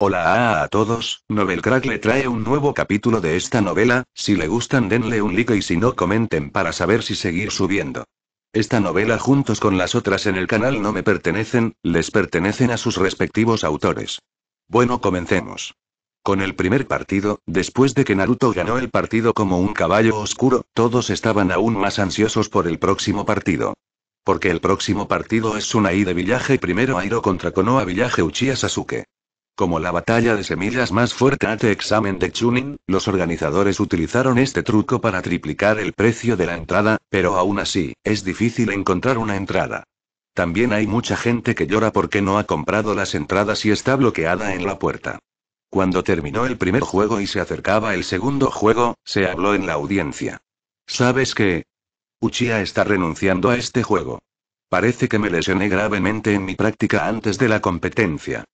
Hola a, todos, Novelcrack le trae un nuevo capítulo de esta novela, si le gustan denle un like y si no comenten para saber si seguir subiendo. Esta novela juntos con las otras en el canal no me pertenecen, les pertenecen a sus respectivos autores. Bueno, comencemos. Con el primer partido, después de que Naruto ganó el partido como un caballo oscuro, todos estaban aún más ansiosos por el próximo partido porque el próximo partido es Sunai de Villaje primero Airo contra Konoha Villaje Uchiha Sasuke. Como la batalla de semillas más fuerte ante examen de Chunin, los organizadores utilizaron este truco para triplicar el precio de la entrada, pero aún así, es difícil encontrar una entrada. También hay mucha gente que llora porque no ha comprado las entradas y está bloqueada en la puerta. Cuando terminó el primer juego y se acercaba el segundo juego, se habló en la audiencia. ¿Sabes qué? Uchiha está renunciando a este juego. Parece que me lesioné gravemente en mi práctica antes de la competencia.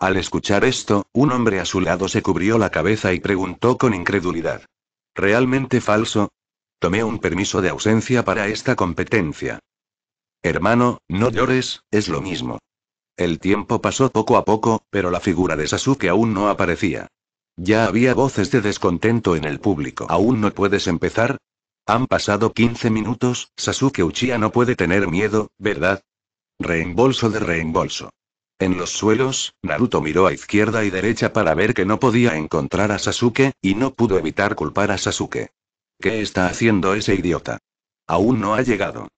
Al escuchar esto, un hombre a su lado se cubrió la cabeza y preguntó con incredulidad. ¿Realmente falso? Tomé un permiso de ausencia para esta competencia. Hermano, no llores, es lo mismo. El tiempo pasó poco a poco, pero la figura de Sasuke aún no aparecía. Ya había voces de descontento en el público. ¿Aún no puedes empezar? Han pasado 15 minutos, Sasuke Uchiha no puede tener miedo, ¿verdad? Reembolso de reembolso. En los suelos, Naruto miró a izquierda y derecha para ver que no podía encontrar a Sasuke, y no pudo evitar culpar a Sasuke. ¿Qué está haciendo ese idiota? Aún no ha llegado.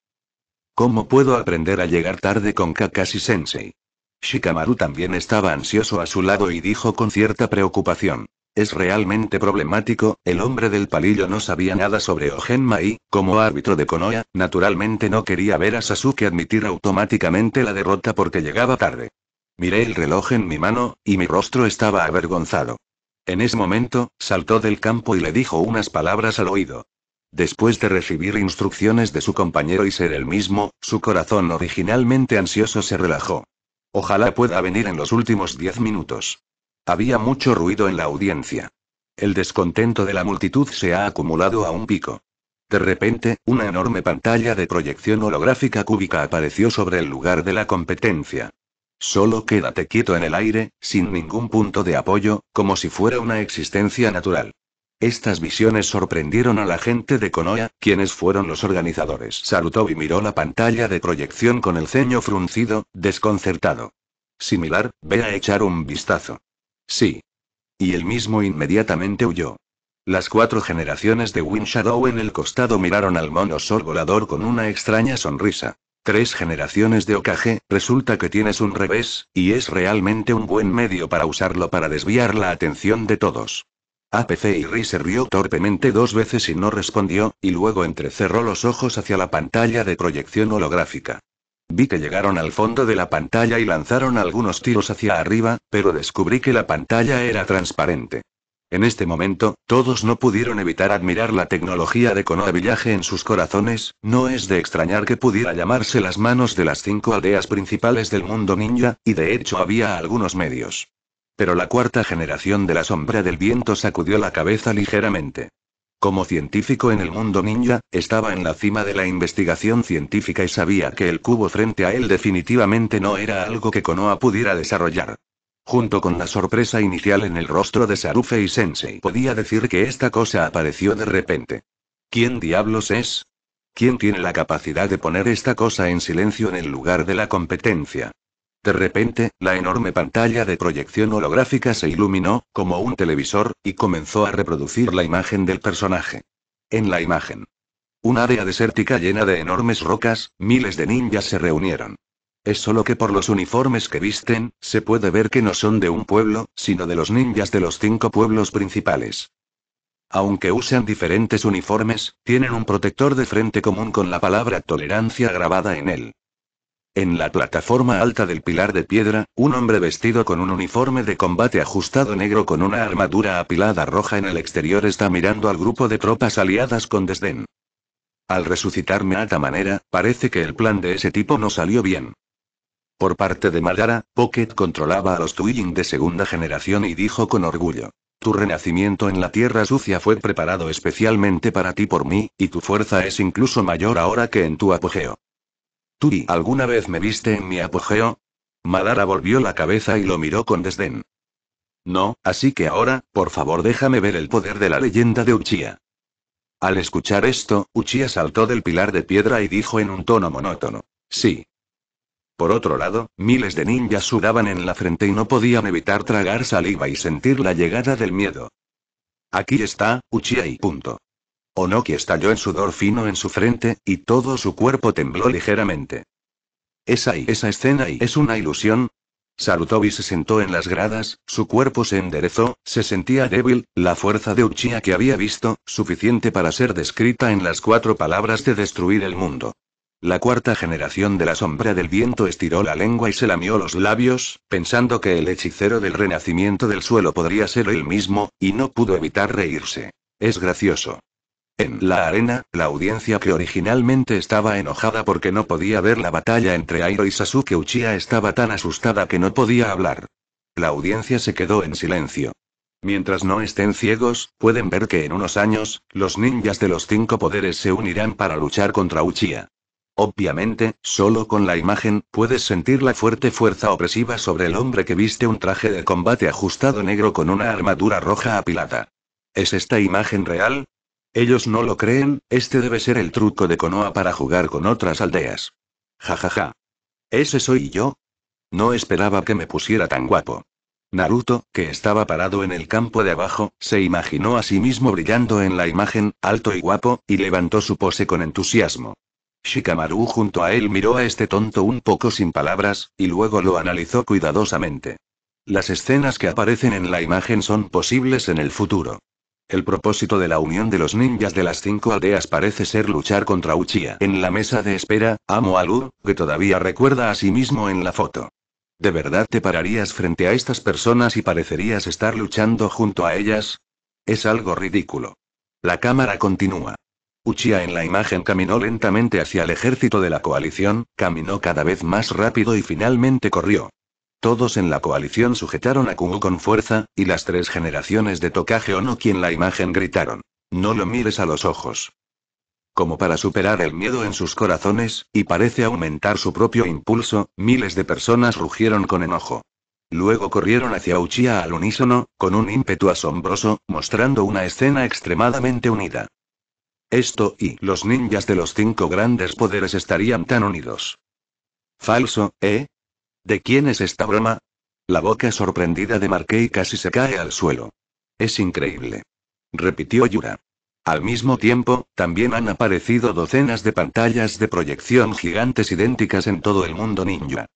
¿Cómo puedo aprender a llegar tarde con Kakashi Sensei? Shikamaru también estaba ansioso a su lado y dijo con cierta preocupación. Es realmente problemático, el hombre del palillo no sabía nada sobre Ogenma y, como árbitro de Konoha, naturalmente no quería ver a Sasuke admitir automáticamente la derrota porque llegaba tarde. Miré el reloj en mi mano, y mi rostro estaba avergonzado. En ese momento, saltó del campo y le dijo unas palabras al oído. Después de recibir instrucciones de su compañero y ser el mismo, su corazón originalmente ansioso se relajó. Ojalá pueda venir en los últimos diez minutos. Había mucho ruido en la audiencia. El descontento de la multitud se ha acumulado a un pico. De repente, una enorme pantalla de proyección holográfica cúbica apareció sobre el lugar de la competencia. Solo quédate quieto en el aire, sin ningún punto de apoyo, como si fuera una existencia natural. Estas visiones sorprendieron a la gente de Konoha, quienes fueron los organizadores. Salutó y miró la pantalla de proyección con el ceño fruncido, desconcertado. Similar, ve a echar un vistazo. Sí. Y el mismo inmediatamente huyó. Las cuatro generaciones de Win Shadow en el costado miraron al mono volador con una extraña sonrisa tres generaciones de OKG, resulta que tienes un revés, y es realmente un buen medio para usarlo para desviar la atención de todos. APC y Ri se rió torpemente dos veces y no respondió, y luego entrecerró los ojos hacia la pantalla de proyección holográfica. Vi que llegaron al fondo de la pantalla y lanzaron algunos tiros hacia arriba, pero descubrí que la pantalla era transparente. En este momento, todos no pudieron evitar admirar la tecnología de Konoha Villaje en sus corazones, no es de extrañar que pudiera llamarse las manos de las cinco aldeas principales del mundo ninja, y de hecho había algunos medios. Pero la cuarta generación de la sombra del viento sacudió la cabeza ligeramente. Como científico en el mundo ninja, estaba en la cima de la investigación científica y sabía que el cubo frente a él definitivamente no era algo que Konoha pudiera desarrollar. Junto con la sorpresa inicial en el rostro de Sarufe y Sensei podía decir que esta cosa apareció de repente. ¿Quién diablos es? ¿Quién tiene la capacidad de poner esta cosa en silencio en el lugar de la competencia? De repente, la enorme pantalla de proyección holográfica se iluminó, como un televisor, y comenzó a reproducir la imagen del personaje. En la imagen. Un área desértica llena de enormes rocas, miles de ninjas se reunieron. Es solo que por los uniformes que visten, se puede ver que no son de un pueblo, sino de los ninjas de los cinco pueblos principales. Aunque usan diferentes uniformes, tienen un protector de frente común con la palabra tolerancia grabada en él. En la plataforma alta del pilar de piedra, un hombre vestido con un uniforme de combate ajustado negro con una armadura apilada roja en el exterior está mirando al grupo de tropas aliadas con desdén. Al resucitarme a esta manera, parece que el plan de ese tipo no salió bien. Por parte de Madara, Pocket controlaba a los Tuijin de segunda generación y dijo con orgullo. Tu renacimiento en la tierra sucia fue preparado especialmente para ti por mí, y tu fuerza es incluso mayor ahora que en tu apogeo. ¿Turi alguna vez me viste en mi apogeo? Madara volvió la cabeza y lo miró con desdén. No, así que ahora, por favor déjame ver el poder de la leyenda de Uchiha. Al escuchar esto, Uchiha saltó del pilar de piedra y dijo en un tono monótono. Sí, por otro lado, miles de ninjas sudaban en la frente y no podían evitar tragar saliva y sentir la llegada del miedo. Aquí está, Uchiha y punto. Onoki estalló en sudor fino en su frente, y todo su cuerpo tembló ligeramente. Esa y esa escena y es una ilusión. Sarutobi se sentó en las gradas, su cuerpo se enderezó, se sentía débil, la fuerza de Uchiha que había visto, suficiente para ser descrita en las cuatro palabras de destruir el mundo. La cuarta generación de la sombra del viento estiró la lengua y se lamió los labios, pensando que el hechicero del renacimiento del suelo podría ser él mismo, y no pudo evitar reírse. Es gracioso. En la arena, la audiencia que originalmente estaba enojada porque no podía ver la batalla entre Airo y Sasuke Uchiha estaba tan asustada que no podía hablar. La audiencia se quedó en silencio. Mientras no estén ciegos, pueden ver que en unos años, los ninjas de los cinco poderes se unirán para luchar contra Uchiha. Obviamente, solo con la imagen, puedes sentir la fuerte fuerza opresiva sobre el hombre que viste un traje de combate ajustado negro con una armadura roja apilada. ¿Es esta imagen real? Ellos no lo creen, este debe ser el truco de Konoha para jugar con otras aldeas. Jajaja. Ja, ja. ¿Ese soy yo? No esperaba que me pusiera tan guapo. Naruto, que estaba parado en el campo de abajo, se imaginó a sí mismo brillando en la imagen, alto y guapo, y levantó su pose con entusiasmo. Shikamaru junto a él miró a este tonto un poco sin palabras, y luego lo analizó cuidadosamente. Las escenas que aparecen en la imagen son posibles en el futuro. El propósito de la unión de los ninjas de las cinco aldeas parece ser luchar contra Uchiha. En la mesa de espera, amo a Lu, que todavía recuerda a sí mismo en la foto. ¿De verdad te pararías frente a estas personas y parecerías estar luchando junto a ellas? Es algo ridículo. La cámara continúa. Uchiha en la imagen caminó lentamente hacia el ejército de la coalición, caminó cada vez más rápido y finalmente corrió. Todos en la coalición sujetaron a Kumu con fuerza, y las tres generaciones de Tokage no quien la imagen gritaron. No lo mires a los ojos. Como para superar el miedo en sus corazones, y parece aumentar su propio impulso, miles de personas rugieron con enojo. Luego corrieron hacia Uchiha al unísono, con un ímpetu asombroso, mostrando una escena extremadamente unida. Esto y los ninjas de los cinco grandes poderes estarían tan unidos. Falso, ¿eh? ¿De quién es esta broma? La boca sorprendida de Marquei casi se cae al suelo. Es increíble. Repitió Yura. Al mismo tiempo, también han aparecido docenas de pantallas de proyección gigantes idénticas en todo el mundo ninja.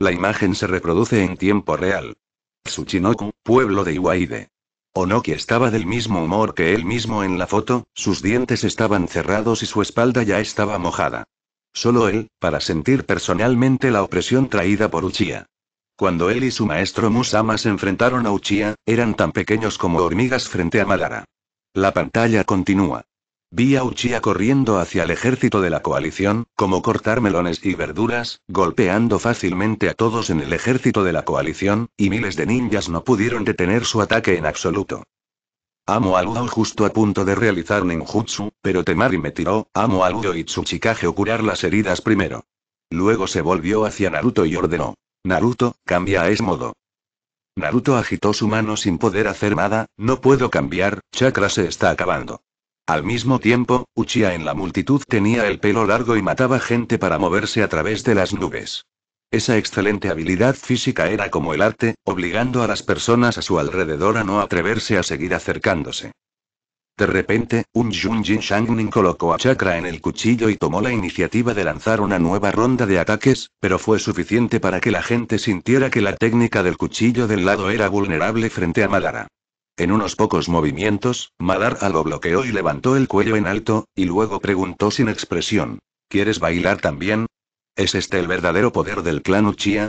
La imagen se reproduce en tiempo real. Tsuchinoku, pueblo de Iwaide. Onoki estaba del mismo humor que él mismo en la foto, sus dientes estaban cerrados y su espalda ya estaba mojada. Solo él, para sentir personalmente la opresión traída por Uchiha. Cuando él y su maestro Musama se enfrentaron a Uchiha, eran tan pequeños como hormigas frente a Madara. La pantalla continúa. Vi a Uchiha corriendo hacia el ejército de la coalición, como cortar melones y verduras, golpeando fácilmente a todos en el ejército de la coalición, y miles de ninjas no pudieron detener su ataque en absoluto. Amo Ludo justo a punto de realizar ninjutsu, pero Temari me tiró, Amo Ludo y Tsuchikage o curar las heridas primero. Luego se volvió hacia Naruto y ordenó. Naruto, cambia a modo. Naruto agitó su mano sin poder hacer nada, no puedo cambiar, chakra se está acabando. Al mismo tiempo, Uchiha en la multitud tenía el pelo largo y mataba gente para moverse a través de las nubes. Esa excelente habilidad física era como el arte, obligando a las personas a su alrededor a no atreverse a seguir acercándose. De repente, un Junjin Shangning colocó a Chakra en el cuchillo y tomó la iniciativa de lanzar una nueva ronda de ataques, pero fue suficiente para que la gente sintiera que la técnica del cuchillo del lado era vulnerable frente a Madara. En unos pocos movimientos, Madar lo bloqueó y levantó el cuello en alto, y luego preguntó sin expresión. ¿Quieres bailar también? ¿Es este el verdadero poder del clan Uchiha?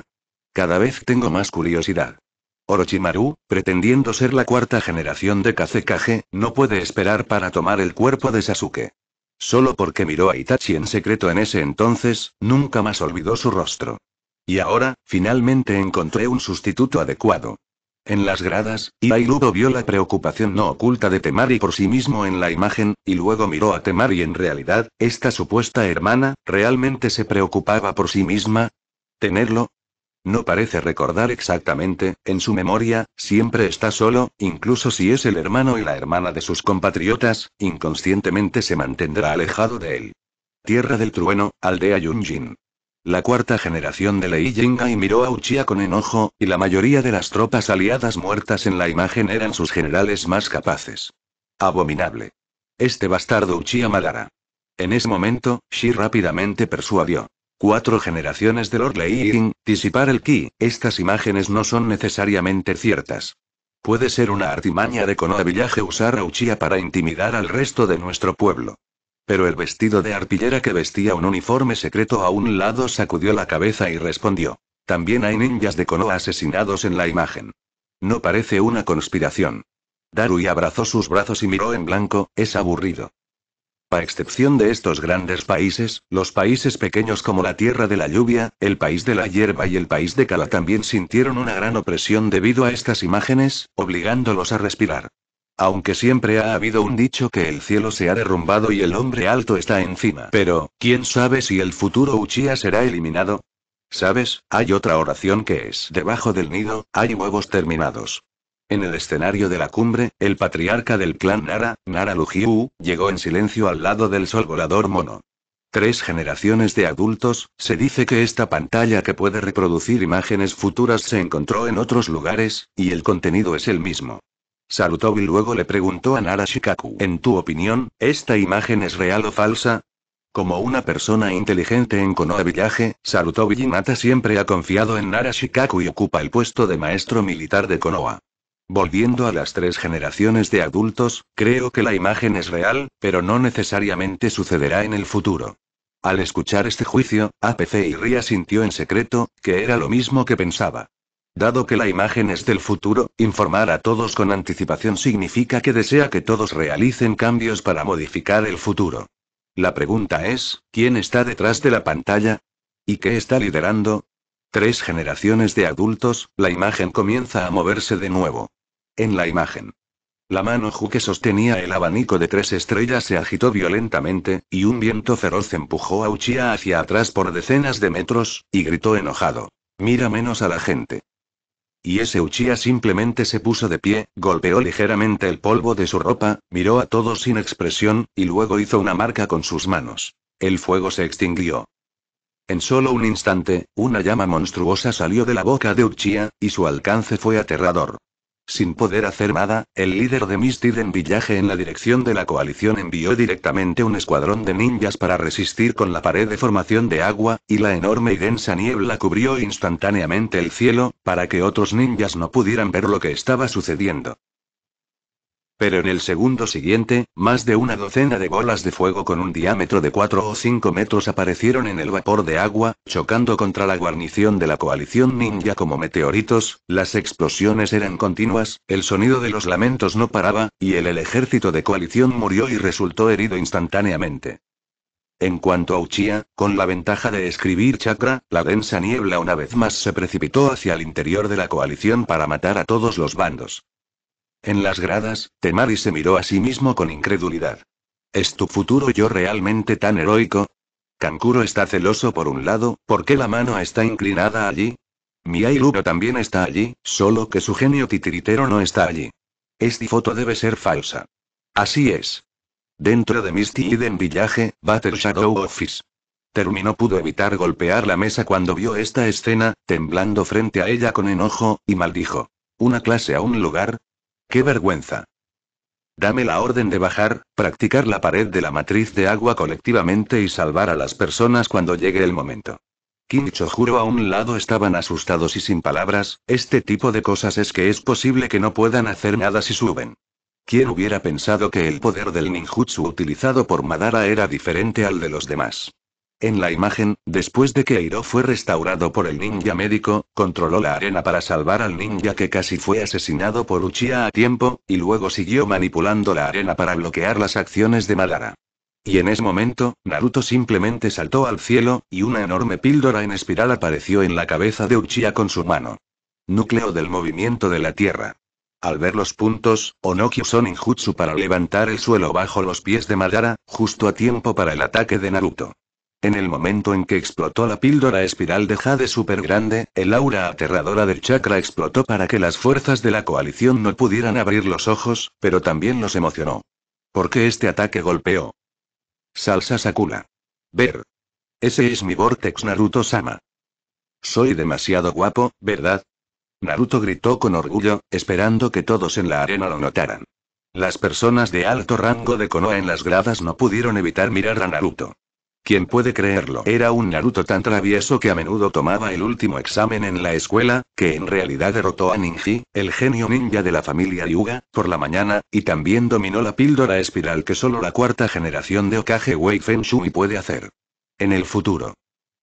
Cada vez tengo más curiosidad. Orochimaru, pretendiendo ser la cuarta generación de Kazekage, no puede esperar para tomar el cuerpo de Sasuke. Solo porque miró a Itachi en secreto en ese entonces, nunca más olvidó su rostro. Y ahora, finalmente encontré un sustituto adecuado. En las gradas, Ludo vio la preocupación no oculta de Temari por sí mismo en la imagen, y luego miró a Temari en realidad, esta supuesta hermana, ¿realmente se preocupaba por sí misma? ¿Tenerlo? No parece recordar exactamente, en su memoria, siempre está solo, incluso si es el hermano y la hermana de sus compatriotas, inconscientemente se mantendrá alejado de él. Tierra del Trueno, aldea Yunjin. La cuarta generación de Lei Jingai miró a Uchiha con enojo, y la mayoría de las tropas aliadas muertas en la imagen eran sus generales más capaces. Abominable. Este bastardo Uchiha madara. En ese momento, Shi rápidamente persuadió. Cuatro generaciones de Lord Lei disipar el ki, estas imágenes no son necesariamente ciertas. Puede ser una artimaña de Konoha Village usar a Uchiha para intimidar al resto de nuestro pueblo pero el vestido de arpillera que vestía un uniforme secreto a un lado sacudió la cabeza y respondió. También hay ninjas de Konoha asesinados en la imagen. No parece una conspiración. Darui abrazó sus brazos y miró en blanco, es aburrido. A excepción de estos grandes países, los países pequeños como la Tierra de la Lluvia, el país de la Hierba y el país de Kala también sintieron una gran opresión debido a estas imágenes, obligándolos a respirar aunque siempre ha habido un dicho que el cielo se ha derrumbado y el hombre alto está encima. Pero, ¿quién sabe si el futuro Uchiha será eliminado? ¿Sabes? Hay otra oración que es, debajo del nido, hay huevos terminados. En el escenario de la cumbre, el patriarca del clan Nara, Nara Lujiu, llegó en silencio al lado del sol volador mono. Tres generaciones de adultos, se dice que esta pantalla que puede reproducir imágenes futuras se encontró en otros lugares, y el contenido es el mismo. Sarutobi luego le preguntó a Narashikaku, En tu opinión, ¿esta imagen es real o falsa? Como una persona inteligente en Konoha Village, Sarutobi Jinata siempre ha confiado en Nara Shikaku y ocupa el puesto de maestro militar de Konoha. Volviendo a las tres generaciones de adultos, creo que la imagen es real, pero no necesariamente sucederá en el futuro. Al escuchar este juicio, APC y sintió en secreto, que era lo mismo que pensaba. Dado que la imagen es del futuro, informar a todos con anticipación significa que desea que todos realicen cambios para modificar el futuro. La pregunta es, ¿quién está detrás de la pantalla? ¿Y qué está liderando? Tres generaciones de adultos, la imagen comienza a moverse de nuevo. En la imagen. La mano Ju que sostenía el abanico de tres estrellas se agitó violentamente, y un viento feroz empujó a Uchiha hacia atrás por decenas de metros, y gritó enojado. Mira menos a la gente. Y ese Uchiha simplemente se puso de pie, golpeó ligeramente el polvo de su ropa, miró a todos sin expresión, y luego hizo una marca con sus manos. El fuego se extinguió. En solo un instante, una llama monstruosa salió de la boca de Uchiha, y su alcance fue aterrador. Sin poder hacer nada, el líder de en Villaje en la dirección de la coalición envió directamente un escuadrón de ninjas para resistir con la pared de formación de agua, y la enorme y densa niebla cubrió instantáneamente el cielo, para que otros ninjas no pudieran ver lo que estaba sucediendo. Pero en el segundo siguiente, más de una docena de bolas de fuego con un diámetro de 4 o 5 metros aparecieron en el vapor de agua, chocando contra la guarnición de la coalición ninja como meteoritos, las explosiones eran continuas, el sonido de los lamentos no paraba, y el, ejército de coalición murió y resultó herido instantáneamente. En cuanto a Uchiha, con la ventaja de escribir chakra, la densa niebla una vez más se precipitó hacia el interior de la coalición para matar a todos los bandos. En las gradas, Temari se miró a sí mismo con incredulidad. ¿Es tu futuro yo realmente tan heroico? Kankuro está celoso por un lado, ¿por qué la mano está inclinada allí? Mi también está allí, solo que su genio titiritero no está allí. Esta foto debe ser falsa. Así es. Dentro de Misty Eden Village, Battle Shadow Office. Terminó pudo evitar golpear la mesa cuando vio esta escena, temblando frente a ella con enojo, y maldijo. Una clase a un lugar, ¡Qué vergüenza! Dame la orden de bajar, practicar la pared de la matriz de agua colectivamente y salvar a las personas cuando llegue el momento. Kim juro a un lado estaban asustados y sin palabras, este tipo de cosas es que es posible que no puedan hacer nada si suben. ¿Quién hubiera pensado que el poder del ninjutsu utilizado por Madara era diferente al de los demás? En la imagen, después de que Eiro fue restaurado por el ninja médico, controló la arena para salvar al ninja que casi fue asesinado por Uchiha a tiempo, y luego siguió manipulando la arena para bloquear las acciones de Madara. Y en ese momento, Naruto simplemente saltó al cielo, y una enorme píldora en espiral apareció en la cabeza de Uchiha con su mano. Núcleo del movimiento de la Tierra. Al ver los puntos, Onoki usó ninjutsu para levantar el suelo bajo los pies de Madara, justo a tiempo para el ataque de Naruto. En el momento en que explotó la píldora espiral de Jade grande, el aura aterradora del chakra explotó para que las fuerzas de la coalición no pudieran abrir los ojos, pero también los emocionó. ¿Por qué este ataque golpeó? Salsa Sakula. Ver. Ese es mi Vortex Naruto-sama. Soy demasiado guapo, ¿verdad? Naruto gritó con orgullo, esperando que todos en la arena lo notaran. Las personas de alto rango de Konoha en las gradas no pudieron evitar mirar a Naruto. ¿Quién puede creerlo? Era un Naruto tan travieso que a menudo tomaba el último examen en la escuela, que en realidad derrotó a Ninji, el genio ninja de la familia Yuga, por la mañana, y también dominó la píldora espiral que solo la cuarta generación de Okage Wei puede hacer. En el futuro.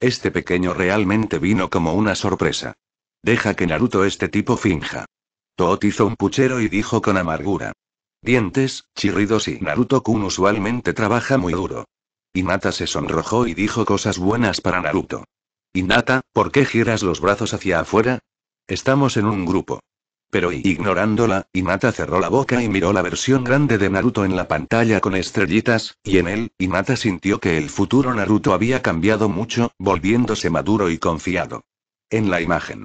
Este pequeño realmente vino como una sorpresa. Deja que Naruto este tipo finja. Toot hizo un puchero y dijo con amargura. Dientes, chirridos y Naruto-kun usualmente trabaja muy duro. Hinata se sonrojó y dijo cosas buenas para Naruto. Hinata, ¿por qué giras los brazos hacia afuera? Estamos en un grupo. Pero ignorándola, Hinata cerró la boca y miró la versión grande de Naruto en la pantalla con estrellitas, y en él, Hinata sintió que el futuro Naruto había cambiado mucho, volviéndose maduro y confiado. En la imagen.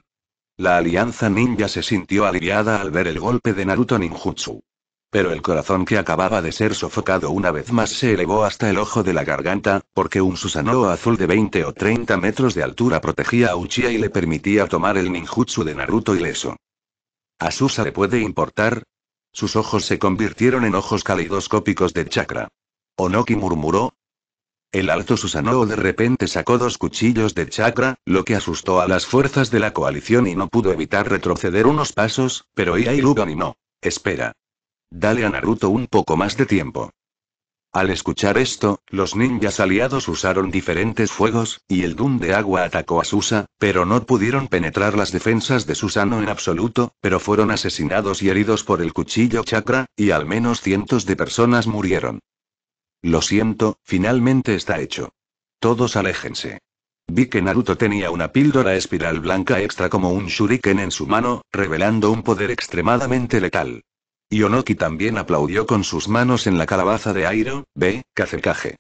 La alianza ninja se sintió aliviada al ver el golpe de Naruto Ninjutsu. Pero el corazón que acababa de ser sofocado una vez más se elevó hasta el ojo de la garganta, porque un Susanoo azul de 20 o 30 metros de altura protegía a Uchiha y le permitía tomar el ninjutsu de Naruto ileso. ¿A Susa le puede importar? Sus ojos se convirtieron en ojos caleidoscópicos de chakra. Onoki murmuró, el alto Susanoo de repente sacó dos cuchillos de chakra, lo que asustó a las fuerzas de la coalición y no pudo evitar retroceder unos pasos, pero Ia y no. Espera. Dale a Naruto un poco más de tiempo. Al escuchar esto, los ninjas aliados usaron diferentes fuegos, y el Doom de agua atacó a Susa, pero no pudieron penetrar las defensas de Susano en absoluto, pero fueron asesinados y heridos por el cuchillo chakra, y al menos cientos de personas murieron. Lo siento, finalmente está hecho. Todos aléjense. Vi que Naruto tenía una píldora espiral blanca extra como un shuriken en su mano, revelando un poder extremadamente letal. Yonoki también aplaudió con sus manos en la calabaza de Airo, B, Kazekage.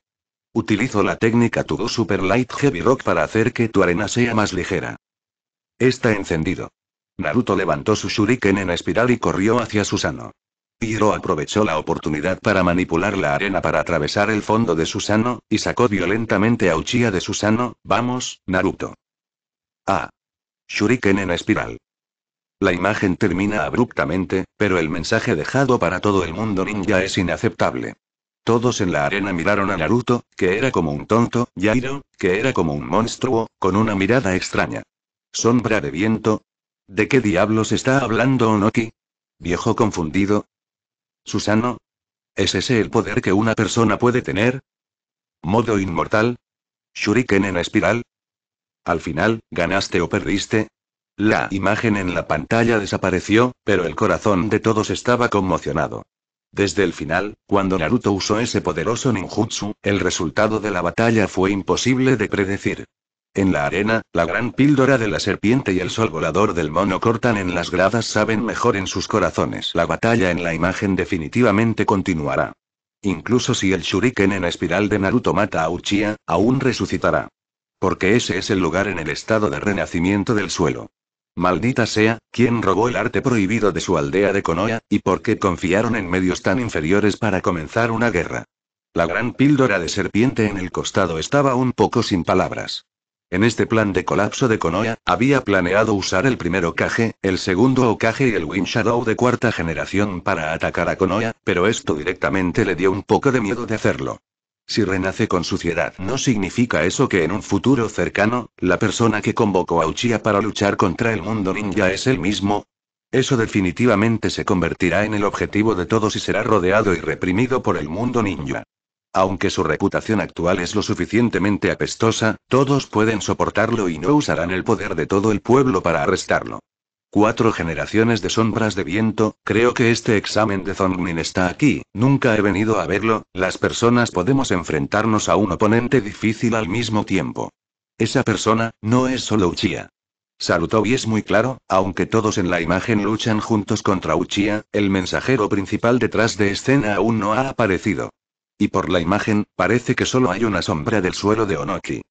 Utilizo la técnica Tudo Super Light Heavy Rock para hacer que tu arena sea más ligera. Está encendido. Naruto levantó su shuriken en espiral y corrió hacia Susano. Hiro aprovechó la oportunidad para manipular la arena para atravesar el fondo de Susano, y sacó violentamente a Uchiha de Susano, vamos, Naruto. A. Shuriken en espiral. La imagen termina abruptamente, pero el mensaje dejado para todo el mundo ninja es inaceptable. Todos en la arena miraron a Naruto, que era como un tonto, y Hiro, que era como un monstruo, con una mirada extraña. ¿Sombra de viento? ¿De qué diablos está hablando Onoki? Viejo confundido. Susano. ¿Es ese el poder que una persona puede tener? ¿Modo inmortal? ¿Shuriken en espiral? Al final, ¿ganaste o perdiste? La imagen en la pantalla desapareció, pero el corazón de todos estaba conmocionado. Desde el final, cuando Naruto usó ese poderoso ninjutsu, el resultado de la batalla fue imposible de predecir. En la arena, la gran píldora de la serpiente y el sol volador del mono cortan en las gradas saben mejor en sus corazones. La batalla en la imagen definitivamente continuará. Incluso si el shuriken en espiral de Naruto mata a Uchiha, aún resucitará. Porque ese es el lugar en el estado de renacimiento del suelo. Maldita sea, ¿quién robó el arte prohibido de su aldea de Konoha, y por qué confiaron en medios tan inferiores para comenzar una guerra? La gran píldora de serpiente en el costado estaba un poco sin palabras. En este plan de colapso de Konoya, había planeado usar el primer Okage, el segundo Okage y el Wind Shadow de cuarta generación para atacar a Konoha, pero esto directamente le dio un poco de miedo de hacerlo. Si renace con suciedad, no significa eso que en un futuro cercano, la persona que convocó a Uchiha para luchar contra el mundo ninja es el mismo. Eso definitivamente se convertirá en el objetivo de todos y será rodeado y reprimido por el mundo ninja. Aunque su reputación actual es lo suficientemente apestosa, todos pueden soportarlo y no usarán el poder de todo el pueblo para arrestarlo. Cuatro generaciones de sombras de viento, creo que este examen de Zongmin está aquí, nunca he venido a verlo, las personas podemos enfrentarnos a un oponente difícil al mismo tiempo. Esa persona, no es solo Uchiha. Salutó y es muy claro, aunque todos en la imagen luchan juntos contra Uchiha, el mensajero principal detrás de escena aún no ha aparecido. Y por la imagen, parece que solo hay una sombra del suelo de Onoki.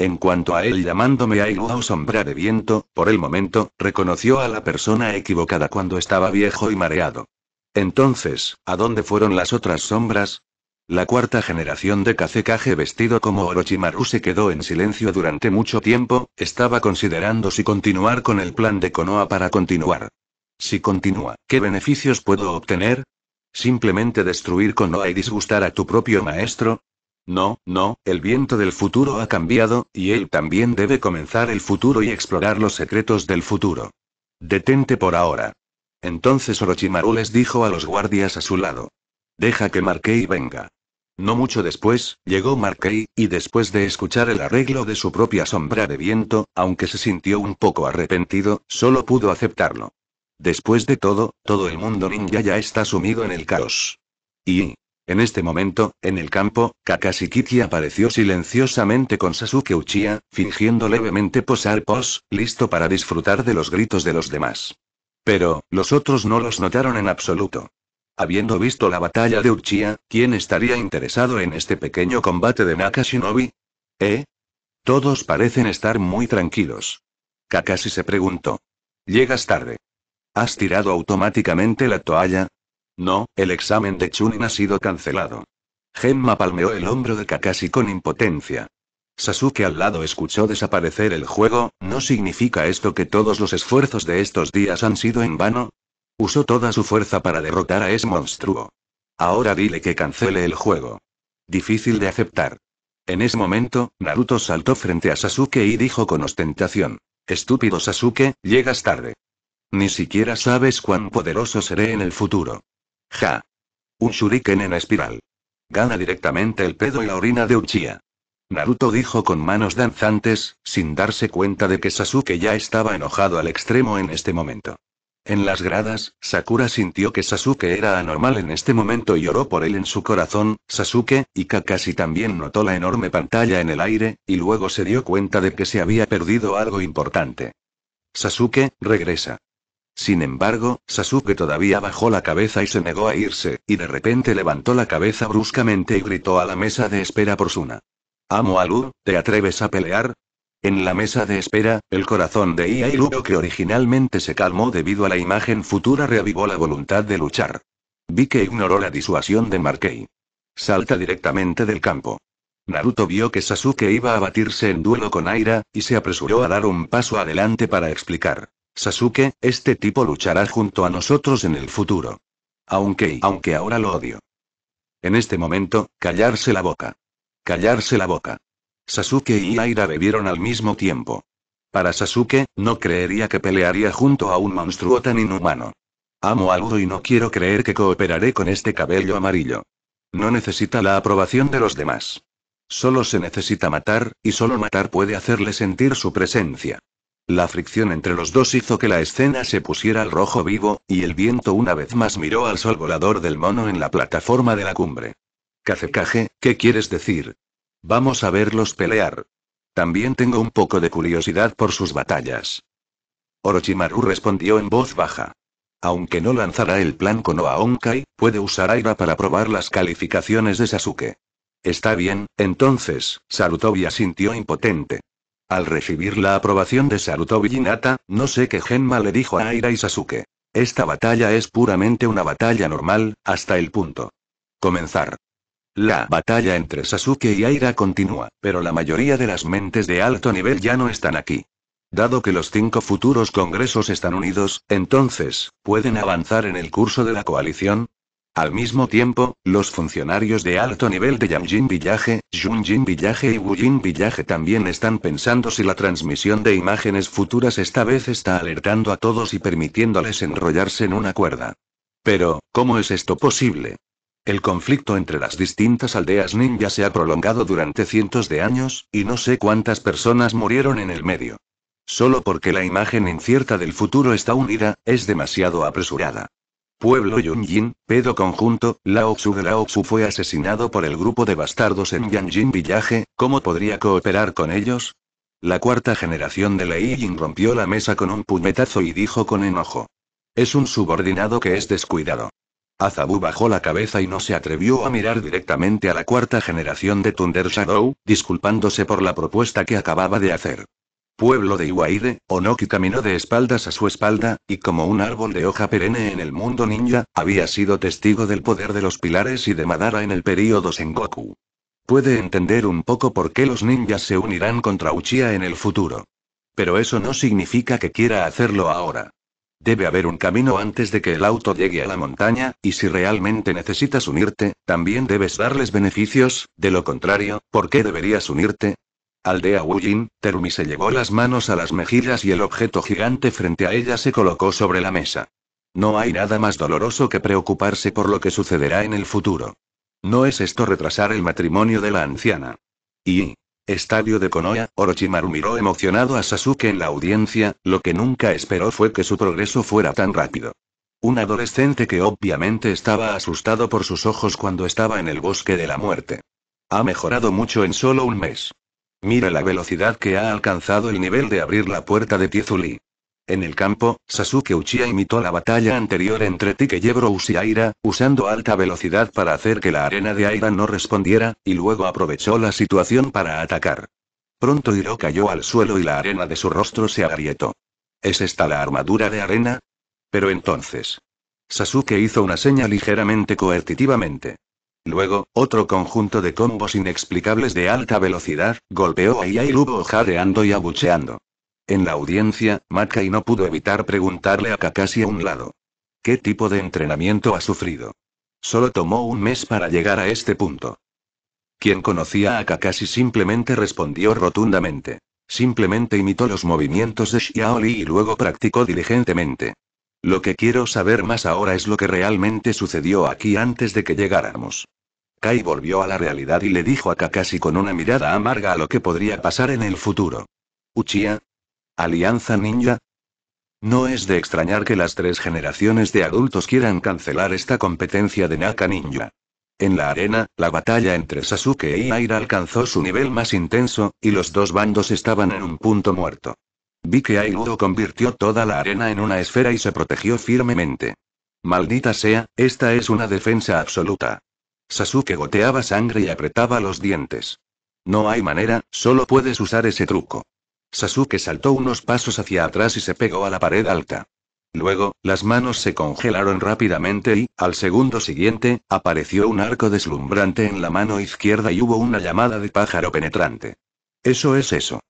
En cuanto a él llamándome o oh, sombra de viento, por el momento, reconoció a la persona equivocada cuando estaba viejo y mareado. Entonces, ¿a dónde fueron las otras sombras? La cuarta generación de Kazekage vestido como Orochimaru se quedó en silencio durante mucho tiempo, estaba considerando si continuar con el plan de Konoha para continuar. Si continúa, ¿qué beneficios puedo obtener? ¿Simplemente destruir Konoha y disgustar a tu propio maestro? No, no, el viento del futuro ha cambiado, y él también debe comenzar el futuro y explorar los secretos del futuro. Detente por ahora. Entonces Orochimaru les dijo a los guardias a su lado. Deja que Marquei venga. No mucho después, llegó Marquei, y después de escuchar el arreglo de su propia sombra de viento, aunque se sintió un poco arrepentido, solo pudo aceptarlo. Después de todo, todo el mundo ninja ya está sumido en el caos. Y, en este momento, en el campo, Kiki apareció silenciosamente con Sasuke Uchiha, fingiendo levemente posar pos, listo para disfrutar de los gritos de los demás. Pero, los otros no los notaron en absoluto. Habiendo visto la batalla de Uchiha, ¿quién estaría interesado en este pequeño combate de Nakashinobi? ¿Eh? Todos parecen estar muy tranquilos. Kakashi se preguntó. Llegas tarde. ¿Has tirado automáticamente la toalla? No, el examen de Chunin ha sido cancelado. Gemma palmeó el hombro de Kakashi con impotencia. Sasuke al lado escuchó desaparecer el juego, ¿no significa esto que todos los esfuerzos de estos días han sido en vano? Usó toda su fuerza para derrotar a ese monstruo. Ahora dile que cancele el juego. Difícil de aceptar. En ese momento, Naruto saltó frente a Sasuke y dijo con ostentación. Estúpido Sasuke, llegas tarde. Ni siquiera sabes cuán poderoso seré en el futuro. Ja. Un shuriken en espiral. Gana directamente el pedo y la orina de Uchiha. Naruto dijo con manos danzantes, sin darse cuenta de que Sasuke ya estaba enojado al extremo en este momento. En las gradas, Sakura sintió que Sasuke era anormal en este momento y lloró por él en su corazón, Sasuke, y Kakashi también notó la enorme pantalla en el aire, y luego se dio cuenta de que se había perdido algo importante. Sasuke, regresa. Sin embargo, Sasuke todavía bajó la cabeza y se negó a irse, y de repente levantó la cabeza bruscamente y gritó a la mesa de espera por Suna. Amo a ¿te atreves a pelear? En la mesa de espera, el corazón de Ia y que originalmente se calmó debido a la imagen futura reavivó la voluntad de luchar. Vi que ignoró la disuasión de Markei. Salta directamente del campo. Naruto vio que Sasuke iba a batirse en duelo con Aira, y se apresuró a dar un paso adelante para explicar. Sasuke, este tipo luchará junto a nosotros en el futuro. Aunque y aunque ahora lo odio. En este momento, callarse la boca. Callarse la boca. Sasuke y Aira bebieron al mismo tiempo. Para Sasuke, no creería que pelearía junto a un monstruo tan inhumano. Amo a y no quiero creer que cooperaré con este cabello amarillo. No necesita la aprobación de los demás. Solo se necesita matar, y solo matar puede hacerle sentir su presencia. La fricción entre los dos hizo que la escena se pusiera al rojo vivo, y el viento una vez más miró al sol volador del mono en la plataforma de la cumbre. Cacecaje, ¿qué quieres decir? Vamos a verlos pelear. También tengo un poco de curiosidad por sus batallas. Orochimaru respondió en voz baja. Aunque no lanzará el plan con Oaonkai, puede usar Aira para probar las calificaciones de Sasuke. Está bien, entonces, Sarutobi sintió impotente. Al recibir la aprobación de Sarutobi Hinata, no sé qué Genma le dijo a Aira y Sasuke. Esta batalla es puramente una batalla normal, hasta el punto. Comenzar. La batalla entre Sasuke y Aira continúa, pero la mayoría de las mentes de alto nivel ya no están aquí. Dado que los cinco futuros congresos están unidos, entonces, ¿pueden avanzar en el curso de la coalición? Al mismo tiempo, los funcionarios de alto nivel de Yangjin Village, Junjin Village y Wujin Village también están pensando si la transmisión de imágenes futuras esta vez está alertando a todos y permitiéndoles enrollarse en una cuerda. Pero, ¿cómo es esto posible? El conflicto entre las distintas aldeas ninja se ha prolongado durante cientos de años, y no sé cuántas personas murieron en el medio. Solo porque la imagen incierta del futuro está unida, es demasiado apresurada. Pueblo Yunjin, pedo conjunto, Lao Tzu de Lao Tzu fue asesinado por el grupo de bastardos en Yanjin Villaje, ¿cómo podría cooperar con ellos? La cuarta generación de Lei Yin rompió la mesa con un puñetazo y dijo con enojo. Es un subordinado que es descuidado. Azabu bajó la cabeza y no se atrevió a mirar directamente a la cuarta generación de Thunder Shadow, disculpándose por la propuesta que acababa de hacer pueblo de Iwaide, Onoki caminó de espaldas a su espalda, y como un árbol de hoja perenne en el mundo ninja, había sido testigo del poder de los pilares y de Madara en el período Sengoku. Puede entender un poco por qué los ninjas se unirán contra Uchiha en el futuro. Pero eso no significa que quiera hacerlo ahora. Debe haber un camino antes de que el auto llegue a la montaña, y si realmente necesitas unirte, también debes darles beneficios, de lo contrario, ¿por qué deberías unirte? Aldea Wujin, Terumi se llevó las manos a las mejillas y el objeto gigante frente a ella se colocó sobre la mesa. No hay nada más doloroso que preocuparse por lo que sucederá en el futuro. No es esto retrasar el matrimonio de la anciana. Y. Estadio de Konoha, Orochimaru miró emocionado a Sasuke en la audiencia, lo que nunca esperó fue que su progreso fuera tan rápido. Un adolescente que obviamente estaba asustado por sus ojos cuando estaba en el bosque de la muerte. Ha mejorado mucho en solo un mes. Mira la velocidad que ha alcanzado el nivel de abrir la puerta de Tizuli. En el campo, Sasuke Uchiha imitó la batalla anterior entre Tike y Aira, usando alta velocidad para hacer que la arena de Aira no respondiera, y luego aprovechó la situación para atacar. Pronto Hiro cayó al suelo y la arena de su rostro se agrietó. ¿Es esta la armadura de arena? Pero entonces. Sasuke hizo una seña ligeramente coercitivamente. Luego, otro conjunto de combos inexplicables de alta velocidad, golpeó a Ia y jadeando y abucheando. En la audiencia, Makai no pudo evitar preguntarle a Kakashi a un lado. ¿Qué tipo de entrenamiento ha sufrido? Solo tomó un mes para llegar a este punto. Quien conocía a Kakashi simplemente respondió rotundamente. Simplemente imitó los movimientos de Xiaoli y luego practicó diligentemente. Lo que quiero saber más ahora es lo que realmente sucedió aquí antes de que llegáramos. Kai volvió a la realidad y le dijo a Kakashi con una mirada amarga a lo que podría pasar en el futuro. Uchiha. Alianza Ninja. No es de extrañar que las tres generaciones de adultos quieran cancelar esta competencia de Naka Ninja. En la arena, la batalla entre Sasuke y Aira alcanzó su nivel más intenso, y los dos bandos estaban en un punto muerto. Vi que Ailudo convirtió toda la arena en una esfera y se protegió firmemente. Maldita sea, esta es una defensa absoluta. Sasuke goteaba sangre y apretaba los dientes. No hay manera, solo puedes usar ese truco. Sasuke saltó unos pasos hacia atrás y se pegó a la pared alta. Luego, las manos se congelaron rápidamente y, al segundo siguiente, apareció un arco deslumbrante en la mano izquierda y hubo una llamada de pájaro penetrante. Eso es eso.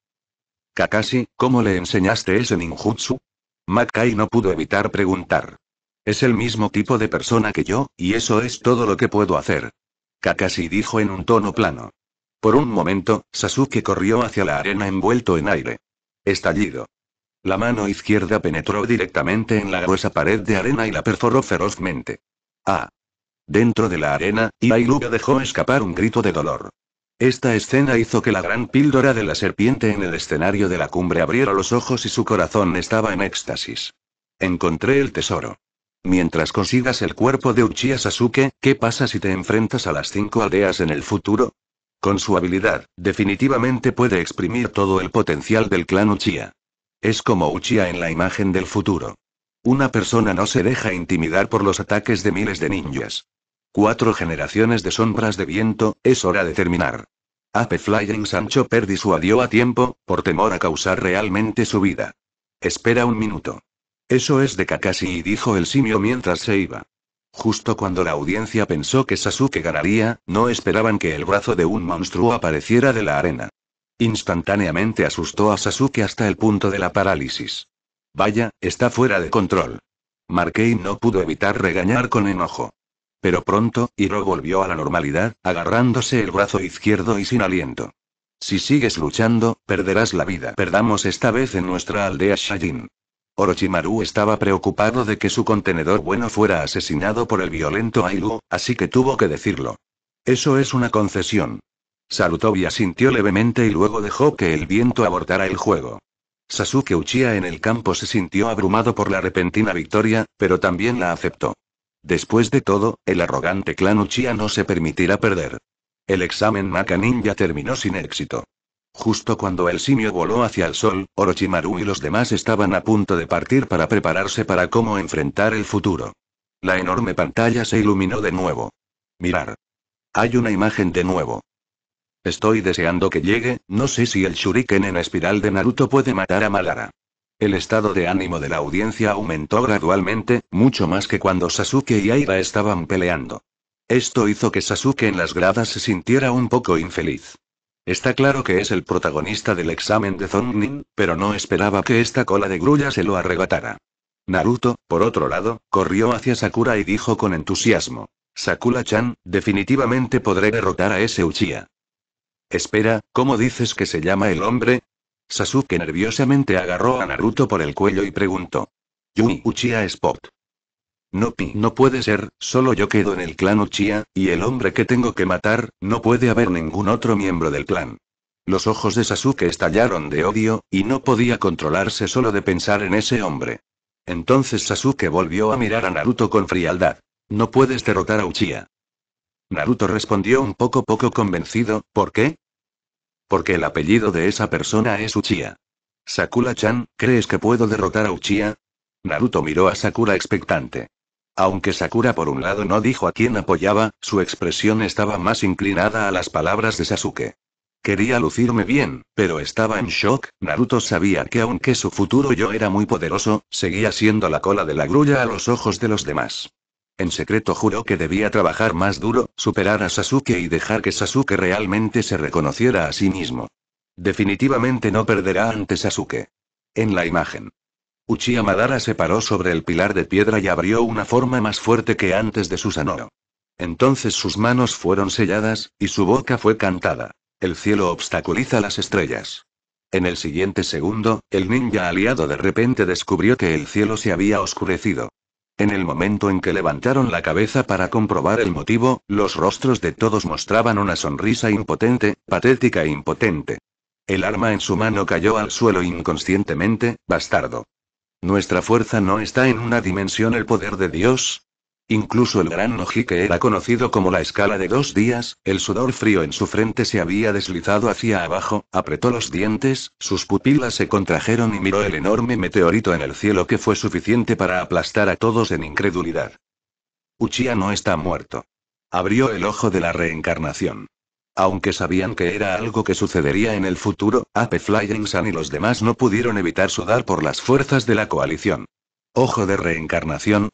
Kakashi, ¿cómo le enseñaste ese ninjutsu? Makai no pudo evitar preguntar. Es el mismo tipo de persona que yo, y eso es todo lo que puedo hacer. Kakashi dijo en un tono plano. Por un momento, Sasuke corrió hacia la arena envuelto en aire. Estallido. La mano izquierda penetró directamente en la gruesa pared de arena y la perforó ferozmente. ¡Ah! Dentro de la arena, Ailuga dejó escapar un grito de dolor. Esta escena hizo que la gran píldora de la serpiente en el escenario de la cumbre abriera los ojos y su corazón estaba en éxtasis. Encontré el tesoro. Mientras consigas el cuerpo de Uchiha Sasuke, ¿qué pasa si te enfrentas a las cinco aldeas en el futuro? Con su habilidad, definitivamente puede exprimir todo el potencial del clan Uchiha. Es como Uchiha en la imagen del futuro. Una persona no se deja intimidar por los ataques de miles de ninjas. Cuatro generaciones de sombras de viento, es hora de terminar. Ape Flying Sancho su disuadió a tiempo, por temor a causar realmente su vida. Espera un minuto. Eso es de Kakashi, dijo el simio mientras se iba. Justo cuando la audiencia pensó que Sasuke ganaría, no esperaban que el brazo de un monstruo apareciera de la arena. Instantáneamente asustó a Sasuke hasta el punto de la parálisis. Vaya, está fuera de control. Markei no pudo evitar regañar con enojo. Pero pronto, Hiro volvió a la normalidad, agarrándose el brazo izquierdo y sin aliento. Si sigues luchando, perderás la vida. Perdamos esta vez en nuestra aldea Shajin. Orochimaru estaba preocupado de que su contenedor bueno fuera asesinado por el violento Ailu, así que tuvo que decirlo. Eso es una concesión. salutobia sintió asintió levemente y luego dejó que el viento abortara el juego. Sasuke Uchiha en el campo se sintió abrumado por la repentina victoria, pero también la aceptó. Después de todo, el arrogante clan Uchiha no se permitirá perder. El examen Maka Ninja terminó sin éxito. Justo cuando el simio voló hacia el sol, Orochimaru y los demás estaban a punto de partir para prepararse para cómo enfrentar el futuro. La enorme pantalla se iluminó de nuevo. Mirar. Hay una imagen de nuevo. Estoy deseando que llegue, no sé si el shuriken en espiral de Naruto puede matar a Malara. El estado de ánimo de la audiencia aumentó gradualmente, mucho más que cuando Sasuke y Aira estaban peleando. Esto hizo que Sasuke en las gradas se sintiera un poco infeliz. Está claro que es el protagonista del examen de Zongnin, pero no esperaba que esta cola de grulla se lo arrebatara. Naruto, por otro lado, corrió hacia Sakura y dijo con entusiasmo: Sakura-chan, definitivamente podré derrotar a ese Uchiha. Espera, ¿cómo dices que se llama el hombre? Sasuke nerviosamente agarró a Naruto por el cuello y preguntó. Yui, Uchiha Spot. No pi, no puede ser, solo yo quedo en el clan Uchiha, y el hombre que tengo que matar, no puede haber ningún otro miembro del clan. Los ojos de Sasuke estallaron de odio, y no podía controlarse solo de pensar en ese hombre. Entonces Sasuke volvió a mirar a Naruto con frialdad. No puedes derrotar a Uchiha. Naruto respondió un poco poco convencido, ¿por qué? Porque el apellido de esa persona es Uchiha. Sakura-chan, ¿crees que puedo derrotar a Uchiha? Naruto miró a Sakura expectante. Aunque Sakura por un lado no dijo a quién apoyaba, su expresión estaba más inclinada a las palabras de Sasuke. Quería lucirme bien, pero estaba en shock, Naruto sabía que aunque su futuro yo era muy poderoso, seguía siendo la cola de la grulla a los ojos de los demás. En secreto juró que debía trabajar más duro, superar a Sasuke y dejar que Sasuke realmente se reconociera a sí mismo. Definitivamente no perderá ante Sasuke. En la imagen. Uchiha Madara se paró sobre el pilar de piedra y abrió una forma más fuerte que antes de Susanoo. Entonces sus manos fueron selladas, y su boca fue cantada. El cielo obstaculiza las estrellas. En el siguiente segundo, el ninja aliado de repente descubrió que el cielo se había oscurecido. En el momento en que levantaron la cabeza para comprobar el motivo, los rostros de todos mostraban una sonrisa impotente, patética e impotente. El arma en su mano cayó al suelo inconscientemente, bastardo. Nuestra fuerza no está en una dimensión, el poder de Dios, Incluso el gran que era conocido como la escala de dos días, el sudor frío en su frente se había deslizado hacia abajo, apretó los dientes, sus pupilas se contrajeron y miró el enorme meteorito en el cielo que fue suficiente para aplastar a todos en incredulidad. Uchiha no está muerto. Abrió el ojo de la reencarnación. Aunque sabían que era algo que sucedería en el futuro, Ape Flying y los demás no pudieron evitar sudar por las fuerzas de la coalición. Ojo de reencarnación,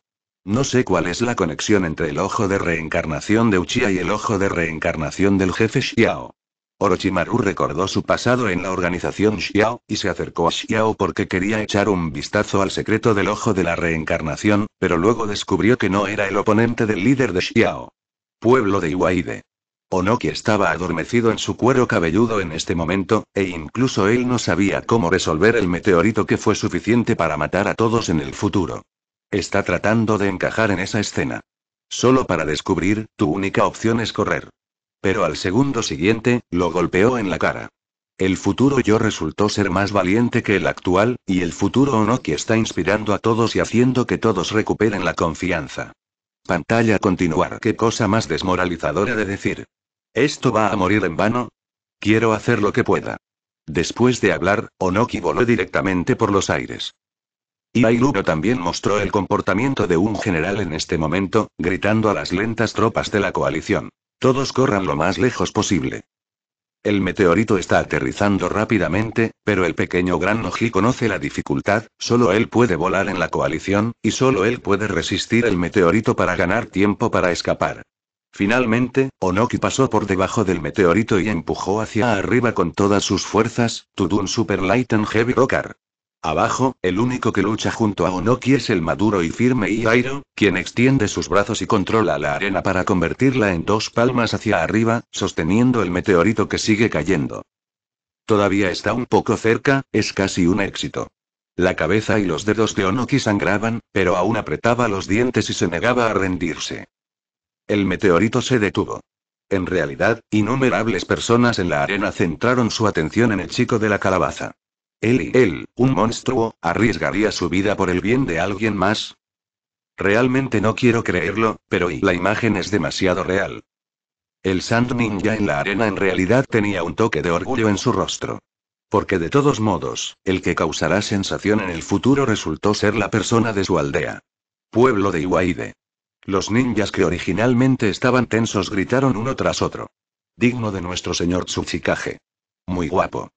no sé cuál es la conexión entre el ojo de reencarnación de Uchiha y el ojo de reencarnación del jefe Xiao. Orochimaru recordó su pasado en la organización Xiao, y se acercó a Xiao porque quería echar un vistazo al secreto del ojo de la reencarnación, pero luego descubrió que no era el oponente del líder de Xiao. Pueblo de Iwaide. Onoki estaba adormecido en su cuero cabelludo en este momento, e incluso él no sabía cómo resolver el meteorito que fue suficiente para matar a todos en el futuro. Está tratando de encajar en esa escena. Solo para descubrir, tu única opción es correr. Pero al segundo siguiente, lo golpeó en la cara. El futuro yo resultó ser más valiente que el actual, y el futuro Onoki está inspirando a todos y haciendo que todos recuperen la confianza. Pantalla continuar. Qué cosa más desmoralizadora de decir. ¿Esto va a morir en vano? Quiero hacer lo que pueda. Después de hablar, Onoki voló directamente por los aires. Y también mostró el comportamiento de un general en este momento, gritando a las lentas tropas de la coalición. Todos corran lo más lejos posible. El meteorito está aterrizando rápidamente, pero el pequeño Gran Noji conoce la dificultad, solo él puede volar en la coalición, y solo él puede resistir el meteorito para ganar tiempo para escapar. Finalmente, Onoki pasó por debajo del meteorito y empujó hacia arriba con todas sus fuerzas, Tudun Super Light and Heavy Rocker. Abajo, el único que lucha junto a Onoki es el maduro y firme Iairo, quien extiende sus brazos y controla la arena para convertirla en dos palmas hacia arriba, sosteniendo el meteorito que sigue cayendo. Todavía está un poco cerca, es casi un éxito. La cabeza y los dedos de Onoki sangraban, pero aún apretaba los dientes y se negaba a rendirse. El meteorito se detuvo. En realidad, innumerables personas en la arena centraron su atención en el chico de la calabaza. Él y él, un monstruo, arriesgaría su vida por el bien de alguien más. Realmente no quiero creerlo, pero la imagen es demasiado real. El Sand Ninja en la arena en realidad tenía un toque de orgullo en su rostro. Porque de todos modos, el que causará sensación en el futuro resultó ser la persona de su aldea. Pueblo de Iwaide. Los ninjas que originalmente estaban tensos gritaron uno tras otro. Digno de nuestro señor Tsuchikage. Muy guapo.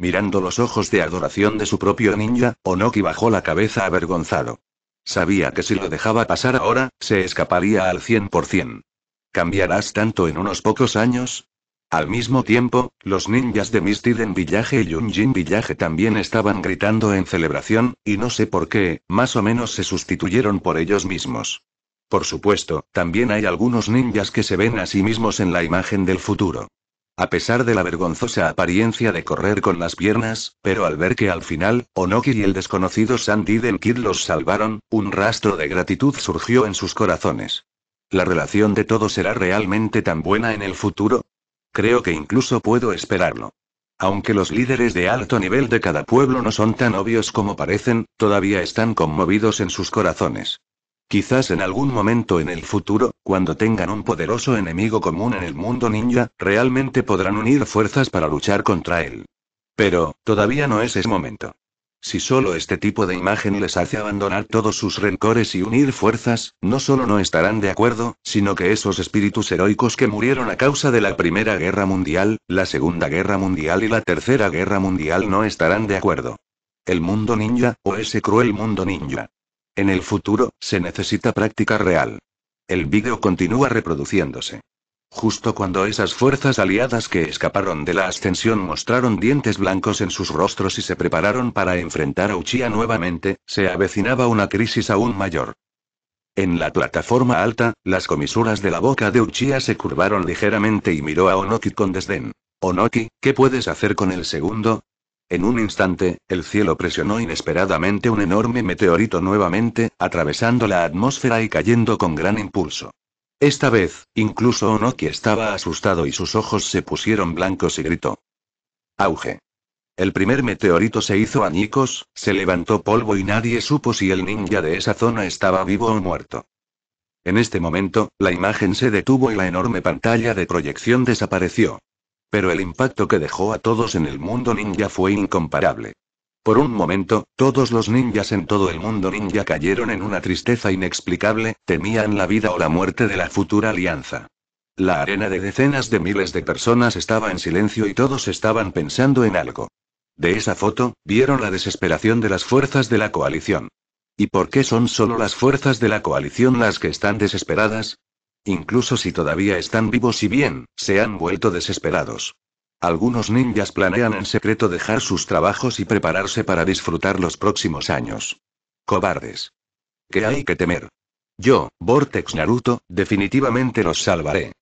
Mirando los ojos de adoración de su propio ninja, Onoki bajó la cabeza avergonzado. Sabía que si lo dejaba pasar ahora, se escaparía al 100%. ¿Cambiarás tanto en unos pocos años? Al mismo tiempo, los ninjas de Mistiden Village y Yunjin Village también estaban gritando en celebración, y no sé por qué, más o menos se sustituyeron por ellos mismos. Por supuesto, también hay algunos ninjas que se ven a sí mismos en la imagen del futuro. A pesar de la vergonzosa apariencia de correr con las piernas, pero al ver que al final, Onoki y el desconocido Sandy del Kid los salvaron, un rastro de gratitud surgió en sus corazones. ¿La relación de todos será realmente tan buena en el futuro? Creo que incluso puedo esperarlo. Aunque los líderes de alto nivel de cada pueblo no son tan obvios como parecen, todavía están conmovidos en sus corazones. Quizás en algún momento en el futuro, cuando tengan un poderoso enemigo común en el mundo ninja, realmente podrán unir fuerzas para luchar contra él. Pero, todavía no es ese momento. Si solo este tipo de imagen les hace abandonar todos sus rencores y unir fuerzas, no solo no estarán de acuerdo, sino que esos espíritus heroicos que murieron a causa de la Primera Guerra Mundial, la Segunda Guerra Mundial y la Tercera Guerra Mundial no estarán de acuerdo. El mundo ninja, o ese cruel mundo ninja. En el futuro, se necesita práctica real. El vídeo continúa reproduciéndose. Justo cuando esas fuerzas aliadas que escaparon de la ascensión mostraron dientes blancos en sus rostros y se prepararon para enfrentar a Uchiha nuevamente, se avecinaba una crisis aún mayor. En la plataforma alta, las comisuras de la boca de Uchiha se curvaron ligeramente y miró a Onoki con desdén. Onoki, ¿qué puedes hacer con el segundo? En un instante, el cielo presionó inesperadamente un enorme meteorito nuevamente, atravesando la atmósfera y cayendo con gran impulso. Esta vez, incluso Onoki estaba asustado y sus ojos se pusieron blancos y gritó. Auge. El primer meteorito se hizo añicos, se levantó polvo y nadie supo si el ninja de esa zona estaba vivo o muerto. En este momento, la imagen se detuvo y la enorme pantalla de proyección desapareció. Pero el impacto que dejó a todos en el mundo ninja fue incomparable. Por un momento, todos los ninjas en todo el mundo ninja cayeron en una tristeza inexplicable, temían la vida o la muerte de la futura alianza. La arena de decenas de miles de personas estaba en silencio y todos estaban pensando en algo. De esa foto, vieron la desesperación de las fuerzas de la coalición. ¿Y por qué son solo las fuerzas de la coalición las que están desesperadas? Incluso si todavía están vivos y bien, se han vuelto desesperados. Algunos ninjas planean en secreto dejar sus trabajos y prepararse para disfrutar los próximos años. Cobardes. ¿Qué hay que temer? Yo, Vortex Naruto, definitivamente los salvaré.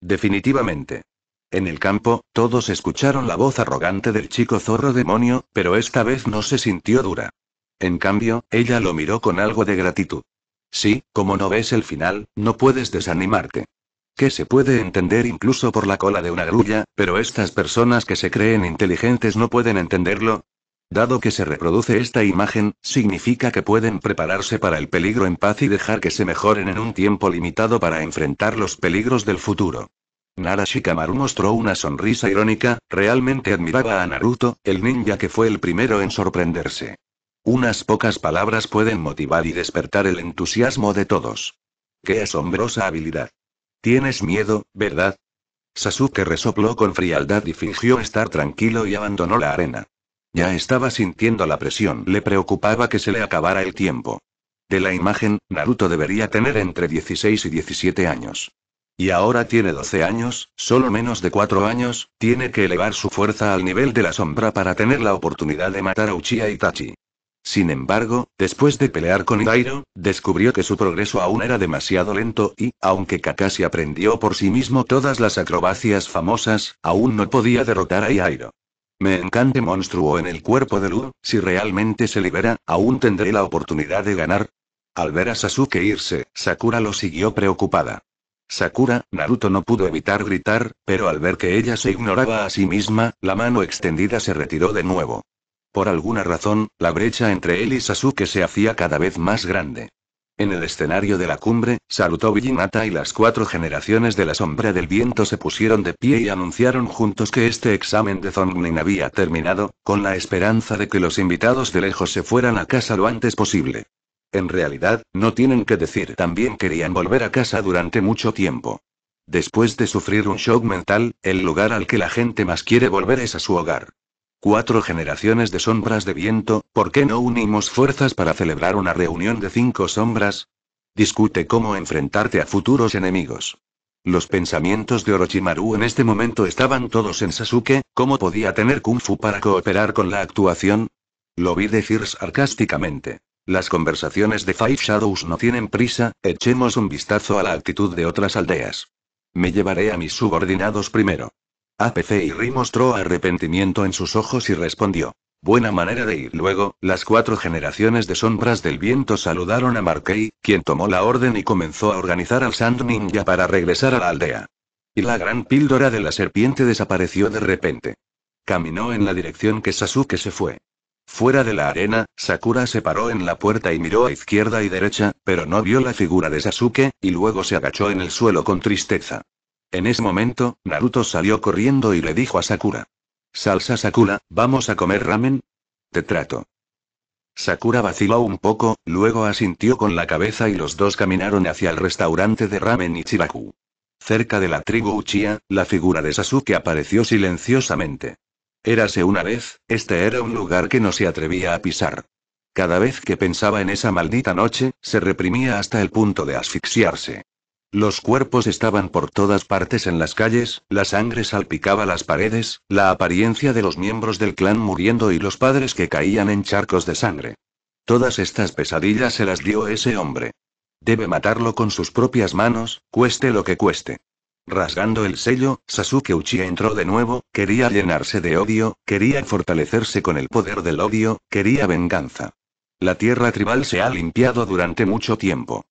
Definitivamente. En el campo, todos escucharon la voz arrogante del chico zorro demonio, pero esta vez no se sintió dura. En cambio, ella lo miró con algo de gratitud. Sí, como no ves el final, no puedes desanimarte. Que se puede entender incluso por la cola de una grulla, pero estas personas que se creen inteligentes no pueden entenderlo. Dado que se reproduce esta imagen, significa que pueden prepararse para el peligro en paz y dejar que se mejoren en un tiempo limitado para enfrentar los peligros del futuro. Nara mostró una sonrisa irónica, realmente admiraba a Naruto, el ninja que fue el primero en sorprenderse. Unas pocas palabras pueden motivar y despertar el entusiasmo de todos. ¡Qué asombrosa habilidad! Tienes miedo, ¿verdad? Sasuke resopló con frialdad y fingió estar tranquilo y abandonó la arena. Ya estaba sintiendo la presión, le preocupaba que se le acabara el tiempo. De la imagen, Naruto debería tener entre 16 y 17 años. Y ahora tiene 12 años, solo menos de 4 años, tiene que elevar su fuerza al nivel de la sombra para tener la oportunidad de matar a Uchiha Itachi. Sin embargo, después de pelear con Iairo, descubrió que su progreso aún era demasiado lento y, aunque Kakashi aprendió por sí mismo todas las acrobacias famosas, aún no podía derrotar a Iairo. Me encante monstruo en el cuerpo de Lu, si realmente se libera, aún tendré la oportunidad de ganar. Al ver a Sasuke irse, Sakura lo siguió preocupada. Sakura, Naruto no pudo evitar gritar, pero al ver que ella se ignoraba a sí misma, la mano extendida se retiró de nuevo. Por alguna razón, la brecha entre él y Sasuke se hacía cada vez más grande. En el escenario de la cumbre, saludó y y las cuatro generaciones de la sombra del viento se pusieron de pie y anunciaron juntos que este examen de Zongnin había terminado, con la esperanza de que los invitados de lejos se fueran a casa lo antes posible. En realidad, no tienen que decir también querían volver a casa durante mucho tiempo. Después de sufrir un shock mental, el lugar al que la gente más quiere volver es a su hogar. Cuatro generaciones de sombras de viento, ¿por qué no unimos fuerzas para celebrar una reunión de cinco sombras? Discute cómo enfrentarte a futuros enemigos. Los pensamientos de Orochimaru en este momento estaban todos en Sasuke, ¿cómo podía tener Kung Fu para cooperar con la actuación? Lo vi decir sarcásticamente. Las conversaciones de Five Shadows no tienen prisa, echemos un vistazo a la actitud de otras aldeas. Me llevaré a mis subordinados primero. APC Ri mostró arrepentimiento en sus ojos y respondió. Buena manera de ir. Luego, las cuatro generaciones de sombras del viento saludaron a Markei, quien tomó la orden y comenzó a organizar al Sand Ninja para regresar a la aldea. Y la gran píldora de la serpiente desapareció de repente. Caminó en la dirección que Sasuke se fue. Fuera de la arena, Sakura se paró en la puerta y miró a izquierda y derecha, pero no vio la figura de Sasuke, y luego se agachó en el suelo con tristeza. En ese momento, Naruto salió corriendo y le dijo a Sakura. Salsa Sakura, ¿vamos a comer ramen? Te trato. Sakura vaciló un poco, luego asintió con la cabeza y los dos caminaron hacia el restaurante de ramen Ichiraku. Cerca de la tribu Uchiha, la figura de Sasuke apareció silenciosamente. Érase una vez, este era un lugar que no se atrevía a pisar. Cada vez que pensaba en esa maldita noche, se reprimía hasta el punto de asfixiarse. Los cuerpos estaban por todas partes en las calles, la sangre salpicaba las paredes, la apariencia de los miembros del clan muriendo y los padres que caían en charcos de sangre. Todas estas pesadillas se las dio ese hombre. Debe matarlo con sus propias manos, cueste lo que cueste. Rasgando el sello, Sasuke Uchiha entró de nuevo, quería llenarse de odio, quería fortalecerse con el poder del odio, quería venganza. La tierra tribal se ha limpiado durante mucho tiempo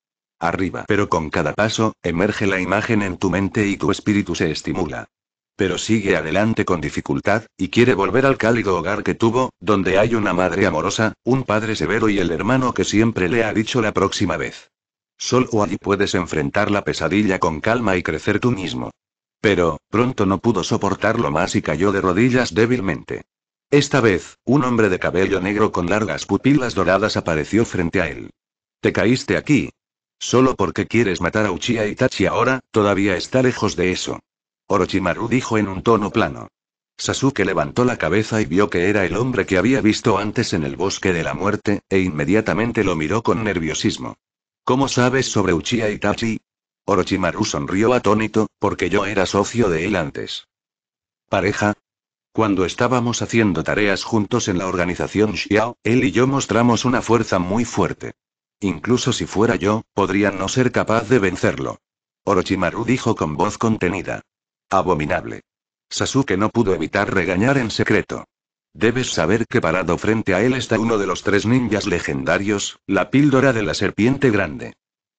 arriba. Pero con cada paso, emerge la imagen en tu mente y tu espíritu se estimula. Pero sigue adelante con dificultad, y quiere volver al cálido hogar que tuvo, donde hay una madre amorosa, un padre severo y el hermano que siempre le ha dicho la próxima vez. Solo allí puedes enfrentar la pesadilla con calma y crecer tú mismo. Pero, pronto no pudo soportarlo más y cayó de rodillas débilmente. Esta vez, un hombre de cabello negro con largas pupilas doradas apareció frente a él. Te caíste aquí, Solo porque quieres matar a Uchiha Itachi ahora, todavía está lejos de eso. Orochimaru dijo en un tono plano. Sasuke levantó la cabeza y vio que era el hombre que había visto antes en el bosque de la muerte, e inmediatamente lo miró con nerviosismo. ¿Cómo sabes sobre Uchiha Itachi? Orochimaru sonrió atónito, porque yo era socio de él antes. ¿Pareja? Cuando estábamos haciendo tareas juntos en la organización Xiao, él y yo mostramos una fuerza muy fuerte. Incluso si fuera yo, podría no ser capaz de vencerlo. Orochimaru dijo con voz contenida. Abominable. Sasuke no pudo evitar regañar en secreto. Debes saber que parado frente a él está uno de los tres ninjas legendarios, la píldora de la serpiente grande.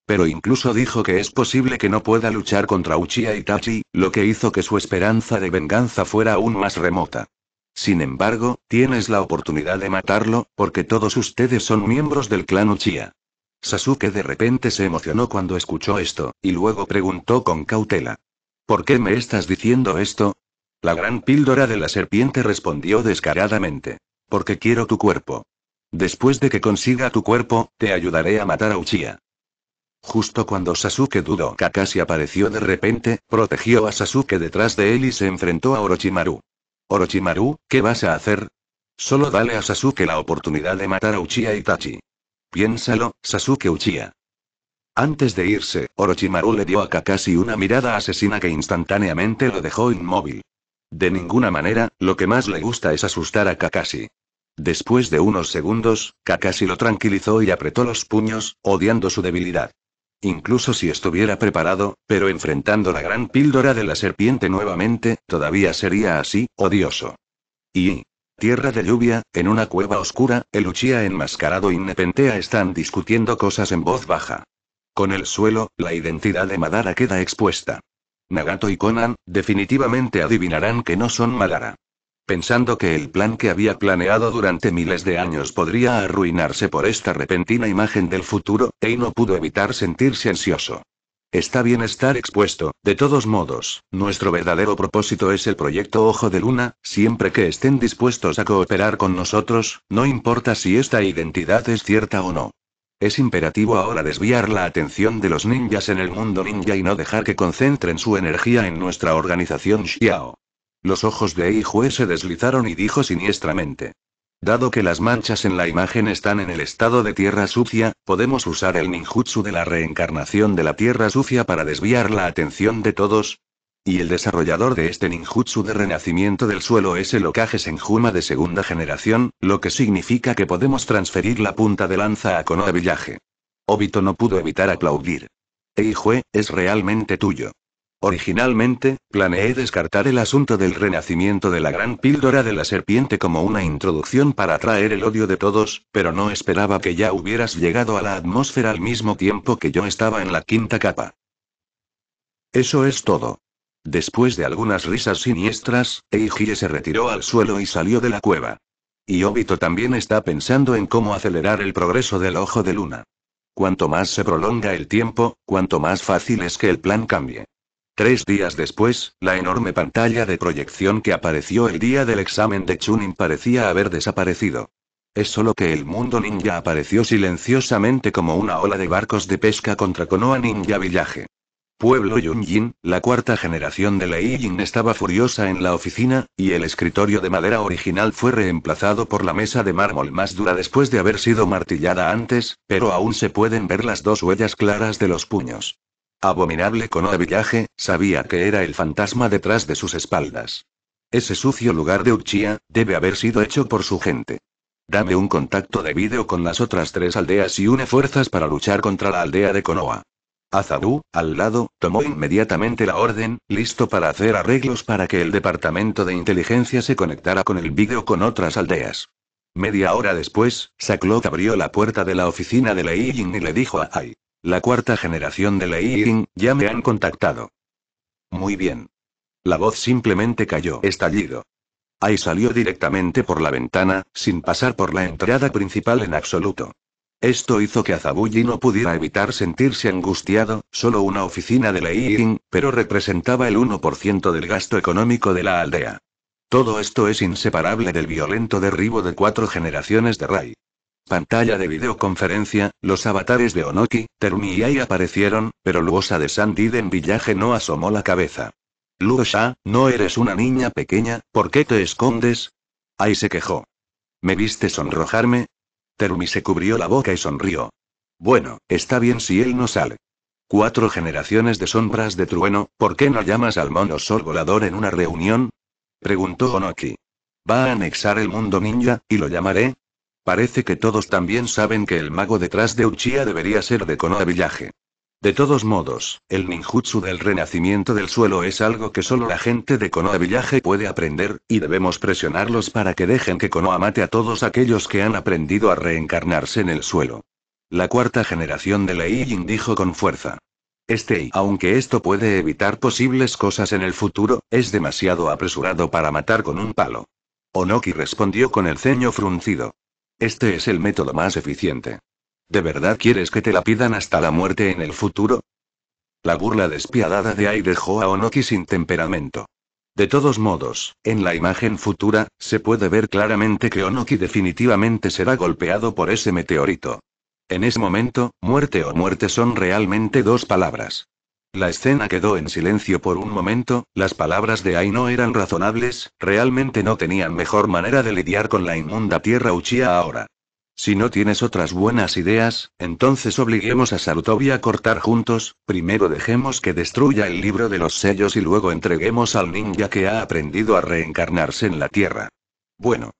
Pero incluso dijo que es posible que no pueda luchar contra Uchiha Itachi, lo que hizo que su esperanza de venganza fuera aún más remota. Sin embargo, tienes la oportunidad de matarlo, porque todos ustedes son miembros del clan Uchiha. Sasuke de repente se emocionó cuando escuchó esto, y luego preguntó con cautela. ¿Por qué me estás diciendo esto? La gran píldora de la serpiente respondió descaradamente. Porque quiero tu cuerpo. Después de que consiga tu cuerpo, te ayudaré a matar a Uchiha. Justo cuando Sasuke dudó, Kakashi apareció de repente, protegió a Sasuke detrás de él y se enfrentó a Orochimaru. Orochimaru, ¿qué vas a hacer? Solo dale a Sasuke la oportunidad de matar a Uchiha Itachi. Piénsalo, Sasuke Uchiha. Antes de irse, Orochimaru le dio a Kakashi una mirada asesina que instantáneamente lo dejó inmóvil. De ninguna manera, lo que más le gusta es asustar a Kakashi. Después de unos segundos, Kakashi lo tranquilizó y apretó los puños, odiando su debilidad. Incluso si estuviera preparado, pero enfrentando la gran píldora de la serpiente nuevamente, todavía sería así, odioso. Y, Tierra de lluvia, en una cueva oscura, el Uchiha enmascarado y Nepentea están discutiendo cosas en voz baja. Con el suelo, la identidad de Madara queda expuesta. Nagato y Conan, definitivamente adivinarán que no son Madara. Pensando que el plan que había planeado durante miles de años podría arruinarse por esta repentina imagen del futuro, Ei no pudo evitar sentirse ansioso. Está bien estar expuesto, de todos modos, nuestro verdadero propósito es el proyecto Ojo de Luna, siempre que estén dispuestos a cooperar con nosotros, no importa si esta identidad es cierta o no. Es imperativo ahora desviar la atención de los ninjas en el mundo ninja y no dejar que concentren su energía en nuestra organización Xiao. Los ojos de Eijue se deslizaron y dijo siniestramente. Dado que las manchas en la imagen están en el estado de tierra sucia, podemos usar el ninjutsu de la reencarnación de la tierra sucia para desviar la atención de todos. Y el desarrollador de este ninjutsu de renacimiento del suelo es el Okage Senjuma de segunda generación, lo que significa que podemos transferir la punta de lanza a Konoha Villaje. Obito no pudo evitar aplaudir. Eijue, es realmente tuyo. Originalmente, planeé descartar el asunto del renacimiento de la gran píldora de la serpiente como una introducción para atraer el odio de todos, pero no esperaba que ya hubieras llegado a la atmósfera al mismo tiempo que yo estaba en la quinta capa. Eso es todo. Después de algunas risas siniestras, Eiji se retiró al suelo y salió de la cueva. Y Obito también está pensando en cómo acelerar el progreso del ojo de luna. Cuanto más se prolonga el tiempo, cuanto más fácil es que el plan cambie. Tres días después, la enorme pantalla de proyección que apareció el día del examen de Chunin parecía haber desaparecido. Es solo que el mundo ninja apareció silenciosamente como una ola de barcos de pesca contra Konoha Ninja Village. Pueblo Yunjin, la cuarta generación de Lei Yin estaba furiosa en la oficina, y el escritorio de madera original fue reemplazado por la mesa de mármol más dura después de haber sido martillada antes, pero aún se pueden ver las dos huellas claras de los puños. Abominable Konoa Villaje, sabía que era el fantasma detrás de sus espaldas. Ese sucio lugar de Uchia debe haber sido hecho por su gente. Dame un contacto de vídeo con las otras tres aldeas y une fuerzas para luchar contra la aldea de Konoa. Azadú, al lado, tomó inmediatamente la orden, listo para hacer arreglos para que el departamento de inteligencia se conectara con el vídeo con otras aldeas. Media hora después, Saklok abrió la puerta de la oficina de Lei y le dijo a Ai. La cuarta generación de Lei ya me han contactado. Muy bien. La voz simplemente cayó estallido. Ahí salió directamente por la ventana, sin pasar por la entrada principal en absoluto. Esto hizo que Azabuji no pudiera evitar sentirse angustiado, solo una oficina de Lei pero representaba el 1% del gasto económico de la aldea. Todo esto es inseparable del violento derribo de cuatro generaciones de Rai. Pantalla de videoconferencia, los avatares de Onoki, Terumi y Ai aparecieron, pero Luosa de Sandiden Villaje no asomó la cabeza. Luosa, no eres una niña pequeña, ¿por qué te escondes? Ai se quejó. ¿Me viste sonrojarme? Terumi se cubrió la boca y sonrió. Bueno, está bien si él no sale. Cuatro generaciones de sombras de trueno, ¿por qué no llamas al mono sol volador en una reunión? Preguntó Onoki. Va a anexar el mundo ninja, y lo llamaré Parece que todos también saben que el mago detrás de Uchiha debería ser de Konoha Villaje. De todos modos, el ninjutsu del renacimiento del suelo es algo que solo la gente de Konoha Villaje puede aprender, y debemos presionarlos para que dejen que Konoha mate a todos aquellos que han aprendido a reencarnarse en el suelo. La cuarta generación de Lei Ying dijo con fuerza. Este aunque esto puede evitar posibles cosas en el futuro, es demasiado apresurado para matar con un palo. Onoki respondió con el ceño fruncido. Este es el método más eficiente. ¿De verdad quieres que te la pidan hasta la muerte en el futuro? La burla despiadada de Ai dejó a Onoki sin temperamento. De todos modos, en la imagen futura, se puede ver claramente que Onoki definitivamente será golpeado por ese meteorito. En ese momento, muerte o muerte son realmente dos palabras. La escena quedó en silencio por un momento, las palabras de Aino no eran razonables, realmente no tenían mejor manera de lidiar con la inmunda tierra Uchiha ahora. Si no tienes otras buenas ideas, entonces obliguemos a Sarutobi a cortar juntos, primero dejemos que destruya el libro de los sellos y luego entreguemos al ninja que ha aprendido a reencarnarse en la tierra. Bueno.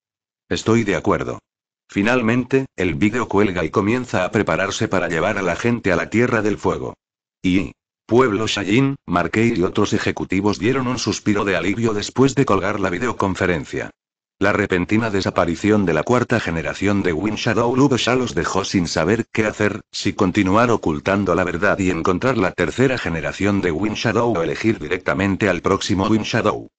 Estoy de acuerdo. Finalmente, el vídeo cuelga y comienza a prepararse para llevar a la gente a la Tierra del Fuego. Y, Pueblo Shayin, Markey y otros ejecutivos dieron un suspiro de alivio después de colgar la videoconferencia. La repentina desaparición de la cuarta generación de Winshadow Ludo ya los dejó sin saber qué hacer, si continuar ocultando la verdad y encontrar la tercera generación de Shadow o elegir directamente al próximo Shadow.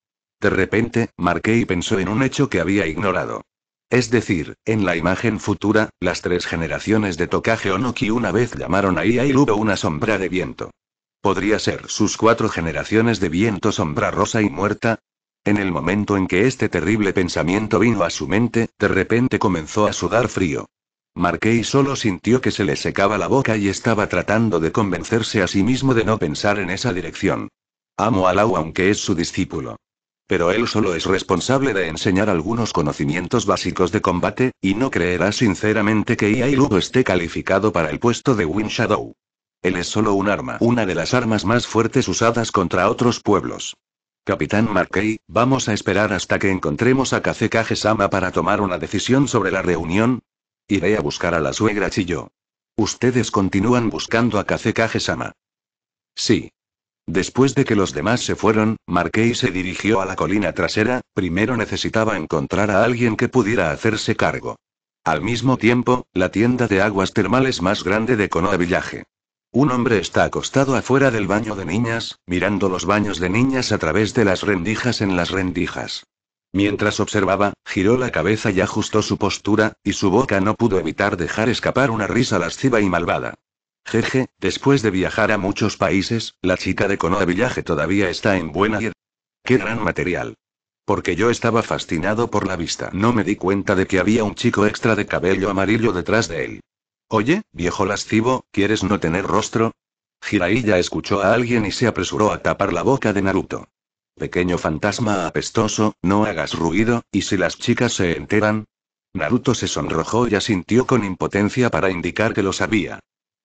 De repente, Markey pensó en un hecho que había ignorado. Es decir, en la imagen futura, las tres generaciones de Tokage Onoki una vez llamaron a Ia y Lubo una sombra de viento. Podría ser sus cuatro generaciones de viento sombra rosa y muerta, en el momento en que este terrible pensamiento vino a su mente, de repente comenzó a sudar frío. Markey solo sintió que se le secaba la boca y estaba tratando de convencerse a sí mismo de no pensar en esa dirección. Amo a Lau aunque es su discípulo. Pero él solo es responsable de enseñar algunos conocimientos básicos de combate, y no creerá sinceramente que e Iailu esté calificado para el puesto de Wind Shadow. Él es solo un arma, una de las armas más fuertes usadas contra otros pueblos. Capitán Markey, vamos a esperar hasta que encontremos a Kazekage Sama para tomar una decisión sobre la reunión. Iré a buscar a la suegra Chillo. Ustedes continúan buscando a Kazekage Sama. Sí. Después de que los demás se fueron, Markey se dirigió a la colina trasera, primero necesitaba encontrar a alguien que pudiera hacerse cargo. Al mismo tiempo, la tienda de aguas termales más grande de Konoha Village. Un hombre está acostado afuera del baño de niñas, mirando los baños de niñas a través de las rendijas en las rendijas. Mientras observaba, giró la cabeza y ajustó su postura, y su boca no pudo evitar dejar escapar una risa lasciva y malvada. Jeje, después de viajar a muchos países, la chica de Konoha Village todavía está en buena ¡Qué gran material! Porque yo estaba fascinado por la vista. No me di cuenta de que había un chico extra de cabello amarillo detrás de él. Oye, viejo lascivo, ¿quieres no tener rostro? Jiraiya escuchó a alguien y se apresuró a tapar la boca de Naruto. Pequeño fantasma apestoso, no hagas ruido, y si las chicas se enteran. Naruto se sonrojó y asintió con impotencia para indicar que lo sabía.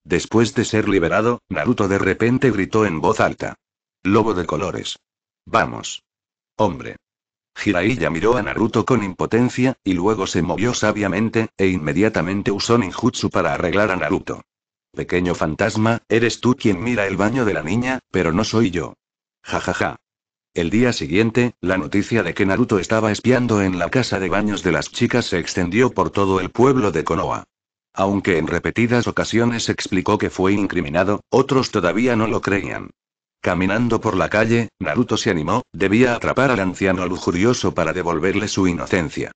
Después de ser liberado, Naruto de repente gritó en voz alta. Lobo de colores. Vamos. Hombre. Hiraiya miró a Naruto con impotencia, y luego se movió sabiamente, e inmediatamente usó ninjutsu para arreglar a Naruto. Pequeño fantasma, eres tú quien mira el baño de la niña, pero no soy yo. Jajaja. Ja, ja. El día siguiente, la noticia de que Naruto estaba espiando en la casa de baños de las chicas se extendió por todo el pueblo de Konoha. Aunque en repetidas ocasiones explicó que fue incriminado, otros todavía no lo creían. Caminando por la calle, Naruto se animó, debía atrapar al anciano lujurioso para devolverle su inocencia.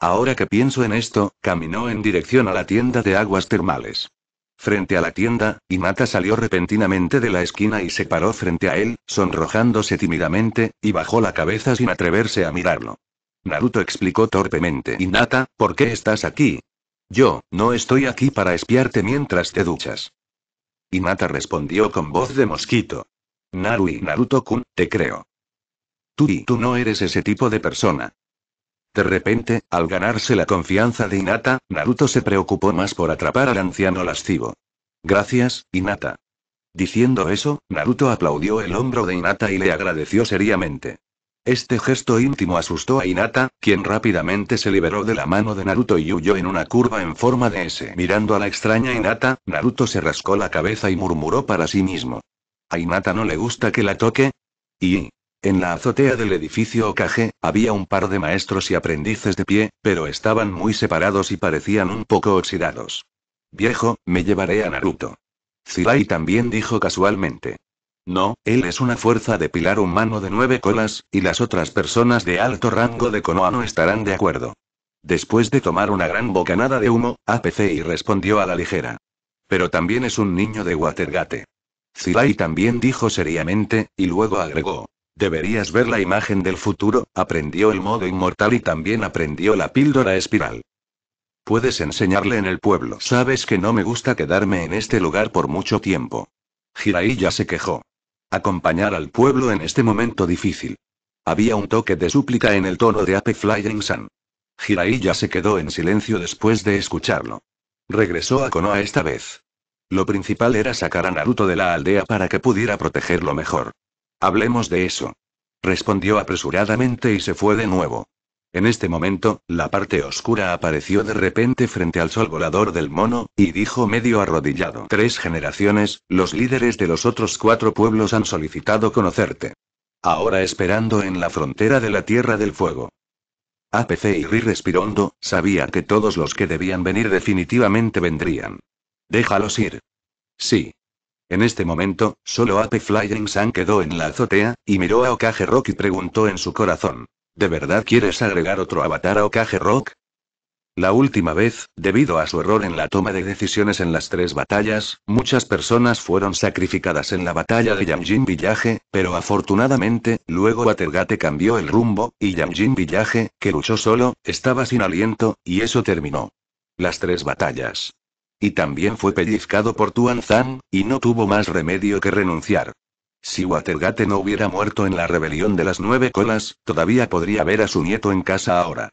Ahora que pienso en esto, caminó en dirección a la tienda de aguas termales. Frente a la tienda, Inata salió repentinamente de la esquina y se paró frente a él, sonrojándose tímidamente, y bajó la cabeza sin atreverse a mirarlo. Naruto explicó torpemente, Inata, ¿por qué estás aquí? Yo, no estoy aquí para espiarte mientras te duchas. Inata respondió con voz de mosquito. Naru Naruto-kun, te creo. Tú y tú no eres ese tipo de persona. De repente, al ganarse la confianza de Inata, Naruto se preocupó más por atrapar al anciano lascivo. Gracias, Inata. Diciendo eso, Naruto aplaudió el hombro de Inata y le agradeció seriamente. Este gesto íntimo asustó a Inata, quien rápidamente se liberó de la mano de Naruto y huyó en una curva en forma de S. Mirando a la extraña Inata, Naruto se rascó la cabeza y murmuró para sí mismo. A no le gusta que la toque. Y... En la azotea del edificio Okage, había un par de maestros y aprendices de pie, pero estaban muy separados y parecían un poco oxidados. Viejo, me llevaré a Naruto. Zirai también dijo casualmente. No, él es una fuerza de pilar humano de nueve colas, y las otras personas de alto rango de Konoha no estarán de acuerdo. Después de tomar una gran bocanada de humo, APC y respondió a la ligera. Pero también es un niño de Watergate. Zirai también dijo seriamente, y luego agregó. Deberías ver la imagen del futuro, aprendió el modo inmortal y también aprendió la píldora espiral. Puedes enseñarle en el pueblo. Sabes que no me gusta quedarme en este lugar por mucho tiempo. Jirai ya se quejó. Acompañar al pueblo en este momento difícil. Había un toque de súplica en el tono de Ape Flying Sun. ya se quedó en silencio después de escucharlo. Regresó a Konoha esta vez. Lo principal era sacar a Naruto de la aldea para que pudiera protegerlo mejor. Hablemos de eso. Respondió apresuradamente y se fue de nuevo. En este momento, la parte oscura apareció de repente frente al sol volador del mono, y dijo medio arrodillado. Tres generaciones, los líderes de los otros cuatro pueblos han solicitado conocerte. Ahora esperando en la frontera de la Tierra del Fuego. APC y Ri respirando, sabía que todos los que debían venir definitivamente vendrían. Déjalos ir. Sí. En este momento, solo Ape Flying San quedó en la azotea, y miró a Okage Rock y preguntó en su corazón. ¿De verdad quieres agregar otro avatar a Okage Rock? La última vez, debido a su error en la toma de decisiones en las tres batallas, muchas personas fueron sacrificadas en la batalla de Yamjin Village, pero afortunadamente, luego Watergate cambió el rumbo, y Yamjin Village, que luchó solo, estaba sin aliento, y eso terminó. Las tres batallas. Y también fue pellizcado por Tuan Zan, y no tuvo más remedio que renunciar. Si Watergate no hubiera muerto en la rebelión de las nueve colas, todavía podría ver a su nieto en casa ahora.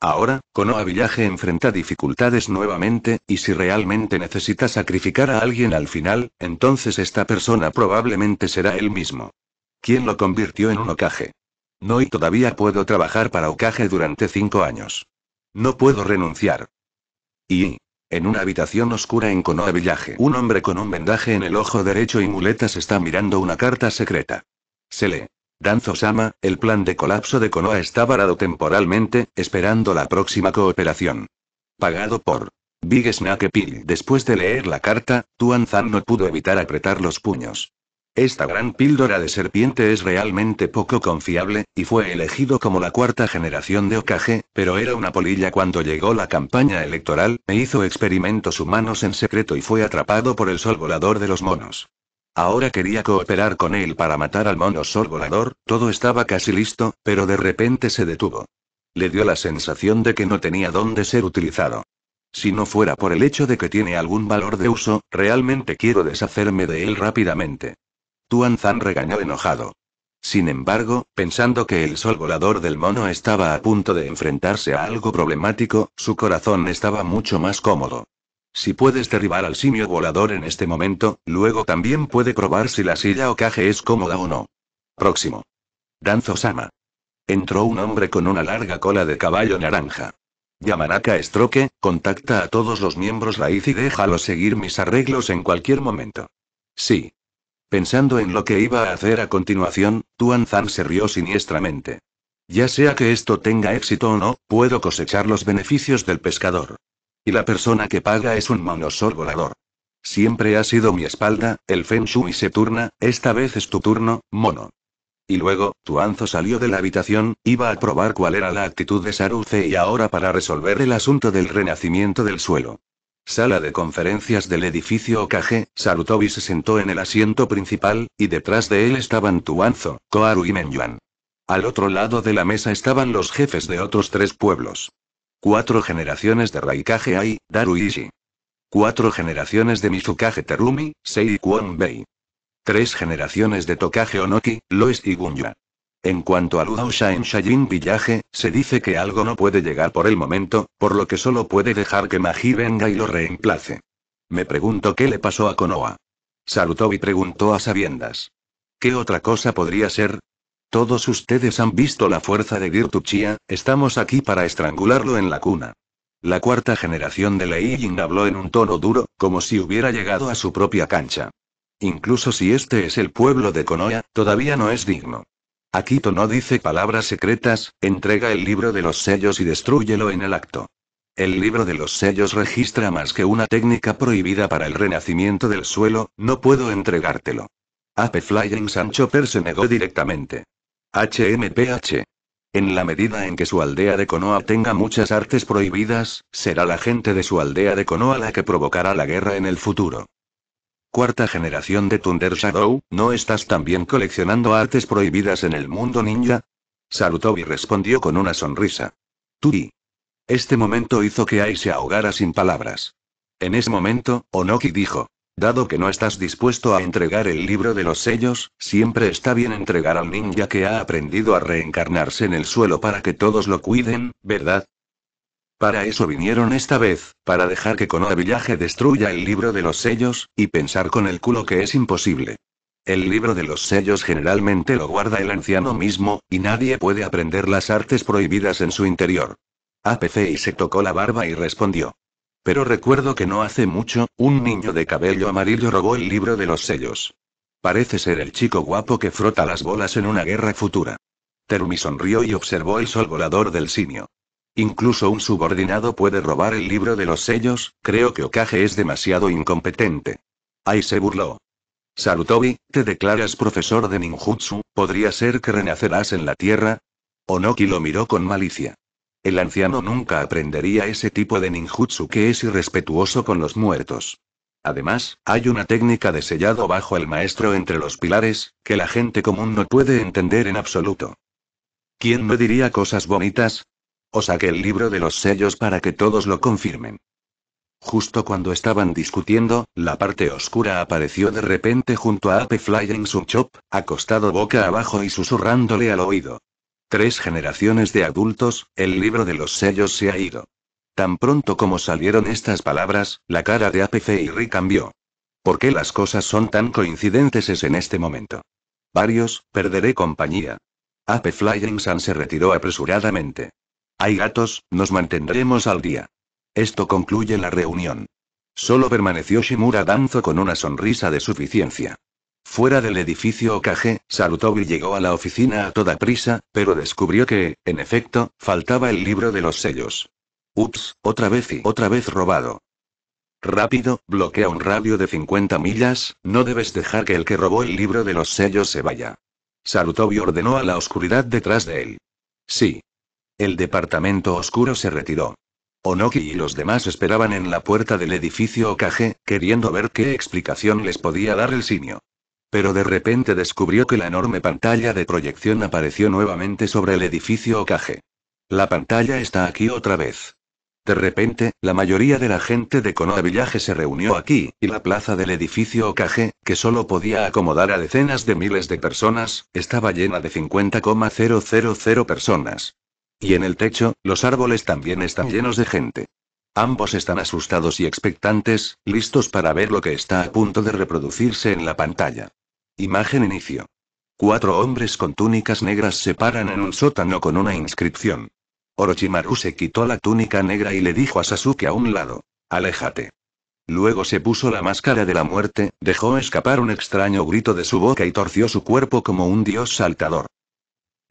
Ahora, Konoha Village enfrenta dificultades nuevamente, y si realmente necesita sacrificar a alguien al final, entonces esta persona probablemente será él mismo. ¿Quién lo convirtió en un Okage? No y todavía puedo trabajar para Okage durante cinco años. No puedo renunciar. Y, en una habitación oscura en Konoha Village, un hombre con un vendaje en el ojo derecho y muletas está mirando una carta secreta. Se lee. Danzo-sama, el plan de colapso de Konoha está varado temporalmente, esperando la próxima cooperación. Pagado por Big Snake Pill. Después de leer la carta, Tuan Zan no pudo evitar apretar los puños. Esta gran píldora de serpiente es realmente poco confiable, y fue elegido como la cuarta generación de Okage, pero era una polilla cuando llegó la campaña electoral, Me hizo experimentos humanos en secreto y fue atrapado por el sol volador de los monos. Ahora quería cooperar con él para matar al mono sol volador, todo estaba casi listo, pero de repente se detuvo. Le dio la sensación de que no tenía dónde ser utilizado. Si no fuera por el hecho de que tiene algún valor de uso, realmente quiero deshacerme de él rápidamente. Tuan Zan regañó enojado. Sin embargo, pensando que el sol volador del mono estaba a punto de enfrentarse a algo problemático, su corazón estaba mucho más cómodo. Si puedes derribar al simio volador en este momento, luego también puede probar si la silla o caje es cómoda o no. Próximo. Danzo-sama. Entró un hombre con una larga cola de caballo naranja. Yamanaka Stroke, contacta a todos los miembros raíz y déjalo seguir mis arreglos en cualquier momento. Sí. Pensando en lo que iba a hacer a continuación, Tuan Zan se rió siniestramente. Ya sea que esto tenga éxito o no, puedo cosechar los beneficios del pescador. Y la persona que paga es un monosol volador. Siempre ha sido mi espalda, el Feng Shui se turna, esta vez es tu turno, mono. Y luego, Tuanzo salió de la habitación, iba a probar cuál era la actitud de Saruce y ahora para resolver el asunto del renacimiento del suelo. Sala de conferencias del edificio Okage, Sarutobi se sentó en el asiento principal, y detrás de él estaban Tuanzo, Koaru y Menyuan. Al otro lado de la mesa estaban los jefes de otros tres pueblos. Cuatro generaciones de Raikage Ai, Daru Cuatro generaciones de Mizukage Terumi, Sei y Tres generaciones de Tokage Onoki, Lois y Gunya. En cuanto a Udausha en Shayin Villaje, se dice que algo no puede llegar por el momento, por lo que solo puede dejar que Magi venga y lo reemplace. Me pregunto qué le pasó a Konoha. y preguntó a sabiendas. ¿Qué otra cosa podría ser? Todos ustedes han visto la fuerza de Dirtuchia, estamos aquí para estrangularlo en la cuna. La cuarta generación de Lei Ying habló en un tono duro, como si hubiera llegado a su propia cancha. Incluso si este es el pueblo de Konoa, todavía no es digno. Akito no dice palabras secretas, entrega el libro de los sellos y destruyelo en el acto. El libro de los sellos registra más que una técnica prohibida para el renacimiento del suelo, no puedo entregártelo. Ape Flying Sancho Per se negó directamente. HMPH. En la medida en que su aldea de Konoha tenga muchas artes prohibidas, será la gente de su aldea de Konoha la que provocará la guerra en el futuro cuarta generación de Thunder Shadow, ¿no estás también coleccionando artes prohibidas en el mundo ninja? y respondió con una sonrisa. Tui. Este momento hizo que Ai se ahogara sin palabras. En ese momento, Onoki dijo. Dado que no estás dispuesto a entregar el libro de los sellos, siempre está bien entregar al ninja que ha aprendido a reencarnarse en el suelo para que todos lo cuiden, ¿verdad? Para eso vinieron esta vez, para dejar que Konoha Villaje destruya el libro de los sellos, y pensar con el culo que es imposible. El libro de los sellos generalmente lo guarda el anciano mismo, y nadie puede aprender las artes prohibidas en su interior. APC se tocó la barba y respondió. Pero recuerdo que no hace mucho, un niño de cabello amarillo robó el libro de los sellos. Parece ser el chico guapo que frota las bolas en una guerra futura. Terumi sonrió y observó el sol volador del simio. Incluso un subordinado puede robar el libro de los sellos, creo que Okage es demasiado incompetente. Ahí se burló. Salutobi, te declaras profesor de ninjutsu, ¿podría ser que renacerás en la tierra? Onoki lo miró con malicia. El anciano nunca aprendería ese tipo de ninjutsu que es irrespetuoso con los muertos. Además, hay una técnica de sellado bajo el maestro entre los pilares, que la gente común no puede entender en absoluto. ¿Quién me diría cosas bonitas? O saqué el libro de los sellos para que todos lo confirmen. Justo cuando estaban discutiendo, la parte oscura apareció de repente junto a Ape Flying Chop, acostado boca abajo y susurrándole al oído. Tres generaciones de adultos, el libro de los sellos se ha ido. Tan pronto como salieron estas palabras, la cara de Ape Fairy cambió. ¿Por qué las cosas son tan coincidentes es en este momento? Varios, perderé compañía. Ape Flying Sun se retiró apresuradamente. Hay gatos, nos mantendremos al día. Esto concluye la reunión. Solo permaneció Shimura Danzo con una sonrisa de suficiencia. Fuera del edificio Okage, Sarutobi llegó a la oficina a toda prisa, pero descubrió que, en efecto, faltaba el libro de los sellos. Ups, otra vez y otra vez robado. Rápido, bloquea un radio de 50 millas, no debes dejar que el que robó el libro de los sellos se vaya. Sarutobi ordenó a la oscuridad detrás de él. Sí, el departamento oscuro se retiró. Onoki y los demás esperaban en la puerta del edificio Okage, queriendo ver qué explicación les podía dar el simio. Pero de repente descubrió que la enorme pantalla de proyección apareció nuevamente sobre el edificio Okage. La pantalla está aquí otra vez. De repente, la mayoría de la gente de Konoha Village se reunió aquí, y la plaza del edificio Okage, que solo podía acomodar a decenas de miles de personas, estaba llena de 50,000 personas. Y en el techo, los árboles también están llenos de gente. Ambos están asustados y expectantes, listos para ver lo que está a punto de reproducirse en la pantalla. Imagen inicio. Cuatro hombres con túnicas negras se paran en un sótano con una inscripción. Orochimaru se quitó la túnica negra y le dijo a Sasuke a un lado, Aléjate. Luego se puso la máscara de la muerte, dejó escapar un extraño grito de su boca y torció su cuerpo como un dios saltador.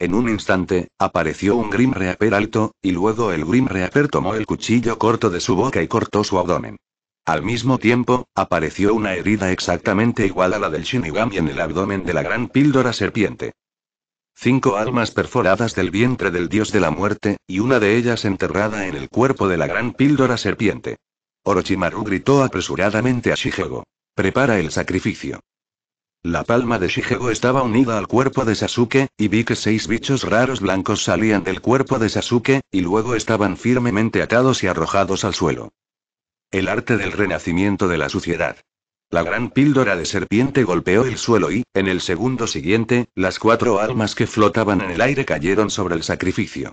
En un instante, apareció un Grim Reaper alto, y luego el Grim Reaper tomó el cuchillo corto de su boca y cortó su abdomen. Al mismo tiempo, apareció una herida exactamente igual a la del Shinigami en el abdomen de la gran píldora serpiente. Cinco almas perforadas del vientre del dios de la muerte, y una de ellas enterrada en el cuerpo de la gran píldora serpiente. Orochimaru gritó apresuradamente a Shigego. Prepara el sacrificio. La palma de Shigeo estaba unida al cuerpo de Sasuke, y vi que seis bichos raros blancos salían del cuerpo de Sasuke, y luego estaban firmemente atados y arrojados al suelo. El arte del renacimiento de la suciedad. La gran píldora de serpiente golpeó el suelo y, en el segundo siguiente, las cuatro almas que flotaban en el aire cayeron sobre el sacrificio.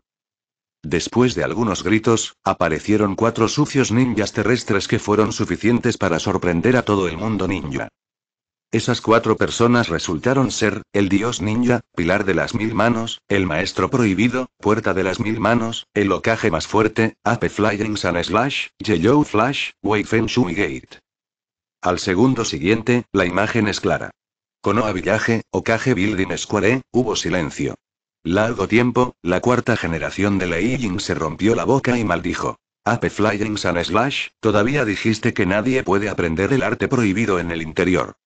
Después de algunos gritos, aparecieron cuatro sucios ninjas terrestres que fueron suficientes para sorprender a todo el mundo ninja. Esas cuatro personas resultaron ser, el dios ninja, pilar de las mil manos, el maestro prohibido, puerta de las mil manos, el ocaje más fuerte, Ape Flying Sun Slash, Yellow Flash, Wei Feng Shui Gate. Al segundo siguiente, la imagen es clara. Konoha Village, Okage Building Square, e, hubo silencio. Largo tiempo, la cuarta generación de Lei Ying se rompió la boca y maldijo. Ape Flying Sun Slash, todavía dijiste que nadie puede aprender el arte prohibido en el interior.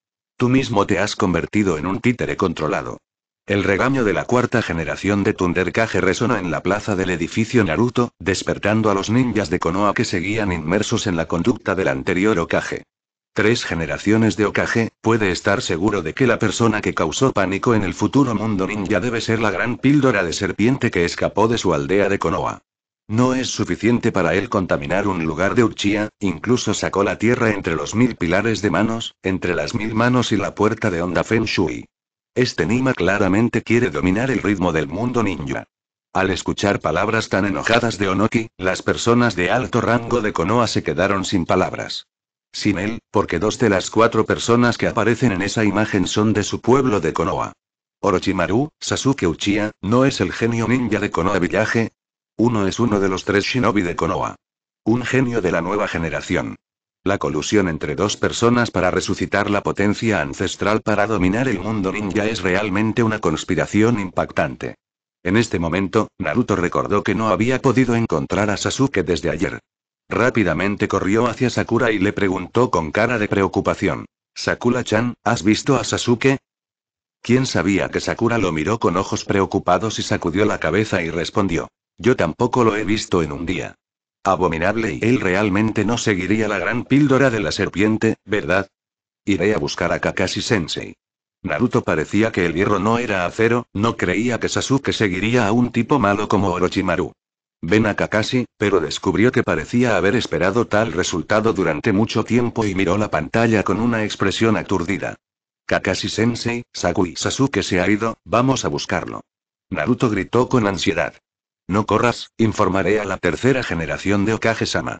Tú mismo te has convertido en un títere controlado. El regaño de la cuarta generación de Tundercage resonó en la plaza del edificio Naruto, despertando a los ninjas de Konoha que seguían inmersos en la conducta del anterior Okage. Tres generaciones de Okage, puede estar seguro de que la persona que causó pánico en el futuro mundo ninja debe ser la gran píldora de serpiente que escapó de su aldea de Konoha. No es suficiente para él contaminar un lugar de Uchía, incluso sacó la tierra entre los mil pilares de manos, entre las mil manos y la puerta de onda Feng Shui. Este Nima claramente quiere dominar el ritmo del mundo ninja. Al escuchar palabras tan enojadas de Onoki, las personas de alto rango de Konoha se quedaron sin palabras. Sin él, porque dos de las cuatro personas que aparecen en esa imagen son de su pueblo de Konoha. Orochimaru, Sasuke Uchiha, no es el genio ninja de Konoha Villaje. Uno es uno de los tres shinobi de Konoha. Un genio de la nueva generación. La colusión entre dos personas para resucitar la potencia ancestral para dominar el mundo ninja es realmente una conspiración impactante. En este momento, Naruto recordó que no había podido encontrar a Sasuke desde ayer. Rápidamente corrió hacia Sakura y le preguntó con cara de preocupación. Sakura-chan, ¿has visto a Sasuke? ¿Quién sabía que Sakura lo miró con ojos preocupados y sacudió la cabeza y respondió. Yo tampoco lo he visto en un día. Abominable y él realmente no seguiría la gran píldora de la serpiente, ¿verdad? Iré a buscar a Kakashi Sensei. Naruto parecía que el hierro no era acero, no creía que Sasuke seguiría a un tipo malo como Orochimaru. Ven a Kakashi, pero descubrió que parecía haber esperado tal resultado durante mucho tiempo y miró la pantalla con una expresión aturdida. Kakashi Sensei, y Sasuke se ha ido, vamos a buscarlo. Naruto gritó con ansiedad. No corras, informaré a la tercera generación de Okage-sama.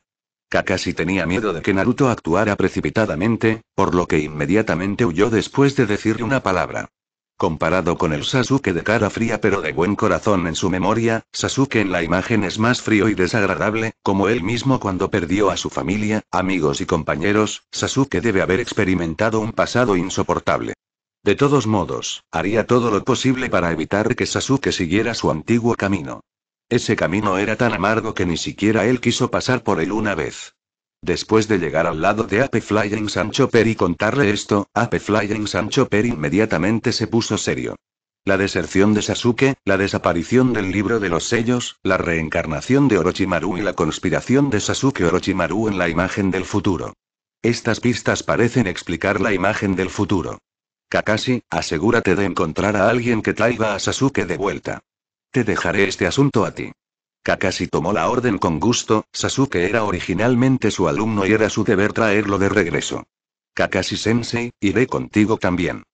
Kakashi tenía miedo de que Naruto actuara precipitadamente, por lo que inmediatamente huyó después de decirle una palabra. Comparado con el Sasuke de cara fría pero de buen corazón en su memoria, Sasuke en la imagen es más frío y desagradable, como él mismo cuando perdió a su familia, amigos y compañeros, Sasuke debe haber experimentado un pasado insoportable. De todos modos, haría todo lo posible para evitar que Sasuke siguiera su antiguo camino. Ese camino era tan amargo que ni siquiera él quiso pasar por él una vez. Después de llegar al lado de Ape Flying Sancho Peri y contarle esto, Ape Flying Sancho Peri inmediatamente se puso serio. La deserción de Sasuke, la desaparición del libro de los sellos, la reencarnación de Orochimaru y la conspiración de Sasuke Orochimaru en la imagen del futuro. Estas pistas parecen explicar la imagen del futuro. Kakashi, asegúrate de encontrar a alguien que traiga a Sasuke de vuelta. Te dejaré este asunto a ti. Kakashi tomó la orden con gusto, Sasuke era originalmente su alumno y era su deber traerlo de regreso. Kakashi-sensei, iré contigo también.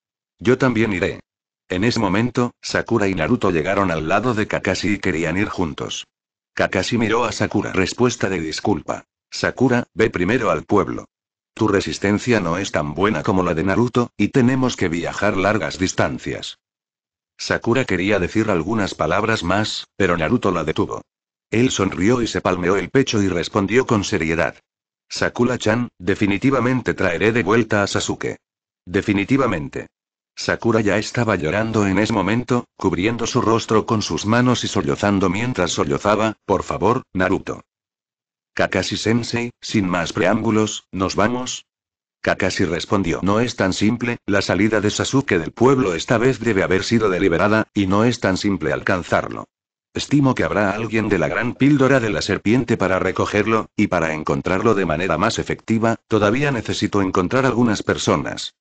Yo también iré. En ese momento, Sakura y Naruto llegaron al lado de Kakashi y querían ir juntos. Kakashi miró a Sakura. Respuesta de disculpa. Sakura, ve primero al pueblo. Tu resistencia no es tan buena como la de Naruto, y tenemos que viajar largas distancias. Sakura quería decir algunas palabras más, pero Naruto la detuvo. Él sonrió y se palmeó el pecho y respondió con seriedad. Sakura-chan, definitivamente traeré de vuelta a Sasuke. Definitivamente. Sakura ya estaba llorando en ese momento, cubriendo su rostro con sus manos y sollozando mientras sollozaba, por favor, Naruto. Kakashi-sensei, sin más preámbulos, nos vamos, Kakashi respondió No es tan simple, la salida de Sasuke del pueblo esta vez debe haber sido deliberada, y no es tan simple alcanzarlo. Estimo que habrá alguien de la gran píldora de la serpiente para recogerlo, y para encontrarlo de manera más efectiva, todavía necesito encontrar algunas personas.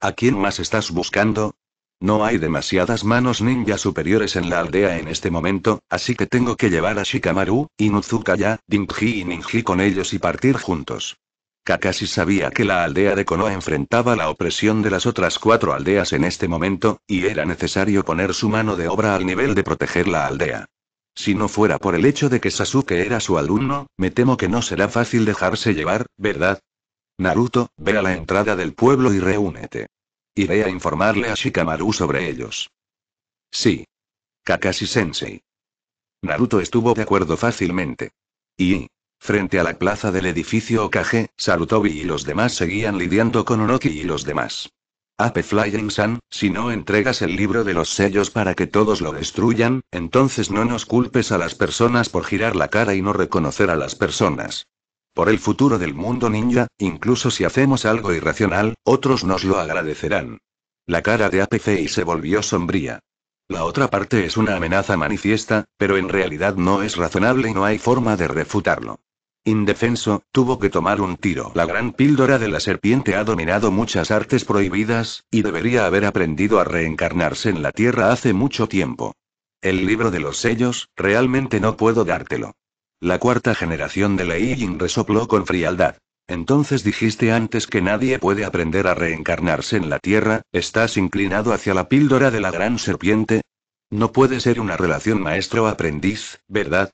¿A quién más estás buscando? No hay demasiadas manos ninja superiores en la aldea en este momento, así que tengo que llevar a Shikamaru, Inuzukaya, Dingji y Ninji con ellos y partir juntos. Kakashi sabía que la aldea de Konoha enfrentaba la opresión de las otras cuatro aldeas en este momento, y era necesario poner su mano de obra al nivel de proteger la aldea. Si no fuera por el hecho de que Sasuke era su alumno, me temo que no será fácil dejarse llevar, ¿verdad? Naruto, ve a la entrada del pueblo y reúnete. Iré a informarle a Shikamaru sobre ellos. Sí. Kakashi-sensei. Naruto estuvo de acuerdo fácilmente. Y, Frente a la plaza del edificio Okage, Sarutobi y los demás seguían lidiando con Oroki y los demás. Ape Flying san si no entregas el libro de los sellos para que todos lo destruyan, entonces no nos culpes a las personas por girar la cara y no reconocer a las personas. Por el futuro del mundo ninja, incluso si hacemos algo irracional, otros nos lo agradecerán. La cara de Ape Fei se volvió sombría. La otra parte es una amenaza manifiesta, pero en realidad no es razonable y no hay forma de refutarlo. Indefenso, tuvo que tomar un tiro. La gran píldora de la serpiente ha dominado muchas artes prohibidas, y debería haber aprendido a reencarnarse en la Tierra hace mucho tiempo. El libro de los sellos, realmente no puedo dártelo. La cuarta generación de Lei Ying resopló con frialdad. Entonces dijiste antes que nadie puede aprender a reencarnarse en la Tierra, ¿estás inclinado hacia la píldora de la gran serpiente? No puede ser una relación maestro-aprendiz, ¿verdad?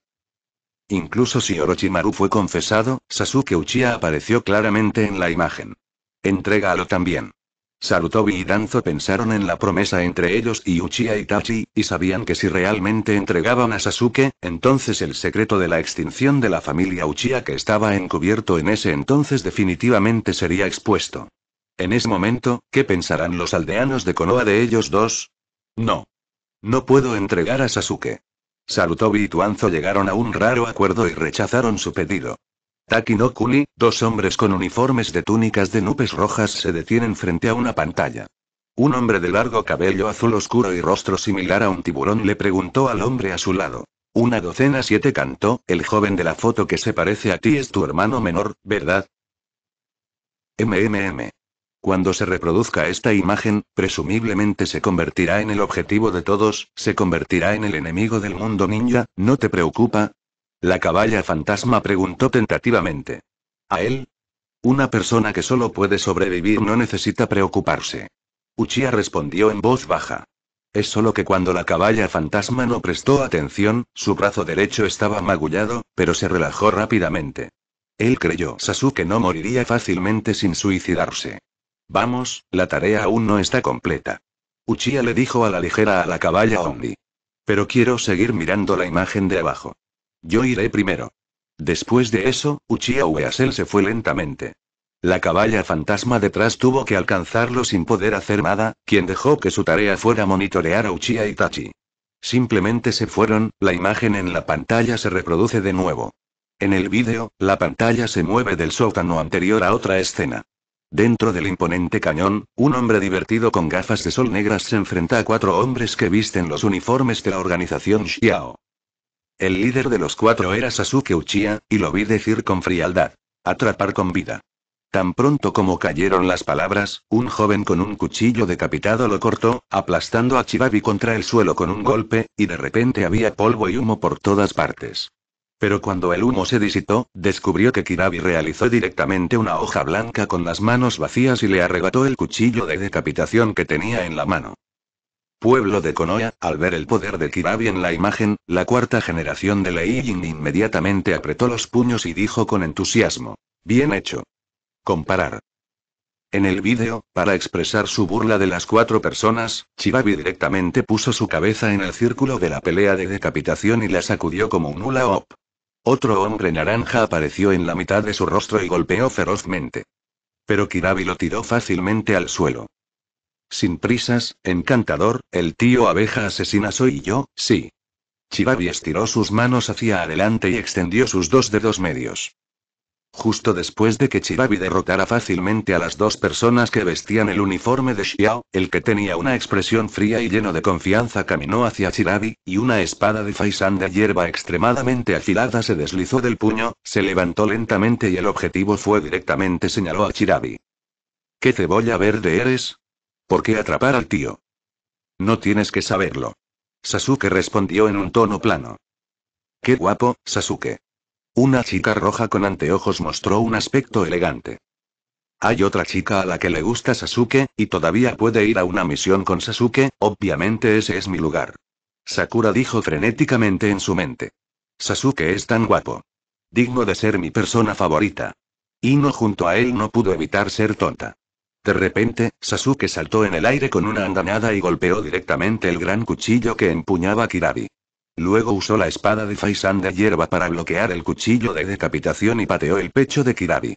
Incluso si Orochimaru fue confesado, Sasuke Uchiha apareció claramente en la imagen. Entrégalo también. Sarutobi y Danzo pensaron en la promesa entre ellos y Uchiha Itachi, y sabían que si realmente entregaban a Sasuke, entonces el secreto de la extinción de la familia Uchiha que estaba encubierto en ese entonces definitivamente sería expuesto. En ese momento, ¿qué pensarán los aldeanos de Konoha de ellos dos? No. No puedo entregar a Sasuke. Salutobi y Tuanzo llegaron a un raro acuerdo y rechazaron su pedido. Taki dos hombres con uniformes de túnicas de nubes rojas se detienen frente a una pantalla. Un hombre de largo cabello azul oscuro y rostro similar a un tiburón le preguntó al hombre a su lado. Una docena siete cantó, el joven de la foto que se parece a ti es tu hermano menor, ¿verdad? MMM. Cuando se reproduzca esta imagen, presumiblemente se convertirá en el objetivo de todos, se convertirá en el enemigo del mundo ninja, ¿no te preocupa? La caballa fantasma preguntó tentativamente. ¿A él? Una persona que solo puede sobrevivir no necesita preocuparse. Uchiha respondió en voz baja. Es solo que cuando la caballa fantasma no prestó atención, su brazo derecho estaba magullado, pero se relajó rápidamente. Él creyó Sasuke no moriría fácilmente sin suicidarse. Vamos, la tarea aún no está completa. Uchiha le dijo a la ligera a la caballa Omni. Pero quiero seguir mirando la imagen de abajo. Yo iré primero. Después de eso, Uchiha Ueasel se fue lentamente. La caballa fantasma detrás tuvo que alcanzarlo sin poder hacer nada, quien dejó que su tarea fuera monitorear a Uchiha Tachi. Simplemente se fueron, la imagen en la pantalla se reproduce de nuevo. En el vídeo, la pantalla se mueve del sótano anterior a otra escena. Dentro del imponente cañón, un hombre divertido con gafas de sol negras se enfrenta a cuatro hombres que visten los uniformes de la organización Xiao. El líder de los cuatro era Sasuke Uchiha, y lo vi decir con frialdad. Atrapar con vida. Tan pronto como cayeron las palabras, un joven con un cuchillo decapitado lo cortó, aplastando a Chibabi contra el suelo con un golpe, y de repente había polvo y humo por todas partes. Pero cuando el humo se disitó, descubrió que Kirabi realizó directamente una hoja blanca con las manos vacías y le arrebató el cuchillo de decapitación que tenía en la mano. Pueblo de Konoya, al ver el poder de Kirabi en la imagen, la cuarta generación de Lei Ying inmediatamente apretó los puños y dijo con entusiasmo. Bien hecho. Comparar. En el vídeo, para expresar su burla de las cuatro personas, Chibabi directamente puso su cabeza en el círculo de la pelea de decapitación y la sacudió como un hula op. Otro hombre naranja apareció en la mitad de su rostro y golpeó ferozmente. Pero Kirabi lo tiró fácilmente al suelo. Sin prisas, encantador, el tío abeja asesina soy yo, sí. Chibabi estiró sus manos hacia adelante y extendió sus dos dedos medios. Justo después de que Chirabi derrotara fácilmente a las dos personas que vestían el uniforme de Xiao, el que tenía una expresión fría y lleno de confianza caminó hacia Chirabi, y una espada de faisán de hierba extremadamente afilada se deslizó del puño, se levantó lentamente y el objetivo fue directamente señaló a Chirabi. ¿Qué cebolla verde eres? ¿Por qué atrapar al tío? No tienes que saberlo. Sasuke respondió en un tono plano. Qué guapo, Sasuke. Una chica roja con anteojos mostró un aspecto elegante. Hay otra chica a la que le gusta Sasuke, y todavía puede ir a una misión con Sasuke, obviamente ese es mi lugar. Sakura dijo frenéticamente en su mente. Sasuke es tan guapo. Digno de ser mi persona favorita. no junto a él no pudo evitar ser tonta. De repente, Sasuke saltó en el aire con una andanada y golpeó directamente el gran cuchillo que empuñaba Kirabi. Luego usó la espada de Faisan de hierba para bloquear el cuchillo de decapitación y pateó el pecho de Kirabi.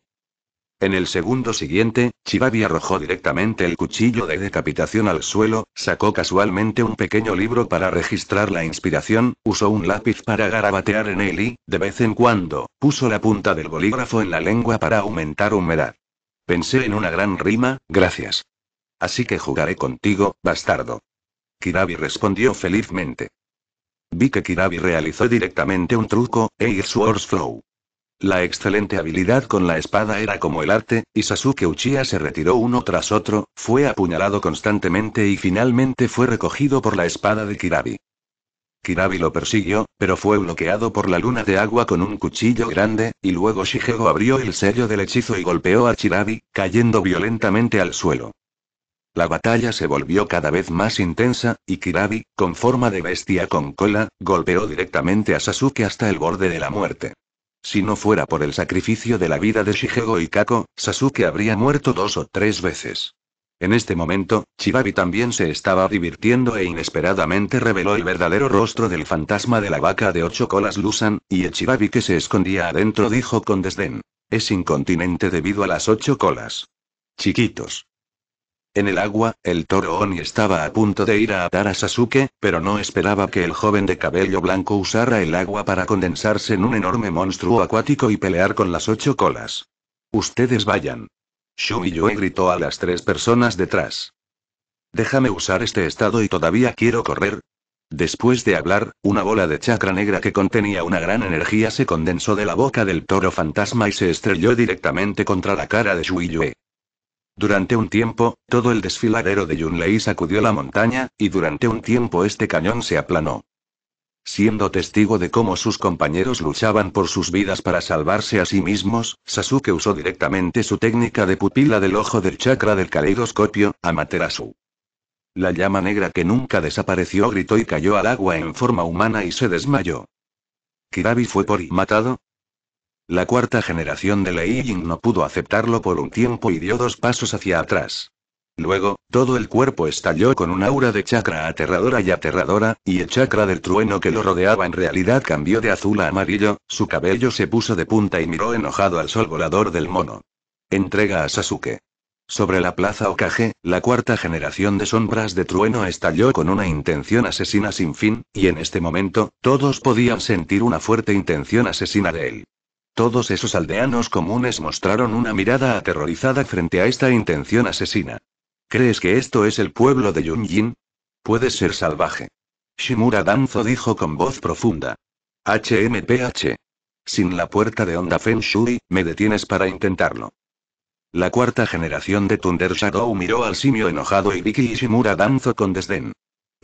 En el segundo siguiente, Chibabi arrojó directamente el cuchillo de decapitación al suelo, sacó casualmente un pequeño libro para registrar la inspiración, usó un lápiz para garabatear en él y, de vez en cuando, puso la punta del bolígrafo en la lengua para aumentar humedad. Pensé en una gran rima, gracias. Así que jugaré contigo, bastardo. Kirabi respondió felizmente. Vi que Kirabi realizó directamente un truco, e Air Swords Flow. La excelente habilidad con la espada era como el arte, y Sasuke Uchiha se retiró uno tras otro, fue apuñalado constantemente y finalmente fue recogido por la espada de Kirabi. Kirabi lo persiguió, pero fue bloqueado por la luna de agua con un cuchillo grande, y luego Shigeo abrió el sello del hechizo y golpeó a Kirabi, cayendo violentamente al suelo. La batalla se volvió cada vez más intensa, y Kirabi, con forma de bestia con cola, golpeó directamente a Sasuke hasta el borde de la muerte. Si no fuera por el sacrificio de la vida de Shigego y Kako, Sasuke habría muerto dos o tres veces. En este momento, Chibabi también se estaba divirtiendo e inesperadamente reveló el verdadero rostro del fantasma de la vaca de ocho colas Lusan, y el Chibabi que se escondía adentro dijo con desdén. Es incontinente debido a las ocho colas. Chiquitos. En el agua, el toro Oni estaba a punto de ir a atar a Sasuke, pero no esperaba que el joven de cabello blanco usara el agua para condensarse en un enorme monstruo acuático y pelear con las ocho colas. Ustedes vayan. Yue gritó a las tres personas detrás. Déjame usar este estado y todavía quiero correr. Después de hablar, una bola de chakra negra que contenía una gran energía se condensó de la boca del toro fantasma y se estrelló directamente contra la cara de Shuiyue. Durante un tiempo, todo el desfiladero de Yunlei sacudió la montaña, y durante un tiempo este cañón se aplanó. Siendo testigo de cómo sus compañeros luchaban por sus vidas para salvarse a sí mismos, Sasuke usó directamente su técnica de pupila del ojo del chakra del caleidoscopio, Amaterasu. La llama negra que nunca desapareció gritó y cayó al agua en forma humana y se desmayó. Kirabi fue por y matado, la cuarta generación de Lei Ying no pudo aceptarlo por un tiempo y dio dos pasos hacia atrás. Luego, todo el cuerpo estalló con un aura de chakra aterradora y aterradora, y el chakra del trueno que lo rodeaba en realidad cambió de azul a amarillo, su cabello se puso de punta y miró enojado al sol volador del mono. Entrega a Sasuke. Sobre la plaza Okage, la cuarta generación de sombras de trueno estalló con una intención asesina sin fin, y en este momento, todos podían sentir una fuerte intención asesina de él. Todos esos aldeanos comunes mostraron una mirada aterrorizada frente a esta intención asesina. ¿Crees que esto es el pueblo de Yunjin? Puedes ser salvaje. Shimura Danzo dijo con voz profunda. HMPH. Sin la puerta de Onda Feng Shui, me detienes para intentarlo. La cuarta generación de Thunder Shadow miró al simio enojado y Vicky y Shimura Danzo con desdén.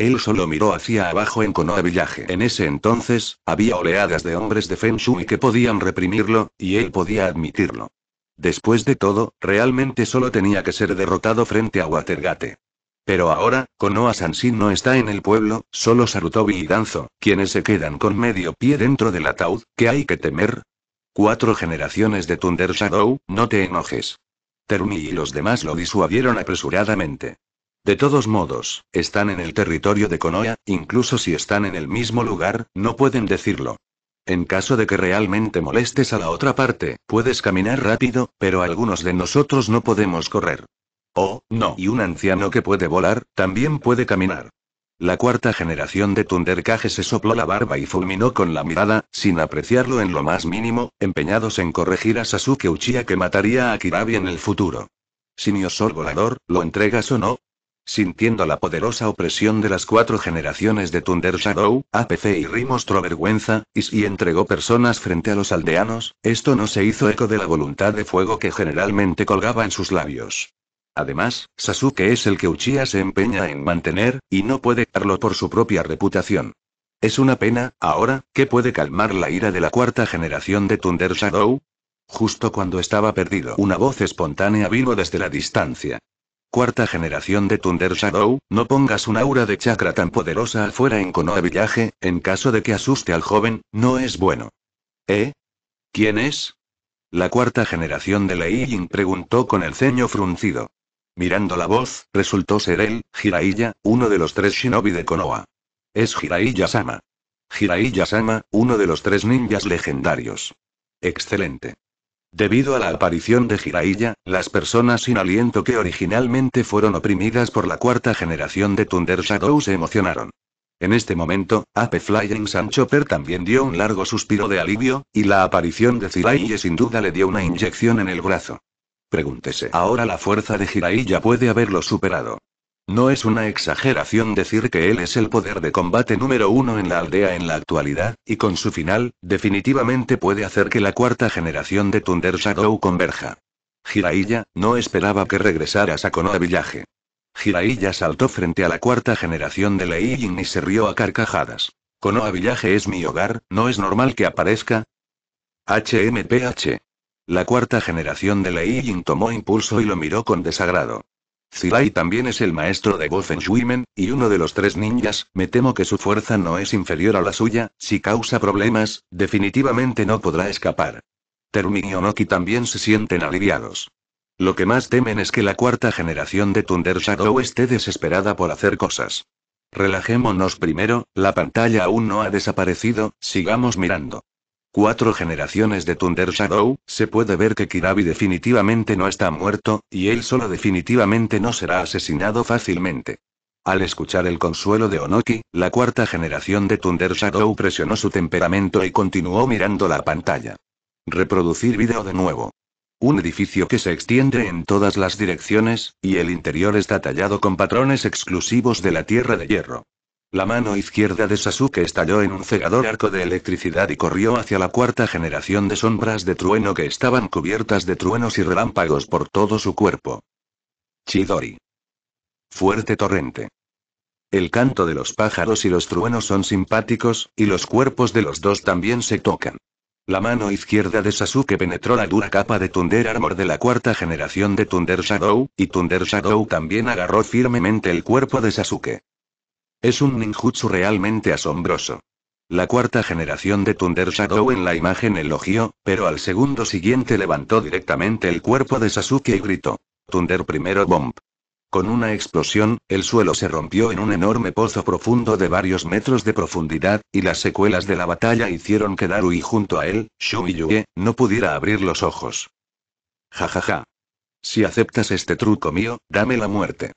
Él solo miró hacia abajo en Konoha Village. En ese entonces, había oleadas de hombres de Feng que podían reprimirlo, y él podía admitirlo. Después de todo, realmente solo tenía que ser derrotado frente a Watergate. Pero ahora, Konoha Sanshin no está en el pueblo, solo Sarutobi y Danzo, quienes se quedan con medio pie dentro del ataúd, ¿qué hay que temer? Cuatro generaciones de Thunder Shadow, no te enojes. Terumi y los demás lo disuadieron apresuradamente. De todos modos, están en el territorio de Konoha, incluso si están en el mismo lugar, no pueden decirlo. En caso de que realmente molestes a la otra parte, puedes caminar rápido, pero algunos de nosotros no podemos correr. Oh, no, y un anciano que puede volar, también puede caminar. La cuarta generación de Tundercaje se sopló la barba y fulminó con la mirada, sin apreciarlo en lo más mínimo, empeñados en corregir a Sasuke Uchiha que mataría a Kirabi en el futuro. osor volador, ¿lo entregas o no? Sintiendo la poderosa opresión de las cuatro generaciones de Thunder Shadow, APC y Ri mostró vergüenza, y si entregó personas frente a los aldeanos, esto no se hizo eco de la voluntad de fuego que generalmente colgaba en sus labios. Además, Sasuke es el que Uchiha se empeña en mantener, y no puede darlo por su propia reputación. Es una pena, ahora, que puede calmar la ira de la cuarta generación de Thunder Shadow. Justo cuando estaba perdido, una voz espontánea vino desde la distancia. Cuarta generación de Thunder Shadow, no pongas un aura de chakra tan poderosa afuera en Konoha Village, en caso de que asuste al joven, no es bueno. ¿Eh? ¿Quién es? La cuarta generación de Lei Ying preguntó con el ceño fruncido. Mirando la voz, resultó ser él, Jiraiya, uno de los tres shinobi de Konoha. Es Jiraiya-sama. Jiraiya-sama, uno de los tres ninjas legendarios. Excelente. Debido a la aparición de Jiraiya, las personas sin aliento que originalmente fueron oprimidas por la cuarta generación de Thunder Shadow se emocionaron. En este momento, Ape Flying Sanchopper también dio un largo suspiro de alivio, y la aparición de Jiraiya sin duda le dio una inyección en el brazo. Pregúntese, ahora la fuerza de Jiraiya puede haberlo superado. No es una exageración decir que él es el poder de combate número uno en la aldea en la actualidad, y con su final, definitivamente puede hacer que la cuarta generación de Thunder Shadow converja. Jiraiya, no esperaba que regresaras a Konoha Village. Jiraiya saltó frente a la cuarta generación de Lei Yin y se rió a carcajadas. Konoha Village es mi hogar, ¿no es normal que aparezca? HMPH. La cuarta generación de Lei Yin tomó impulso y lo miró con desagrado. Zilai también es el maestro de Gozen Shuimen, y uno de los tres ninjas, me temo que su fuerza no es inferior a la suya, si causa problemas, definitivamente no podrá escapar. Terminio noki también se sienten aliviados. Lo que más temen es que la cuarta generación de Thunder Shadow esté desesperada por hacer cosas. Relajémonos primero, la pantalla aún no ha desaparecido, sigamos mirando cuatro generaciones de Thunder Shadow, se puede ver que Kirabi definitivamente no está muerto, y él solo definitivamente no será asesinado fácilmente. Al escuchar el consuelo de Onoki, la cuarta generación de Thunder Shadow presionó su temperamento y continuó mirando la pantalla. Reproducir video de nuevo. Un edificio que se extiende en todas las direcciones, y el interior está tallado con patrones exclusivos de la Tierra de Hierro. La mano izquierda de Sasuke estalló en un cegador arco de electricidad y corrió hacia la cuarta generación de sombras de trueno que estaban cubiertas de truenos y relámpagos por todo su cuerpo. Chidori. Fuerte torrente. El canto de los pájaros y los truenos son simpáticos, y los cuerpos de los dos también se tocan. La mano izquierda de Sasuke penetró la dura capa de Thunder Armor de la cuarta generación de Thunder Shadow, y Thunder Shadow también agarró firmemente el cuerpo de Sasuke. Es un ninjutsu realmente asombroso. La cuarta generación de Thunder Shadow en la imagen elogió, pero al segundo siguiente levantó directamente el cuerpo de Sasuke y gritó. Thunder primero bomb. Con una explosión, el suelo se rompió en un enorme pozo profundo de varios metros de profundidad, y las secuelas de la batalla hicieron que y junto a él, y no pudiera abrir los ojos. Jajaja. ja ja. Si aceptas este truco mío, dame la muerte.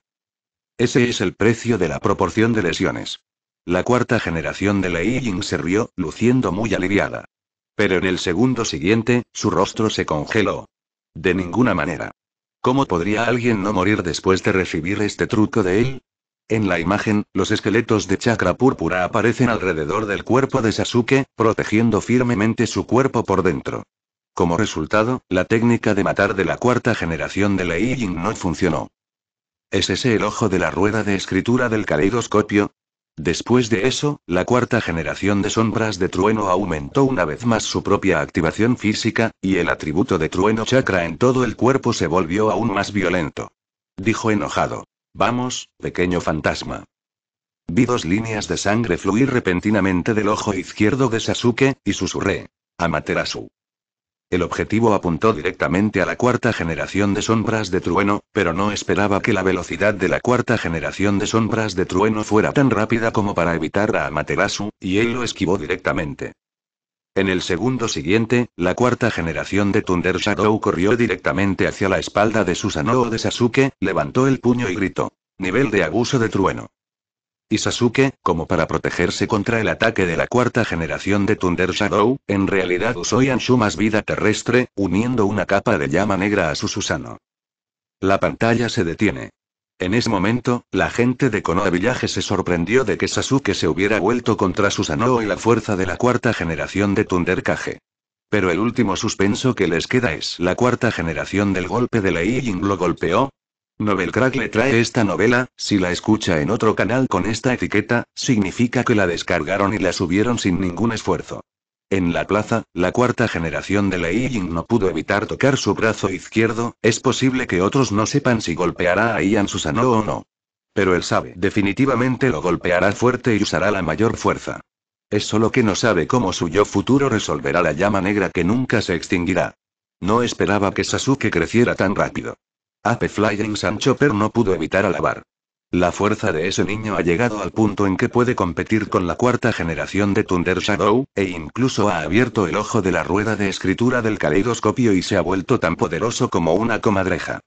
Ese es el precio de la proporción de lesiones. La cuarta generación de Lei Ying se rió, luciendo muy aliviada. Pero en el segundo siguiente, su rostro se congeló. De ninguna manera. ¿Cómo podría alguien no morir después de recibir este truco de él? En la imagen, los esqueletos de chakra púrpura aparecen alrededor del cuerpo de Sasuke, protegiendo firmemente su cuerpo por dentro. Como resultado, la técnica de matar de la cuarta generación de Lei Ying no funcionó. ¿Es ese el ojo de la rueda de escritura del caleidoscopio? Después de eso, la cuarta generación de sombras de trueno aumentó una vez más su propia activación física, y el atributo de trueno chakra en todo el cuerpo se volvió aún más violento. Dijo enojado. Vamos, pequeño fantasma. Vi dos líneas de sangre fluir repentinamente del ojo izquierdo de Sasuke, y susurré. Amaterasu. El objetivo apuntó directamente a la cuarta generación de sombras de trueno, pero no esperaba que la velocidad de la cuarta generación de sombras de trueno fuera tan rápida como para evitar a Amaterasu, y él lo esquivó directamente. En el segundo siguiente, la cuarta generación de Thunder Shadow corrió directamente hacia la espalda de Susanoo de Sasuke, levantó el puño y gritó. Nivel de abuso de trueno. Y Sasuke, como para protegerse contra el ataque de la cuarta generación de Thunder Shadow, en realidad usó Yanshuma's vida terrestre, uniendo una capa de llama negra a su Susano. La pantalla se detiene. En ese momento, la gente de Konoha Village se sorprendió de que Sasuke se hubiera vuelto contra Susano y la fuerza de la cuarta generación de Thunder Kage. Pero el último suspenso que les queda es la cuarta generación del golpe de Lei Ying lo golpeó, Novel le trae esta novela, si la escucha en otro canal con esta etiqueta, significa que la descargaron y la subieron sin ningún esfuerzo. En la plaza, la cuarta generación de Lei Ying no pudo evitar tocar su brazo izquierdo, es posible que otros no sepan si golpeará a Ian Susano o no. Pero él sabe, definitivamente lo golpeará fuerte y usará la mayor fuerza. Es solo que no sabe cómo su yo futuro resolverá la llama negra que nunca se extinguirá. No esperaba que Sasuke creciera tan rápido. Ape Flying Sanchoper no pudo evitar alabar. La fuerza de ese niño ha llegado al punto en que puede competir con la cuarta generación de Thunder Shadow, e incluso ha abierto el ojo de la rueda de escritura del caleidoscopio y se ha vuelto tan poderoso como una comadreja.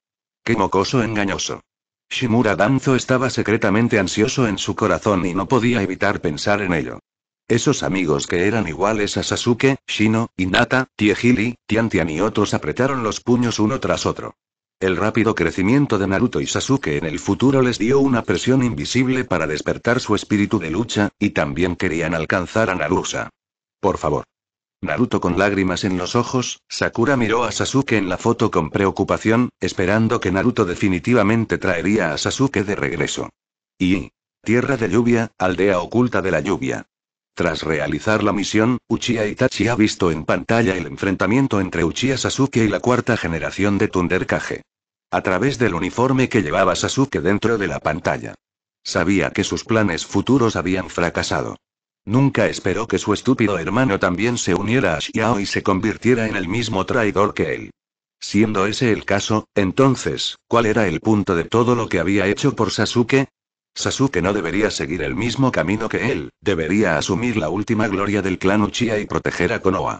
¡Qué mocoso engañoso! Shimura Danzo estaba secretamente ansioso en su corazón y no podía evitar pensar en ello. Esos amigos que eran iguales a Sasuke, Shino, Hinata, Tiehili, Tian y otros apretaron los puños uno tras otro. El rápido crecimiento de Naruto y Sasuke en el futuro les dio una presión invisible para despertar su espíritu de lucha, y también querían alcanzar a Narusa. Por favor. Naruto con lágrimas en los ojos, Sakura miró a Sasuke en la foto con preocupación, esperando que Naruto definitivamente traería a Sasuke de regreso. Y... Tierra de lluvia, aldea oculta de la lluvia. Tras realizar la misión, Uchiha Itachi ha visto en pantalla el enfrentamiento entre Uchiha Sasuke y la cuarta generación de Tunderkage. A través del uniforme que llevaba Sasuke dentro de la pantalla. Sabía que sus planes futuros habían fracasado. Nunca esperó que su estúpido hermano también se uniera a Xiao y se convirtiera en el mismo traidor que él. Siendo ese el caso, entonces, ¿cuál era el punto de todo lo que había hecho por Sasuke? Sasuke no debería seguir el mismo camino que él, debería asumir la última gloria del clan Uchiha y proteger a Konoha.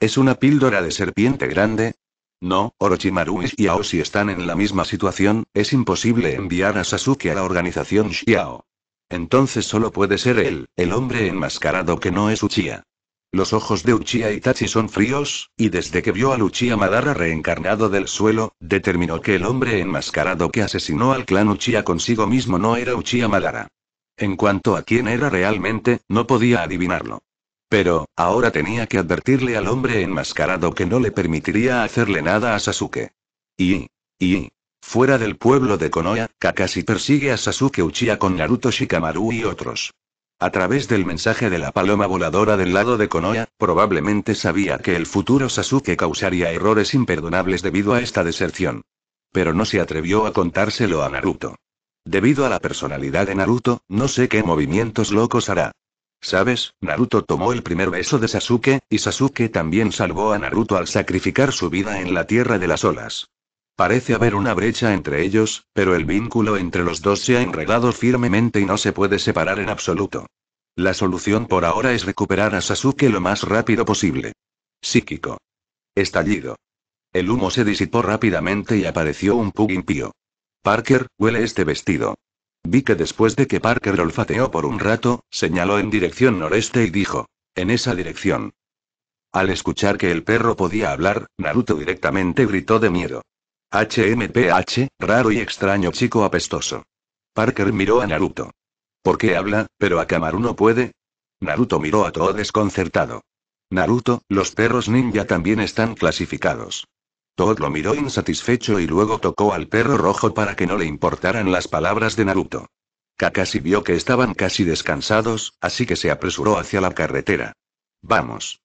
¿Es una píldora de serpiente grande? No, Orochimaru y Xiao si están en la misma situación, es imposible enviar a Sasuke a la organización Xiao. Entonces solo puede ser él, el hombre enmascarado que no es Uchiha. Los ojos de Uchiha Itachi son fríos, y desde que vio al Uchiha Madara reencarnado del suelo, determinó que el hombre enmascarado que asesinó al clan Uchiha consigo mismo no era Uchiha Madara. En cuanto a quién era realmente, no podía adivinarlo. Pero, ahora tenía que advertirle al hombre enmascarado que no le permitiría hacerle nada a Sasuke. Y... y... Fuera del pueblo de Konoha, Kakashi persigue a Sasuke Uchiha con Naruto Shikamaru y otros. A través del mensaje de la paloma voladora del lado de Konoha, probablemente sabía que el futuro Sasuke causaría errores imperdonables debido a esta deserción. Pero no se atrevió a contárselo a Naruto. Debido a la personalidad de Naruto, no sé qué movimientos locos hará. ¿Sabes? Naruto tomó el primer beso de Sasuke, y Sasuke también salvó a Naruto al sacrificar su vida en la Tierra de las Olas. Parece haber una brecha entre ellos, pero el vínculo entre los dos se ha enredado firmemente y no se puede separar en absoluto. La solución por ahora es recuperar a Sasuke lo más rápido posible. Psíquico. Estallido. El humo se disipó rápidamente y apareció un pug impío. Parker, huele este vestido. Vi que después de que Parker olfateó por un rato, señaló en dirección noreste y dijo, en esa dirección. Al escuchar que el perro podía hablar, Naruto directamente gritó de miedo. HMPH, raro y extraño chico apestoso. Parker miró a Naruto. ¿Por qué habla, pero a Kamaru no puede? Naruto miró a todd desconcertado. Naruto, los perros ninja también están clasificados. todd lo miró insatisfecho y luego tocó al perro rojo para que no le importaran las palabras de Naruto. Kakashi vio que estaban casi descansados, así que se apresuró hacia la carretera. Vamos.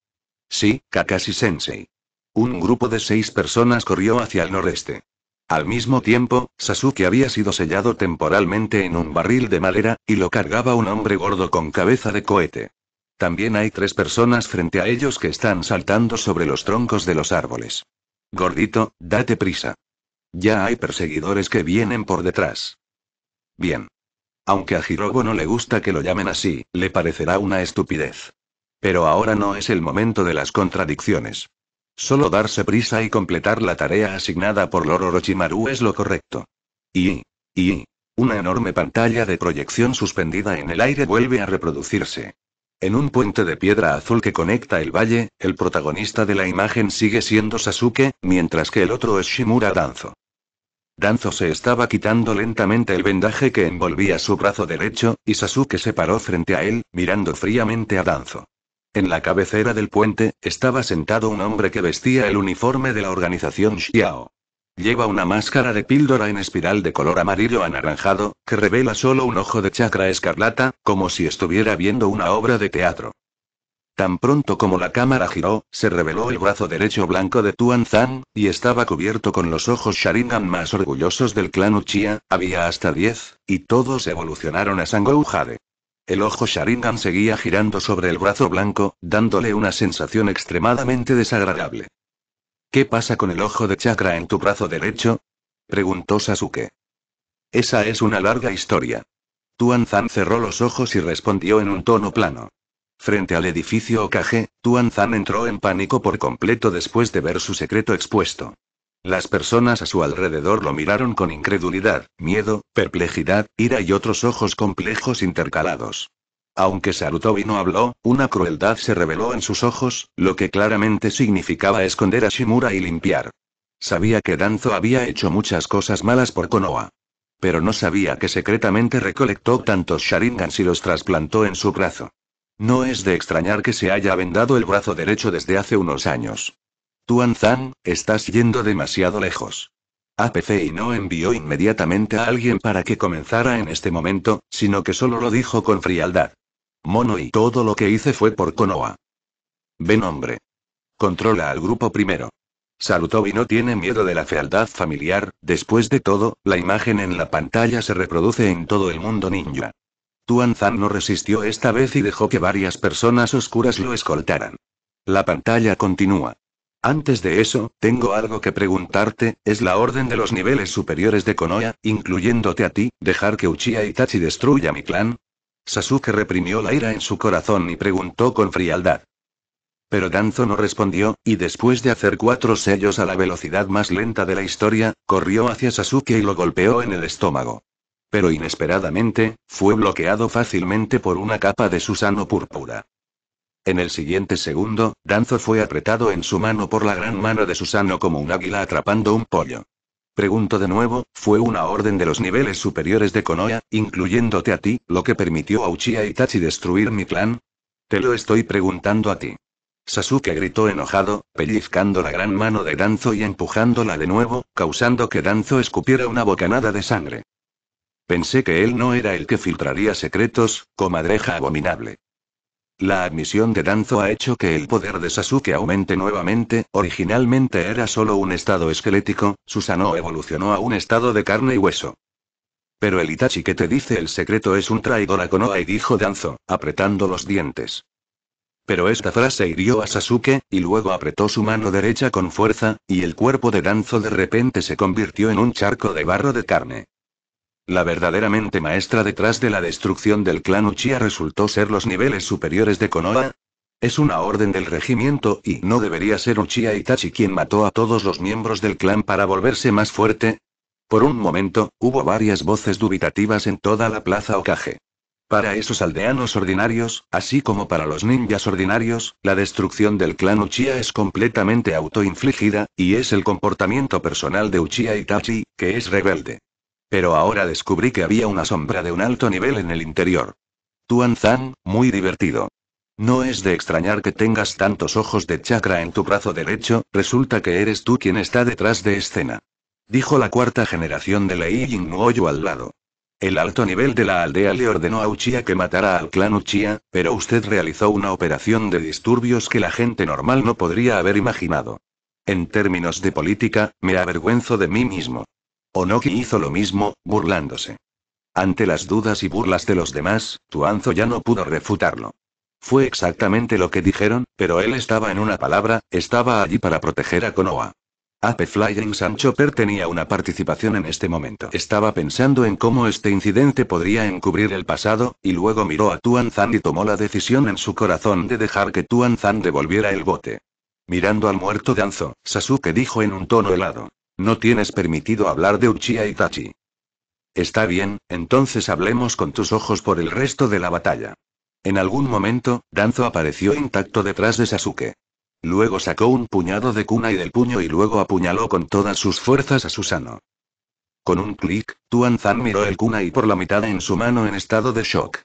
Sí, Kakashi Sensei. Un grupo de seis personas corrió hacia el noreste. Al mismo tiempo, Sasuke había sido sellado temporalmente en un barril de madera, y lo cargaba un hombre gordo con cabeza de cohete. También hay tres personas frente a ellos que están saltando sobre los troncos de los árboles. Gordito, date prisa. Ya hay perseguidores que vienen por detrás. Bien. Aunque a Hirobo no le gusta que lo llamen así, le parecerá una estupidez. Pero ahora no es el momento de las contradicciones. Solo darse prisa y completar la tarea asignada por Loro Rochimaru es lo correcto. Y. y. Una enorme pantalla de proyección suspendida en el aire vuelve a reproducirse. En un puente de piedra azul que conecta el valle, el protagonista de la imagen sigue siendo Sasuke, mientras que el otro es Shimura Danzo. Danzo se estaba quitando lentamente el vendaje que envolvía su brazo derecho, y Sasuke se paró frente a él, mirando fríamente a Danzo. En la cabecera del puente, estaba sentado un hombre que vestía el uniforme de la organización Xiao. Lleva una máscara de píldora en espiral de color amarillo anaranjado, que revela solo un ojo de chakra escarlata, como si estuviera viendo una obra de teatro. Tan pronto como la cámara giró, se reveló el brazo derecho blanco de Tuan Zan, y estaba cubierto con los ojos Sharingan más orgullosos del clan Uchiha, había hasta diez, y todos evolucionaron a Sangou el ojo Sharingan seguía girando sobre el brazo blanco, dándole una sensación extremadamente desagradable. ¿Qué pasa con el ojo de chakra en tu brazo derecho? preguntó Sasuke. Esa es una larga historia. Tuanzan cerró los ojos y respondió en un tono plano. Frente al edificio Okage, Tuanzan entró en pánico por completo después de ver su secreto expuesto. Las personas a su alrededor lo miraron con incredulidad, miedo, perplejidad, ira y otros ojos complejos intercalados. Aunque Sarutobi no habló, una crueldad se reveló en sus ojos, lo que claramente significaba esconder a Shimura y limpiar. Sabía que Danzo había hecho muchas cosas malas por Konoha. Pero no sabía que secretamente recolectó tantos Sharingans y los trasplantó en su brazo. No es de extrañar que se haya vendado el brazo derecho desde hace unos años. Tuan estás yendo demasiado lejos. APC y no envió inmediatamente a alguien para que comenzara en este momento, sino que solo lo dijo con frialdad. Mono y todo lo que hice fue por Konoha. Ven hombre. Controla al grupo primero. y no tiene miedo de la fealdad familiar, después de todo, la imagen en la pantalla se reproduce en todo el mundo ninja. Tuan Zan no resistió esta vez y dejó que varias personas oscuras lo escoltaran. La pantalla continúa. Antes de eso, tengo algo que preguntarte, ¿es la orden de los niveles superiores de Konoha, incluyéndote a ti, dejar que Uchiha Itachi destruya mi clan? Sasuke reprimió la ira en su corazón y preguntó con frialdad. Pero Danzo no respondió, y después de hacer cuatro sellos a la velocidad más lenta de la historia, corrió hacia Sasuke y lo golpeó en el estómago. Pero inesperadamente, fue bloqueado fácilmente por una capa de Susano púrpura. En el siguiente segundo, Danzo fue apretado en su mano por la gran mano de Susano como un águila atrapando un pollo. Pregunto de nuevo, fue una orden de los niveles superiores de Konoha, incluyéndote a ti, lo que permitió a Uchiha Itachi destruir mi clan? Te lo estoy preguntando a ti. Sasuke gritó enojado, pellizcando la gran mano de Danzo y empujándola de nuevo, causando que Danzo escupiera una bocanada de sangre. Pensé que él no era el que filtraría secretos, comadreja abominable. La admisión de Danzo ha hecho que el poder de Sasuke aumente nuevamente, originalmente era solo un estado esquelético, Susanoo evolucionó a un estado de carne y hueso. Pero el Itachi que te dice el secreto es un traidor a Konoha y dijo Danzo, apretando los dientes. Pero esta frase hirió a Sasuke, y luego apretó su mano derecha con fuerza, y el cuerpo de Danzo de repente se convirtió en un charco de barro de carne. La verdaderamente maestra detrás de la destrucción del clan Uchiha resultó ser los niveles superiores de Konoha. Es una orden del regimiento y no debería ser Uchiha Itachi quien mató a todos los miembros del clan para volverse más fuerte. Por un momento, hubo varias voces dubitativas en toda la plaza Okage. Para esos aldeanos ordinarios, así como para los ninjas ordinarios, la destrucción del clan Uchiha es completamente autoinfligida, y es el comportamiento personal de Uchiha Itachi, que es rebelde. Pero ahora descubrí que había una sombra de un alto nivel en el interior. Tuan Zhang, muy divertido. No es de extrañar que tengas tantos ojos de chakra en tu brazo derecho, resulta que eres tú quien está detrás de escena. Dijo la cuarta generación de Lei Yingnuoyo al lado. El alto nivel de la aldea le ordenó a Uchia que matara al clan Uchia, pero usted realizó una operación de disturbios que la gente normal no podría haber imaginado. En términos de política, me avergüenzo de mí mismo. Onoki hizo lo mismo, burlándose. Ante las dudas y burlas de los demás, Tuanzo ya no pudo refutarlo. Fue exactamente lo que dijeron, pero él estaba en una palabra, estaba allí para proteger a Konoha. Ape Flying Sancho tenía una participación en este momento. Estaba pensando en cómo este incidente podría encubrir el pasado, y luego miró a Tuan y tomó la decisión en su corazón de dejar que Tuan devolviera el bote. Mirando al muerto Danzo, Sasuke dijo en un tono helado. No tienes permitido hablar de Uchiha Itachi. Está bien, entonces hablemos con tus ojos por el resto de la batalla. En algún momento, Danzo apareció intacto detrás de Sasuke. Luego sacó un puñado de kunai del puño y luego apuñaló con todas sus fuerzas a Susano. Con un clic, Tuan Zan miró el kunai por la mitad en su mano en estado de shock.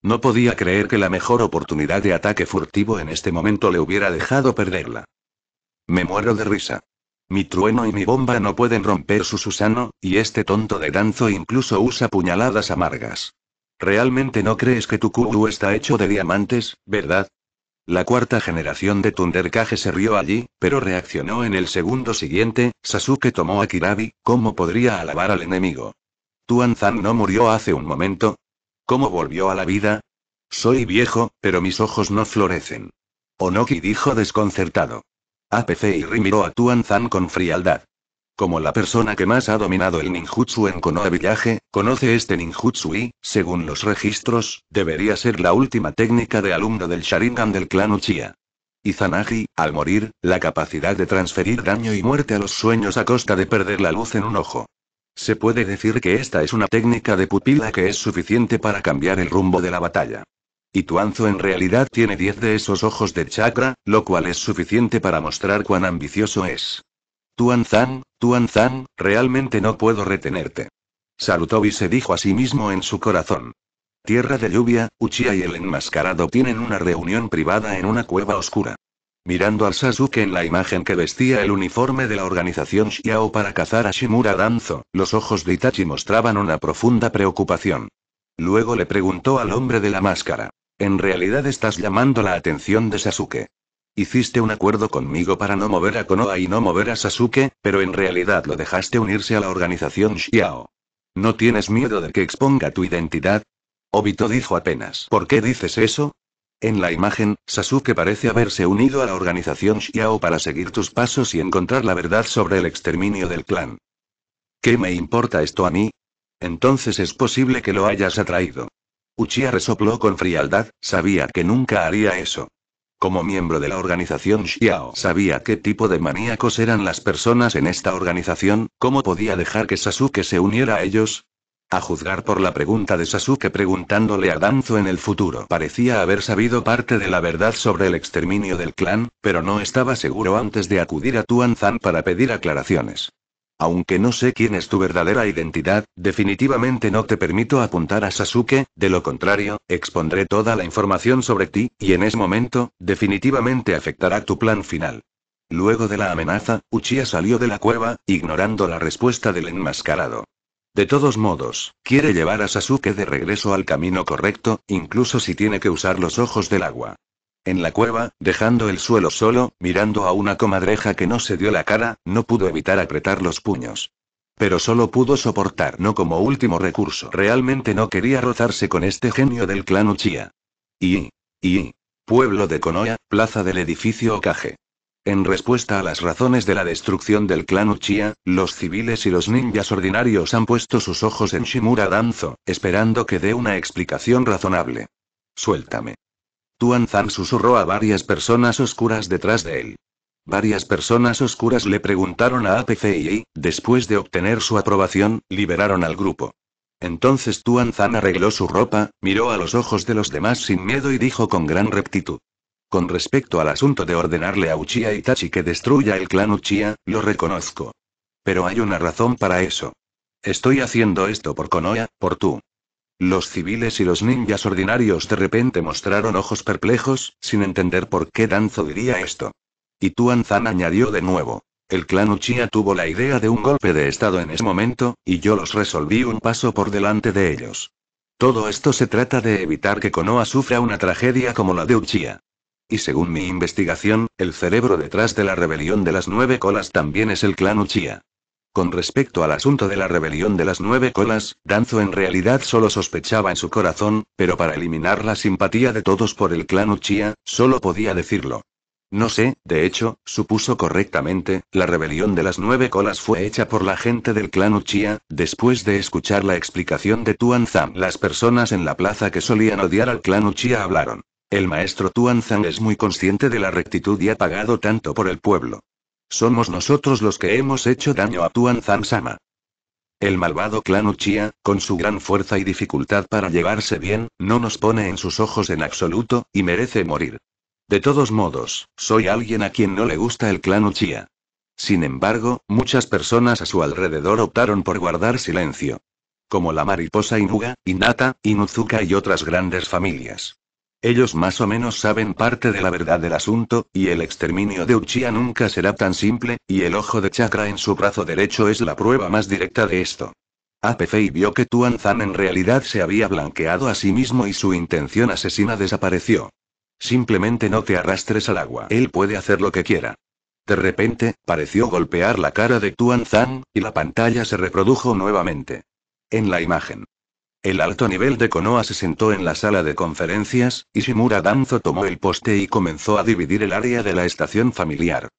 No podía creer que la mejor oportunidad de ataque furtivo en este momento le hubiera dejado perderla. Me muero de risa. Mi trueno y mi bomba no pueden romper su Susano, y este tonto de danzo incluso usa puñaladas amargas. ¿Realmente no crees que tu Kuru está hecho de diamantes, verdad? La cuarta generación de Tunderkage se rió allí, pero reaccionó en el segundo siguiente, Sasuke tomó a Kirabi, ¿cómo podría alabar al enemigo? Tuanzan no murió hace un momento? ¿Cómo volvió a la vida? Soy viejo, pero mis ojos no florecen. Onoki dijo desconcertado. APC y Rimiro actúan a Zan con frialdad. Como la persona que más ha dominado el ninjutsu en Konoha Village, conoce este ninjutsu y, según los registros, debería ser la última técnica de alumno del Sharingan del clan Uchiha. Zanagi, al morir, la capacidad de transferir daño y muerte a los sueños a costa de perder la luz en un ojo. Se puede decir que esta es una técnica de pupila que es suficiente para cambiar el rumbo de la batalla. Y Tuanzo en realidad tiene 10 de esos ojos de chakra, lo cual es suficiente para mostrar cuán ambicioso es. Tuanzan, Tuanzan, realmente no puedo retenerte. Sarutobi se dijo a sí mismo en su corazón. Tierra de lluvia, Uchiha y el enmascarado tienen una reunión privada en una cueva oscura. Mirando al Sasuke en la imagen que vestía el uniforme de la organización Xiao para cazar a Shimura Danzo, los ojos de Itachi mostraban una profunda preocupación. Luego le preguntó al hombre de la máscara. En realidad estás llamando la atención de Sasuke. Hiciste un acuerdo conmigo para no mover a Konoha y no mover a Sasuke, pero en realidad lo dejaste unirse a la organización Xiao. ¿No tienes miedo de que exponga tu identidad? Obito dijo apenas. ¿Por qué dices eso? En la imagen, Sasuke parece haberse unido a la organización Xiao para seguir tus pasos y encontrar la verdad sobre el exterminio del clan. ¿Qué me importa esto a mí? Entonces es posible que lo hayas atraído. Uchiha resopló con frialdad, sabía que nunca haría eso. Como miembro de la organización Xiao, sabía qué tipo de maníacos eran las personas en esta organización, ¿cómo podía dejar que Sasuke se uniera a ellos? A juzgar por la pregunta de Sasuke preguntándole a Danzo en el futuro, parecía haber sabido parte de la verdad sobre el exterminio del clan, pero no estaba seguro antes de acudir a Tuan Zan para pedir aclaraciones. Aunque no sé quién es tu verdadera identidad, definitivamente no te permito apuntar a Sasuke, de lo contrario, expondré toda la información sobre ti, y en ese momento, definitivamente afectará tu plan final. Luego de la amenaza, Uchiha salió de la cueva, ignorando la respuesta del enmascarado. De todos modos, quiere llevar a Sasuke de regreso al camino correcto, incluso si tiene que usar los ojos del agua. En la cueva, dejando el suelo solo, mirando a una comadreja que no se dio la cara, no pudo evitar apretar los puños. Pero solo pudo soportar no como último recurso. Realmente no quería rozarse con este genio del clan Uchía. Y. Y. Pueblo de Konoya, plaza del edificio Okage. En respuesta a las razones de la destrucción del clan Uchiha, los civiles y los ninjas ordinarios han puesto sus ojos en Shimura Danzo, esperando que dé una explicación razonable. Suéltame. Tuanzan susurró a varias personas oscuras detrás de él. Varias personas oscuras le preguntaron a APC y, después de obtener su aprobación, liberaron al grupo. Entonces Tuanzan arregló su ropa, miró a los ojos de los demás sin miedo y dijo con gran rectitud. Con respecto al asunto de ordenarle a Uchiha Itachi que destruya el clan Uchiha, lo reconozco. Pero hay una razón para eso. Estoy haciendo esto por Konoha, por tú. Los civiles y los ninjas ordinarios de repente mostraron ojos perplejos, sin entender por qué Danzo diría esto. Y Tuan Zan añadió de nuevo. El clan Uchiha tuvo la idea de un golpe de estado en ese momento, y yo los resolví un paso por delante de ellos. Todo esto se trata de evitar que Konoha sufra una tragedia como la de Uchiha. Y según mi investigación, el cerebro detrás de la rebelión de las nueve colas también es el clan Uchiha. Con respecto al asunto de la rebelión de las nueve colas, Danzo en realidad solo sospechaba en su corazón, pero para eliminar la simpatía de todos por el clan Uchiha, solo podía decirlo. No sé, de hecho, supuso correctamente, la rebelión de las nueve colas fue hecha por la gente del clan Uchiha, después de escuchar la explicación de Tuan Las personas en la plaza que solían odiar al clan Uchiha hablaron. El maestro Tuan es muy consciente de la rectitud y ha pagado tanto por el pueblo. Somos nosotros los que hemos hecho daño a Tuan Zansama. El malvado clan Uchiha, con su gran fuerza y dificultad para llevarse bien, no nos pone en sus ojos en absoluto, y merece morir. De todos modos, soy alguien a quien no le gusta el clan Uchiha. Sin embargo, muchas personas a su alrededor optaron por guardar silencio. Como la mariposa Inuga, Inata, Inuzuka y otras grandes familias. Ellos más o menos saben parte de la verdad del asunto, y el exterminio de Uchiha nunca será tan simple, y el ojo de chakra en su brazo derecho es la prueba más directa de esto. Apefei vio que Tuan Zan en realidad se había blanqueado a sí mismo y su intención asesina desapareció. Simplemente no te arrastres al agua. Él puede hacer lo que quiera. De repente, pareció golpear la cara de Tuan Zan, y la pantalla se reprodujo nuevamente. En la imagen. El alto nivel de Konoha se sentó en la sala de conferencias, y Shimura Danzo tomó el poste y comenzó a dividir el área de la estación familiar.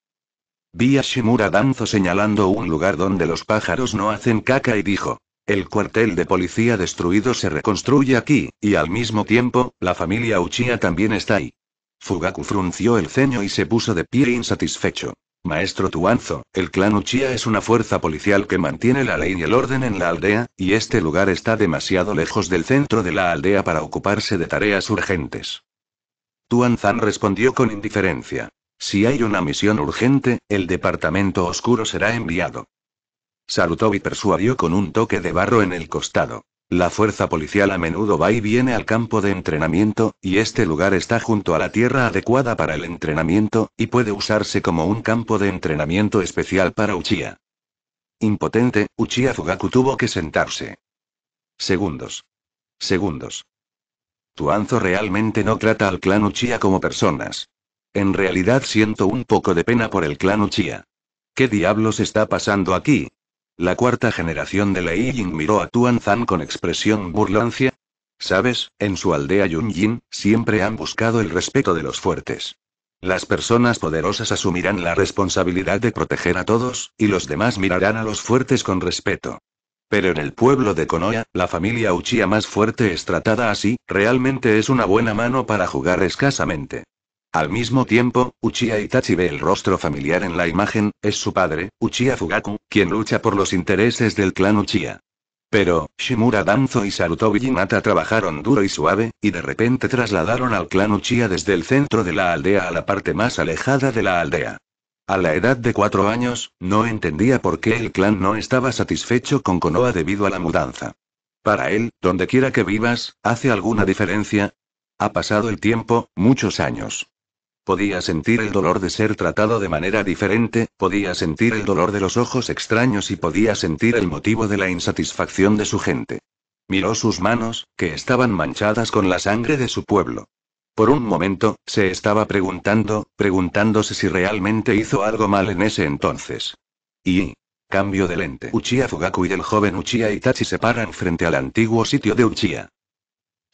Vi a Shimura Danzo señalando un lugar donde los pájaros no hacen caca y dijo, el cuartel de policía destruido se reconstruye aquí, y al mismo tiempo, la familia Uchiha también está ahí. Fugaku frunció el ceño y se puso de pie insatisfecho. Maestro Tuanzo, el clan Uchiha es una fuerza policial que mantiene la ley y el orden en la aldea, y este lugar está demasiado lejos del centro de la aldea para ocuparse de tareas urgentes. Tuanzan respondió con indiferencia. Si hay una misión urgente, el departamento oscuro será enviado. Salutó y persuadió con un toque de barro en el costado. La fuerza policial a menudo va y viene al campo de entrenamiento, y este lugar está junto a la tierra adecuada para el entrenamiento, y puede usarse como un campo de entrenamiento especial para Uchiha. Impotente, Uchiha Fugaku tuvo que sentarse. Segundos. Segundos. Tu Anzo realmente no trata al clan Uchiha como personas. En realidad siento un poco de pena por el clan Uchiha. ¿Qué diablos está pasando aquí? La cuarta generación de Lei Ying miró a Tuan Zan con expresión burlancia. Sabes, en su aldea Yunjin, siempre han buscado el respeto de los fuertes. Las personas poderosas asumirán la responsabilidad de proteger a todos, y los demás mirarán a los fuertes con respeto. Pero en el pueblo de Konoya, la familia Uchiha más fuerte es tratada así, realmente es una buena mano para jugar escasamente. Al mismo tiempo, Uchiha Itachi ve el rostro familiar en la imagen, es su padre, Uchiha Fugaku, quien lucha por los intereses del clan Uchiha. Pero, Shimura Danzo y Sarutobi Jinata trabajaron duro y suave, y de repente trasladaron al clan Uchiha desde el centro de la aldea a la parte más alejada de la aldea. A la edad de cuatro años, no entendía por qué el clan no estaba satisfecho con Konoha debido a la mudanza. Para él, donde quiera que vivas, ¿hace alguna diferencia? Ha pasado el tiempo, muchos años. Podía sentir el dolor de ser tratado de manera diferente, podía sentir el dolor de los ojos extraños y podía sentir el motivo de la insatisfacción de su gente. Miró sus manos, que estaban manchadas con la sangre de su pueblo. Por un momento, se estaba preguntando, preguntándose si realmente hizo algo mal en ese entonces. Y... Cambio de lente. Uchiha Fugaku y el joven Uchiha Itachi se paran frente al antiguo sitio de Uchiha.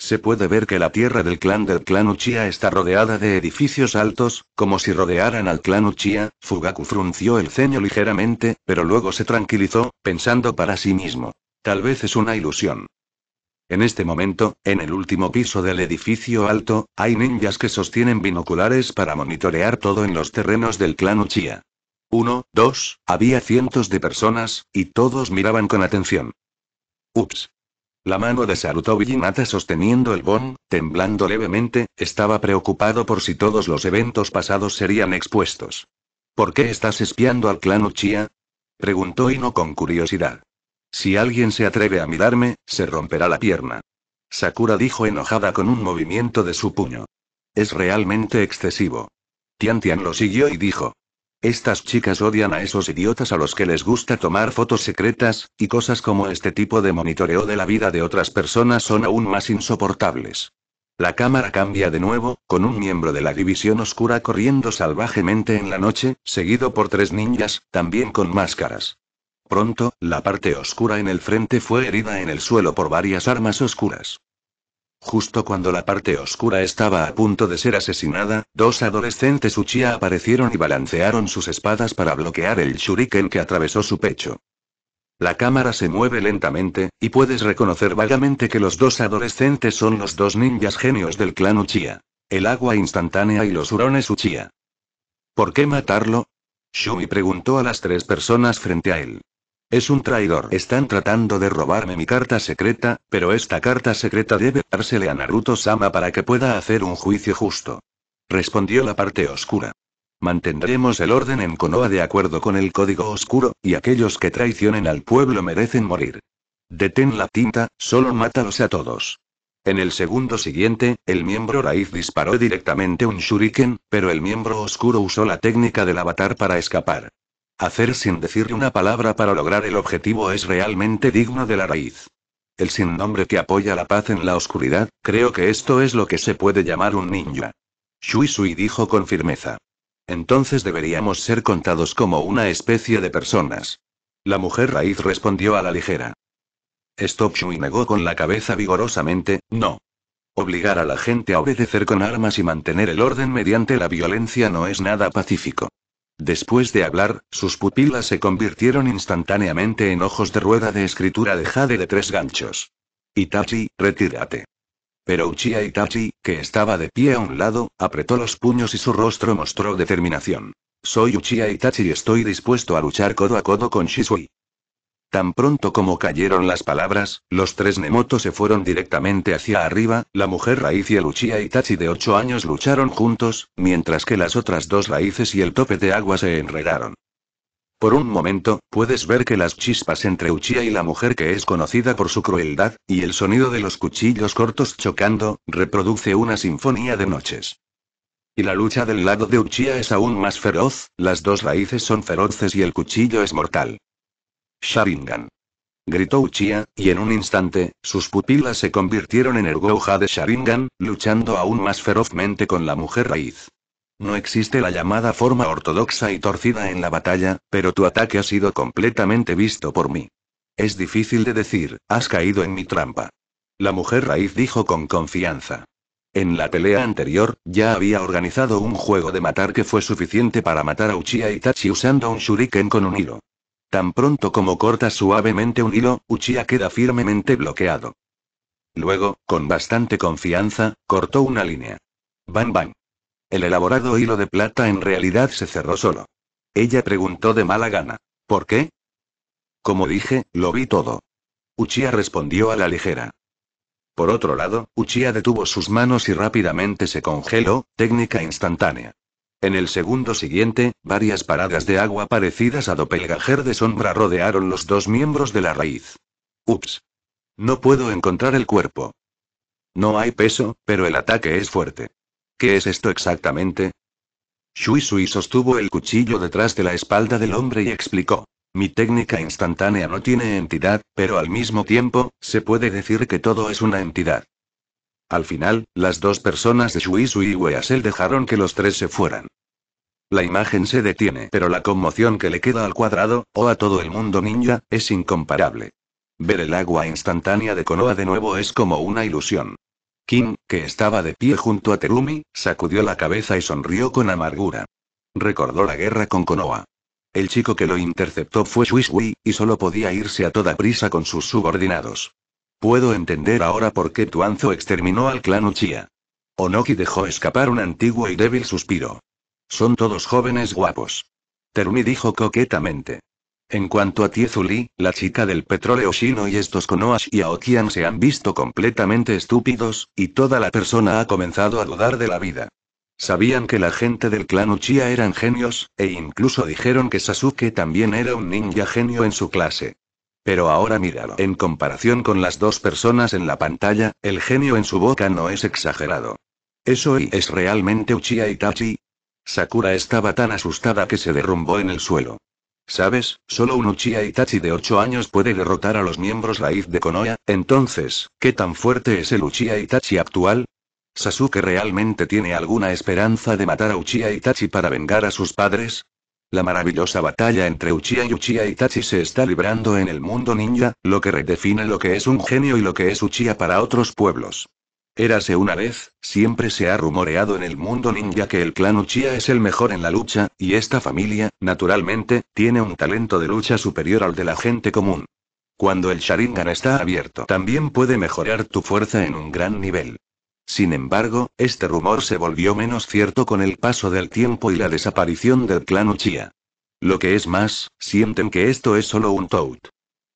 Se puede ver que la tierra del clan del clan Uchiha está rodeada de edificios altos, como si rodearan al clan Uchiha. Fugaku frunció el ceño ligeramente, pero luego se tranquilizó, pensando para sí mismo. Tal vez es una ilusión. En este momento, en el último piso del edificio alto, hay ninjas que sostienen binoculares para monitorear todo en los terrenos del clan Uchiha. Uno, dos, había cientos de personas, y todos miraban con atención. Ups, la mano de Sarutobi Nata sosteniendo el bon, temblando levemente, estaba preocupado por si todos los eventos pasados serían expuestos. ¿Por qué estás espiando al clan Uchiha? preguntó Ino con curiosidad. Si alguien se atreve a mirarme, se romperá la pierna. Sakura dijo enojada con un movimiento de su puño. Es realmente excesivo. Tian Tian lo siguió y dijo. Estas chicas odian a esos idiotas a los que les gusta tomar fotos secretas, y cosas como este tipo de monitoreo de la vida de otras personas son aún más insoportables. La cámara cambia de nuevo, con un miembro de la división oscura corriendo salvajemente en la noche, seguido por tres niñas, también con máscaras. Pronto, la parte oscura en el frente fue herida en el suelo por varias armas oscuras. Justo cuando la parte oscura estaba a punto de ser asesinada, dos adolescentes Uchiha aparecieron y balancearon sus espadas para bloquear el shuriken que atravesó su pecho. La cámara se mueve lentamente, y puedes reconocer vagamente que los dos adolescentes son los dos ninjas genios del clan Uchiha. El agua instantánea y los hurones Uchiha. ¿Por qué matarlo? Shumi preguntó a las tres personas frente a él. Es un traidor. Están tratando de robarme mi carta secreta, pero esta carta secreta debe dársele a Naruto Sama para que pueda hacer un juicio justo. Respondió la parte oscura. Mantendremos el orden en Konoha de acuerdo con el código oscuro, y aquellos que traicionen al pueblo merecen morir. Detén la tinta, solo mátalos a todos. En el segundo siguiente, el miembro raíz disparó directamente un shuriken, pero el miembro oscuro usó la técnica del avatar para escapar. Hacer sin decir una palabra para lograr el objetivo es realmente digno de la raíz. El sin nombre que apoya la paz en la oscuridad, creo que esto es lo que se puede llamar un ninja. Shui Sui dijo con firmeza. Entonces deberíamos ser contados como una especie de personas. La mujer raíz respondió a la ligera. Stop Shui negó con la cabeza vigorosamente, no. Obligar a la gente a obedecer con armas y mantener el orden mediante la violencia no es nada pacífico. Después de hablar, sus pupilas se convirtieron instantáneamente en ojos de rueda de escritura de jade de tres ganchos. Itachi, retírate. Pero Uchiha Itachi, que estaba de pie a un lado, apretó los puños y su rostro mostró determinación. Soy Uchiha Itachi y estoy dispuesto a luchar codo a codo con Shisui. Tan pronto como cayeron las palabras, los tres Nemoto se fueron directamente hacia arriba, la mujer raíz y el Uchiha Itachi de ocho años lucharon juntos, mientras que las otras dos raíces y el tope de agua se enredaron. Por un momento, puedes ver que las chispas entre Uchiha y la mujer que es conocida por su crueldad, y el sonido de los cuchillos cortos chocando, reproduce una sinfonía de noches. Y la lucha del lado de Uchiha es aún más feroz, las dos raíces son feroces y el cuchillo es mortal. Sharingan. Gritó Uchiha, y en un instante, sus pupilas se convirtieron en el goja de Sharingan, luchando aún más ferozmente con la mujer raíz. No existe la llamada forma ortodoxa y torcida en la batalla, pero tu ataque ha sido completamente visto por mí. Es difícil de decir, has caído en mi trampa. La mujer raíz dijo con confianza. En la pelea anterior, ya había organizado un juego de matar que fue suficiente para matar a Uchiha Itachi usando un shuriken con un hilo. Tan pronto como corta suavemente un hilo, Uchiha queda firmemente bloqueado. Luego, con bastante confianza, cortó una línea. Bam bam. El elaborado hilo de plata en realidad se cerró solo. Ella preguntó de mala gana. ¿Por qué? Como dije, lo vi todo. Uchiha respondió a la ligera. Por otro lado, Uchiha detuvo sus manos y rápidamente se congeló, técnica instantánea. En el segundo siguiente, varias paradas de agua parecidas a doppelganger de sombra rodearon los dos miembros de la raíz. Ups. No puedo encontrar el cuerpo. No hay peso, pero el ataque es fuerte. ¿Qué es esto exactamente? Shui Shui sostuvo el cuchillo detrás de la espalda del hombre y explicó. Mi técnica instantánea no tiene entidad, pero al mismo tiempo, se puede decir que todo es una entidad. Al final, las dos personas de Shui y Weasel dejaron que los tres se fueran. La imagen se detiene, pero la conmoción que le queda al cuadrado, o a todo el mundo ninja, es incomparable. Ver el agua instantánea de Konoha de nuevo es como una ilusión. Kim, que estaba de pie junto a Terumi, sacudió la cabeza y sonrió con amargura. Recordó la guerra con Konoha. El chico que lo interceptó fue Shui, y solo podía irse a toda prisa con sus subordinados. Puedo entender ahora por qué Tuanzo exterminó al clan Uchiha. Onoki dejó escapar un antiguo y débil suspiro. Son todos jóvenes guapos. Terumi dijo coquetamente. En cuanto a Tiezuli, la chica del petróleo chino y estos Konoash y Aokian se han visto completamente estúpidos, y toda la persona ha comenzado a dudar de la vida. Sabían que la gente del clan Uchiha eran genios, e incluso dijeron que Sasuke también era un ninja genio en su clase. Pero ahora míralo. En comparación con las dos personas en la pantalla, el genio en su boca no es exagerado. ¿Eso y es realmente Uchiha Itachi? Sakura estaba tan asustada que se derrumbó en el suelo. ¿Sabes? Solo un Uchiha Itachi de 8 años puede derrotar a los miembros raíz de Konoha, entonces, ¿qué tan fuerte es el Uchiha Itachi actual? ¿Sasuke realmente tiene alguna esperanza de matar a Uchiha Itachi para vengar a sus padres? La maravillosa batalla entre Uchiha y Uchiha Itachi se está librando en el mundo ninja, lo que redefine lo que es un genio y lo que es Uchiha para otros pueblos. Érase una vez, siempre se ha rumoreado en el mundo ninja que el clan Uchiha es el mejor en la lucha, y esta familia, naturalmente, tiene un talento de lucha superior al de la gente común. Cuando el Sharingan está abierto, también puede mejorar tu fuerza en un gran nivel. Sin embargo, este rumor se volvió menos cierto con el paso del tiempo y la desaparición del clan Uchiha. Lo que es más, sienten que esto es solo un tout.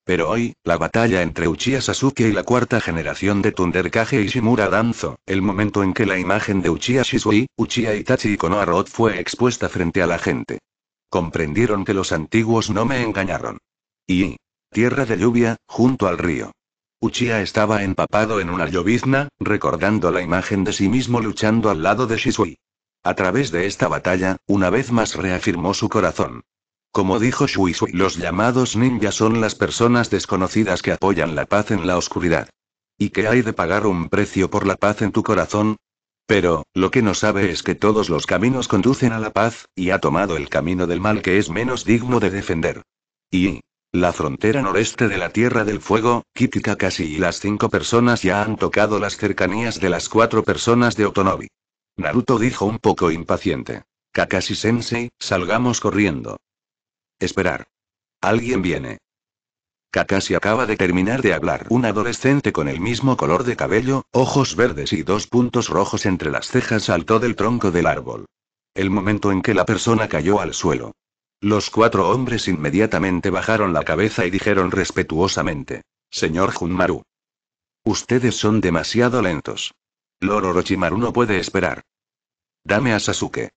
Pero hoy, la batalla entre Uchiha Sasuke y la cuarta generación de Tunderkage y Shimura Danzo, el momento en que la imagen de Uchiha Shisui, Uchiha Itachi y Konoha fue expuesta frente a la gente. Comprendieron que los antiguos no me engañaron. Y... Tierra de lluvia, junto al río. Uchiha estaba empapado en una llovizna, recordando la imagen de sí mismo luchando al lado de Shisui. A través de esta batalla, una vez más reafirmó su corazón. Como dijo Shuisui, los llamados ninjas son las personas desconocidas que apoyan la paz en la oscuridad. ¿Y que hay de pagar un precio por la paz en tu corazón? Pero, lo que no sabe es que todos los caminos conducen a la paz, y ha tomado el camino del mal que es menos digno de defender. Y, la frontera noreste de la Tierra del Fuego, Kiki Kakashi y las cinco personas ya han tocado las cercanías de las cuatro personas de Otonobi. Naruto dijo un poco impaciente. Kakashi Sensei, salgamos corriendo. Esperar. Alguien viene. Kakashi acaba de terminar de hablar. Un adolescente con el mismo color de cabello, ojos verdes y dos puntos rojos entre las cejas saltó del tronco del árbol. El momento en que la persona cayó al suelo, los cuatro hombres inmediatamente bajaron la cabeza y dijeron respetuosamente. Señor Junmaru. Ustedes son demasiado lentos. Loro Rochimaru no puede esperar. Dame a Sasuke.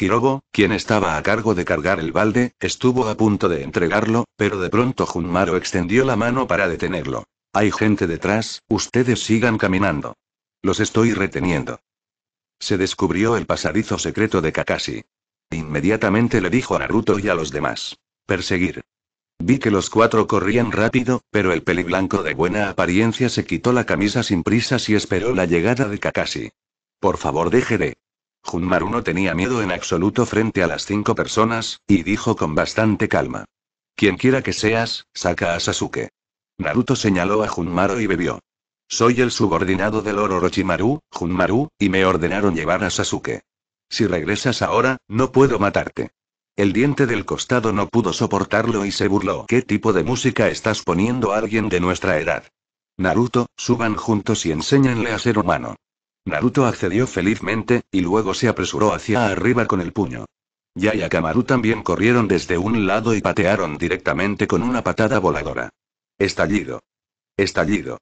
Hirobo, quien estaba a cargo de cargar el balde, estuvo a punto de entregarlo, pero de pronto Junmaru extendió la mano para detenerlo. Hay gente detrás, ustedes sigan caminando. Los estoy reteniendo. Se descubrió el pasadizo secreto de Kakashi. Inmediatamente le dijo a Naruto y a los demás. Perseguir. Vi que los cuatro corrían rápido, pero el peli blanco de buena apariencia se quitó la camisa sin prisas y esperó la llegada de Kakashi. Por favor, déjeme. Junmaru no tenía miedo en absoluto frente a las cinco personas, y dijo con bastante calma. Quien quiera que seas, saca a Sasuke. Naruto señaló a Junmaru y bebió. Soy el subordinado del Orochimaru, Junmaru, y me ordenaron llevar a Sasuke. Si regresas ahora, no puedo matarte. El diente del costado no pudo soportarlo y se burló. ¿Qué tipo de música estás poniendo alguien de nuestra edad? Naruto, suban juntos y enséñenle a ser humano. Naruto accedió felizmente, y luego se apresuró hacia arriba con el puño. Yaya y Kamaru también corrieron desde un lado y patearon directamente con una patada voladora. Estallido. Estallido.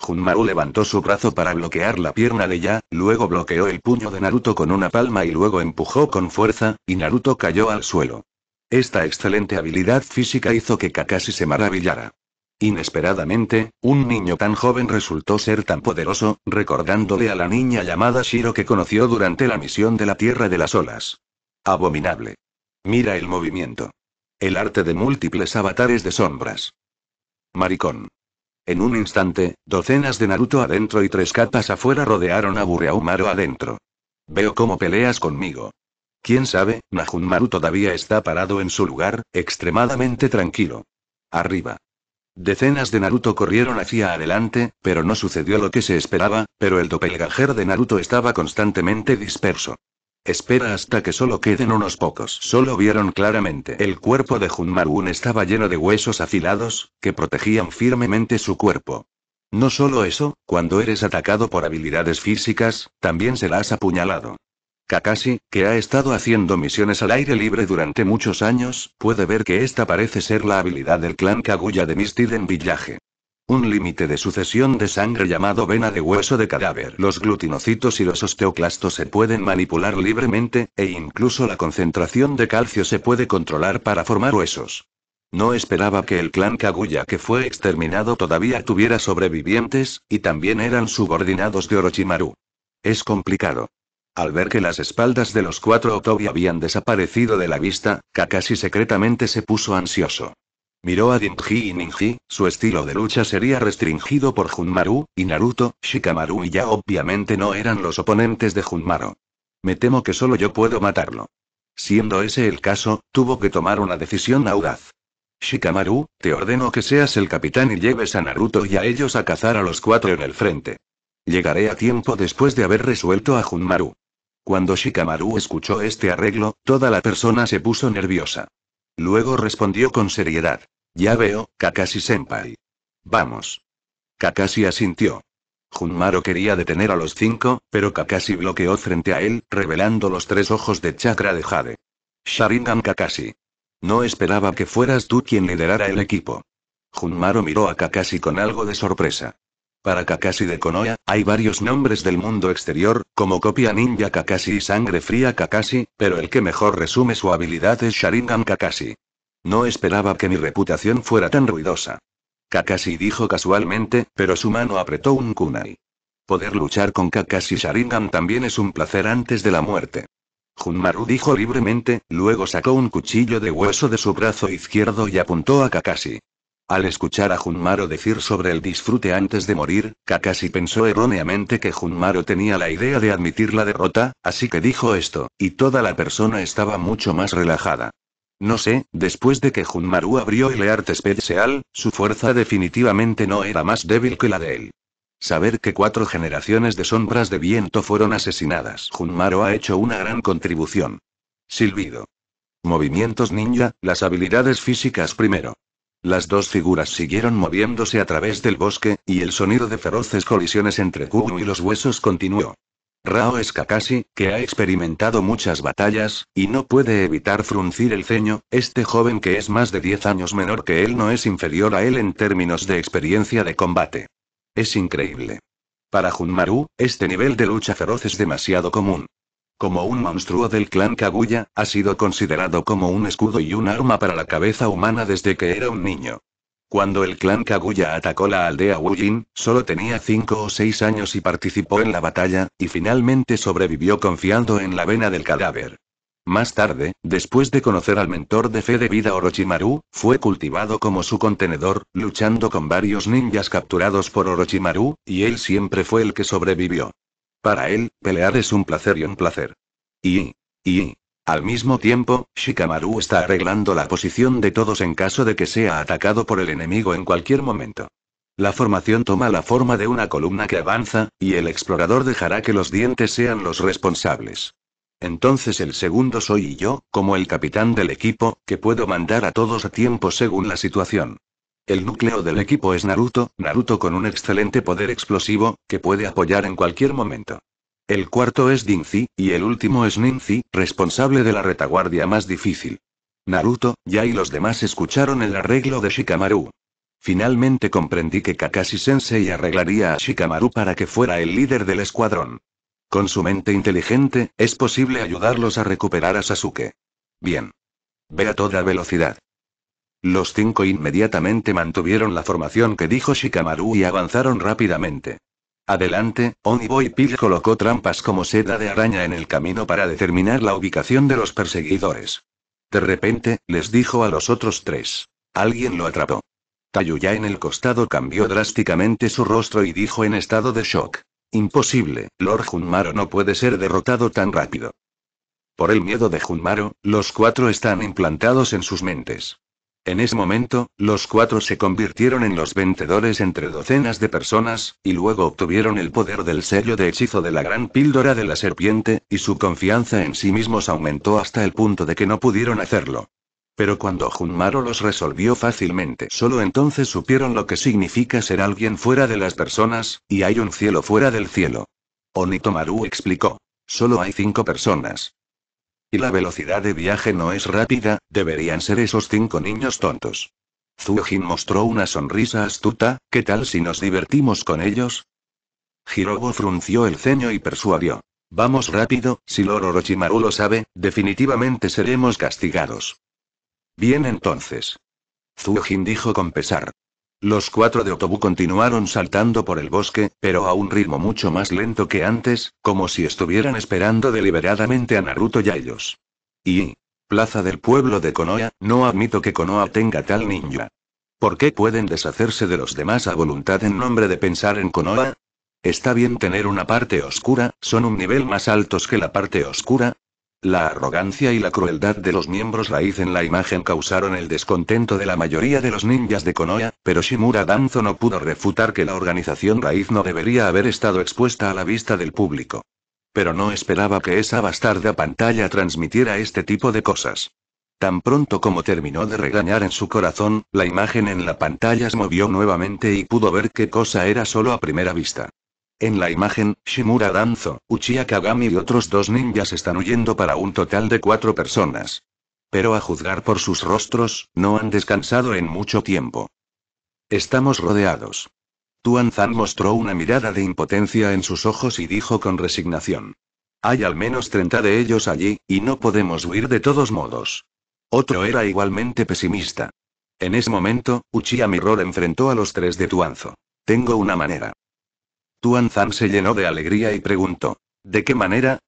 Junmaru levantó su brazo para bloquear la pierna de Ya, luego bloqueó el puño de Naruto con una palma y luego empujó con fuerza, y Naruto cayó al suelo. Esta excelente habilidad física hizo que Kakashi se maravillara. Inesperadamente, un niño tan joven resultó ser tan poderoso, recordándole a la niña llamada Shiro que conoció durante la misión de la Tierra de las Olas. Abominable. Mira el movimiento. El arte de múltiples avatares de sombras. Maricón. En un instante, docenas de Naruto adentro y tres capas afuera rodearon a Bureaumaro adentro. Veo cómo peleas conmigo. Quién sabe, Maru todavía está parado en su lugar, extremadamente tranquilo. Arriba. Decenas de Naruto corrieron hacia adelante, pero no sucedió lo que se esperaba, pero el doppelganger de Naruto estaba constantemente disperso. Espera hasta que solo queden unos pocos. Solo vieron claramente. El cuerpo de Junmarun estaba lleno de huesos afilados, que protegían firmemente su cuerpo. No solo eso, cuando eres atacado por habilidades físicas, también serás apuñalado. Kakashi, que ha estado haciendo misiones al aire libre durante muchos años, puede ver que esta parece ser la habilidad del clan Kaguya de en Villaje. Un límite de sucesión de sangre llamado vena de hueso de cadáver. Los glutinocitos y los osteoclastos se pueden manipular libremente, e incluso la concentración de calcio se puede controlar para formar huesos. No esperaba que el clan Kaguya que fue exterminado todavía tuviera sobrevivientes, y también eran subordinados de Orochimaru. Es complicado. Al ver que las espaldas de los cuatro Otobi habían desaparecido de la vista, Kakashi secretamente se puso ansioso. Miró a Dinji y Ninji, su estilo de lucha sería restringido por Junmaru, y Naruto, Shikamaru y ya obviamente no eran los oponentes de Junmaru. Me temo que solo yo puedo matarlo. Siendo ese el caso, tuvo que tomar una decisión audaz. Shikamaru, te ordeno que seas el capitán y lleves a Naruto y a ellos a cazar a los cuatro en el frente. Llegaré a tiempo después de haber resuelto a Junmaru. Cuando Shikamaru escuchó este arreglo, toda la persona se puso nerviosa. Luego respondió con seriedad. Ya veo, Kakashi-senpai. Vamos. Kakashi asintió. Junmaro quería detener a los cinco, pero Kakashi bloqueó frente a él, revelando los tres ojos de chakra de Jade. Sharingan Kakashi. No esperaba que fueras tú quien liderara el equipo. Junmaro miró a Kakashi con algo de sorpresa. Para Kakashi de Konoha, hay varios nombres del mundo exterior, como copia ninja Kakashi y sangre fría Kakashi, pero el que mejor resume su habilidad es Sharingan Kakashi. No esperaba que mi reputación fuera tan ruidosa. Kakashi dijo casualmente, pero su mano apretó un kunai. Poder luchar con Kakashi Sharingan también es un placer antes de la muerte. Junmaru dijo libremente, luego sacó un cuchillo de hueso de su brazo izquierdo y apuntó a Kakashi. Al escuchar a Junmaro decir sobre el disfrute antes de morir, Kakashi pensó erróneamente que Junmaro tenía la idea de admitir la derrota, así que dijo esto, y toda la persona estaba mucho más relajada. No sé, después de que Junmaru abrió el arte especial, su fuerza definitivamente no era más débil que la de él. Saber que cuatro generaciones de sombras de viento fueron asesinadas. Junmaro ha hecho una gran contribución. Silbido. Movimientos ninja, las habilidades físicas primero. Las dos figuras siguieron moviéndose a través del bosque, y el sonido de feroces colisiones entre Kuru y los huesos continuó. Rao es Kakashi, que ha experimentado muchas batallas, y no puede evitar fruncir el ceño, este joven que es más de 10 años menor que él no es inferior a él en términos de experiencia de combate. Es increíble. Para Junmaru, este nivel de lucha feroz es demasiado común. Como un monstruo del clan Kaguya, ha sido considerado como un escudo y un arma para la cabeza humana desde que era un niño. Cuando el clan Kaguya atacó la aldea Wujin, solo tenía 5 o 6 años y participó en la batalla, y finalmente sobrevivió confiando en la vena del cadáver. Más tarde, después de conocer al mentor de fe de vida Orochimaru, fue cultivado como su contenedor, luchando con varios ninjas capturados por Orochimaru, y él siempre fue el que sobrevivió. Para él, pelear es un placer y un placer. Y... y... Al mismo tiempo, Shikamaru está arreglando la posición de todos en caso de que sea atacado por el enemigo en cualquier momento. La formación toma la forma de una columna que avanza, y el explorador dejará que los dientes sean los responsables. Entonces el segundo soy yo, como el capitán del equipo, que puedo mandar a todos a tiempo según la situación. El núcleo del equipo es Naruto, Naruto con un excelente poder explosivo, que puede apoyar en cualquier momento. El cuarto es Dinzi, y el último es Ninzi, responsable de la retaguardia más difícil. Naruto, ya y los demás escucharon el arreglo de Shikamaru. Finalmente comprendí que Kakashi Sensei arreglaría a Shikamaru para que fuera el líder del escuadrón. Con su mente inteligente, es posible ayudarlos a recuperar a Sasuke. Bien. Ve a toda velocidad. Los cinco inmediatamente mantuvieron la formación que dijo Shikamaru y avanzaron rápidamente. Adelante, Boy Pig colocó trampas como seda de araña en el camino para determinar la ubicación de los perseguidores. De repente, les dijo a los otros tres. Alguien lo atrapó. Tayuya en el costado cambió drásticamente su rostro y dijo en estado de shock. Imposible, Lord Junmaro no puede ser derrotado tan rápido. Por el miedo de Junmaro, los cuatro están implantados en sus mentes. En ese momento, los cuatro se convirtieron en los vendedores entre docenas de personas, y luego obtuvieron el poder del sello de hechizo de la gran píldora de la serpiente, y su confianza en sí mismos aumentó hasta el punto de que no pudieron hacerlo. Pero cuando Junmaro los resolvió fácilmente, solo entonces supieron lo que significa ser alguien fuera de las personas, y hay un cielo fuera del cielo. Onitomaru explicó. Solo hay cinco personas. Y la velocidad de viaje no es rápida, deberían ser esos cinco niños tontos. Jin mostró una sonrisa astuta, ¿qué tal si nos divertimos con ellos? Hirobo frunció el ceño y persuadió. Vamos rápido, si Lord Orochimaru lo sabe, definitivamente seremos castigados. Bien entonces. Zuojin dijo con pesar. Los cuatro de Otobu continuaron saltando por el bosque, pero a un ritmo mucho más lento que antes, como si estuvieran esperando deliberadamente a Naruto y a ellos. Y... Plaza del pueblo de Konoha, no admito que Konoha tenga tal ninja. ¿Por qué pueden deshacerse de los demás a voluntad en nombre de pensar en Konoha? Está bien tener una parte oscura, son un nivel más altos que la parte oscura, la arrogancia y la crueldad de los miembros raíz en la imagen causaron el descontento de la mayoría de los ninjas de Konoha, pero Shimura Danzo no pudo refutar que la organización raíz no debería haber estado expuesta a la vista del público. Pero no esperaba que esa bastarda pantalla transmitiera este tipo de cosas. Tan pronto como terminó de regañar en su corazón, la imagen en la pantalla se movió nuevamente y pudo ver qué cosa era solo a primera vista. En la imagen, Shimura Danzo, Uchiha Kagami y otros dos ninjas están huyendo para un total de cuatro personas. Pero a juzgar por sus rostros, no han descansado en mucho tiempo. Estamos rodeados. Tuan mostró una mirada de impotencia en sus ojos y dijo con resignación. Hay al menos 30 de ellos allí, y no podemos huir de todos modos. Otro era igualmente pesimista. En ese momento, Uchiha Mirror enfrentó a los tres de Tuanzo. Tengo una manera. Tuan se llenó de alegría y preguntó: ¿De qué manera?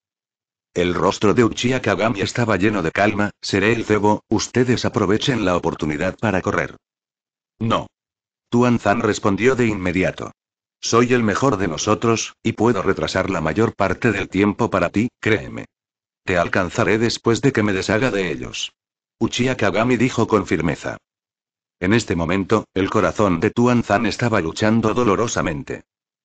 El rostro de Uchiha Kagami estaba lleno de calma, seré el cebo, ustedes aprovechen la oportunidad para correr. No. Tuanzan respondió de inmediato. Soy el mejor de nosotros, y puedo retrasar la mayor parte del tiempo para ti, créeme. Te alcanzaré después de que me deshaga de ellos. Uchiha Kagami dijo con firmeza. En este momento, el corazón de Tuanzan estaba luchando dolorosamente.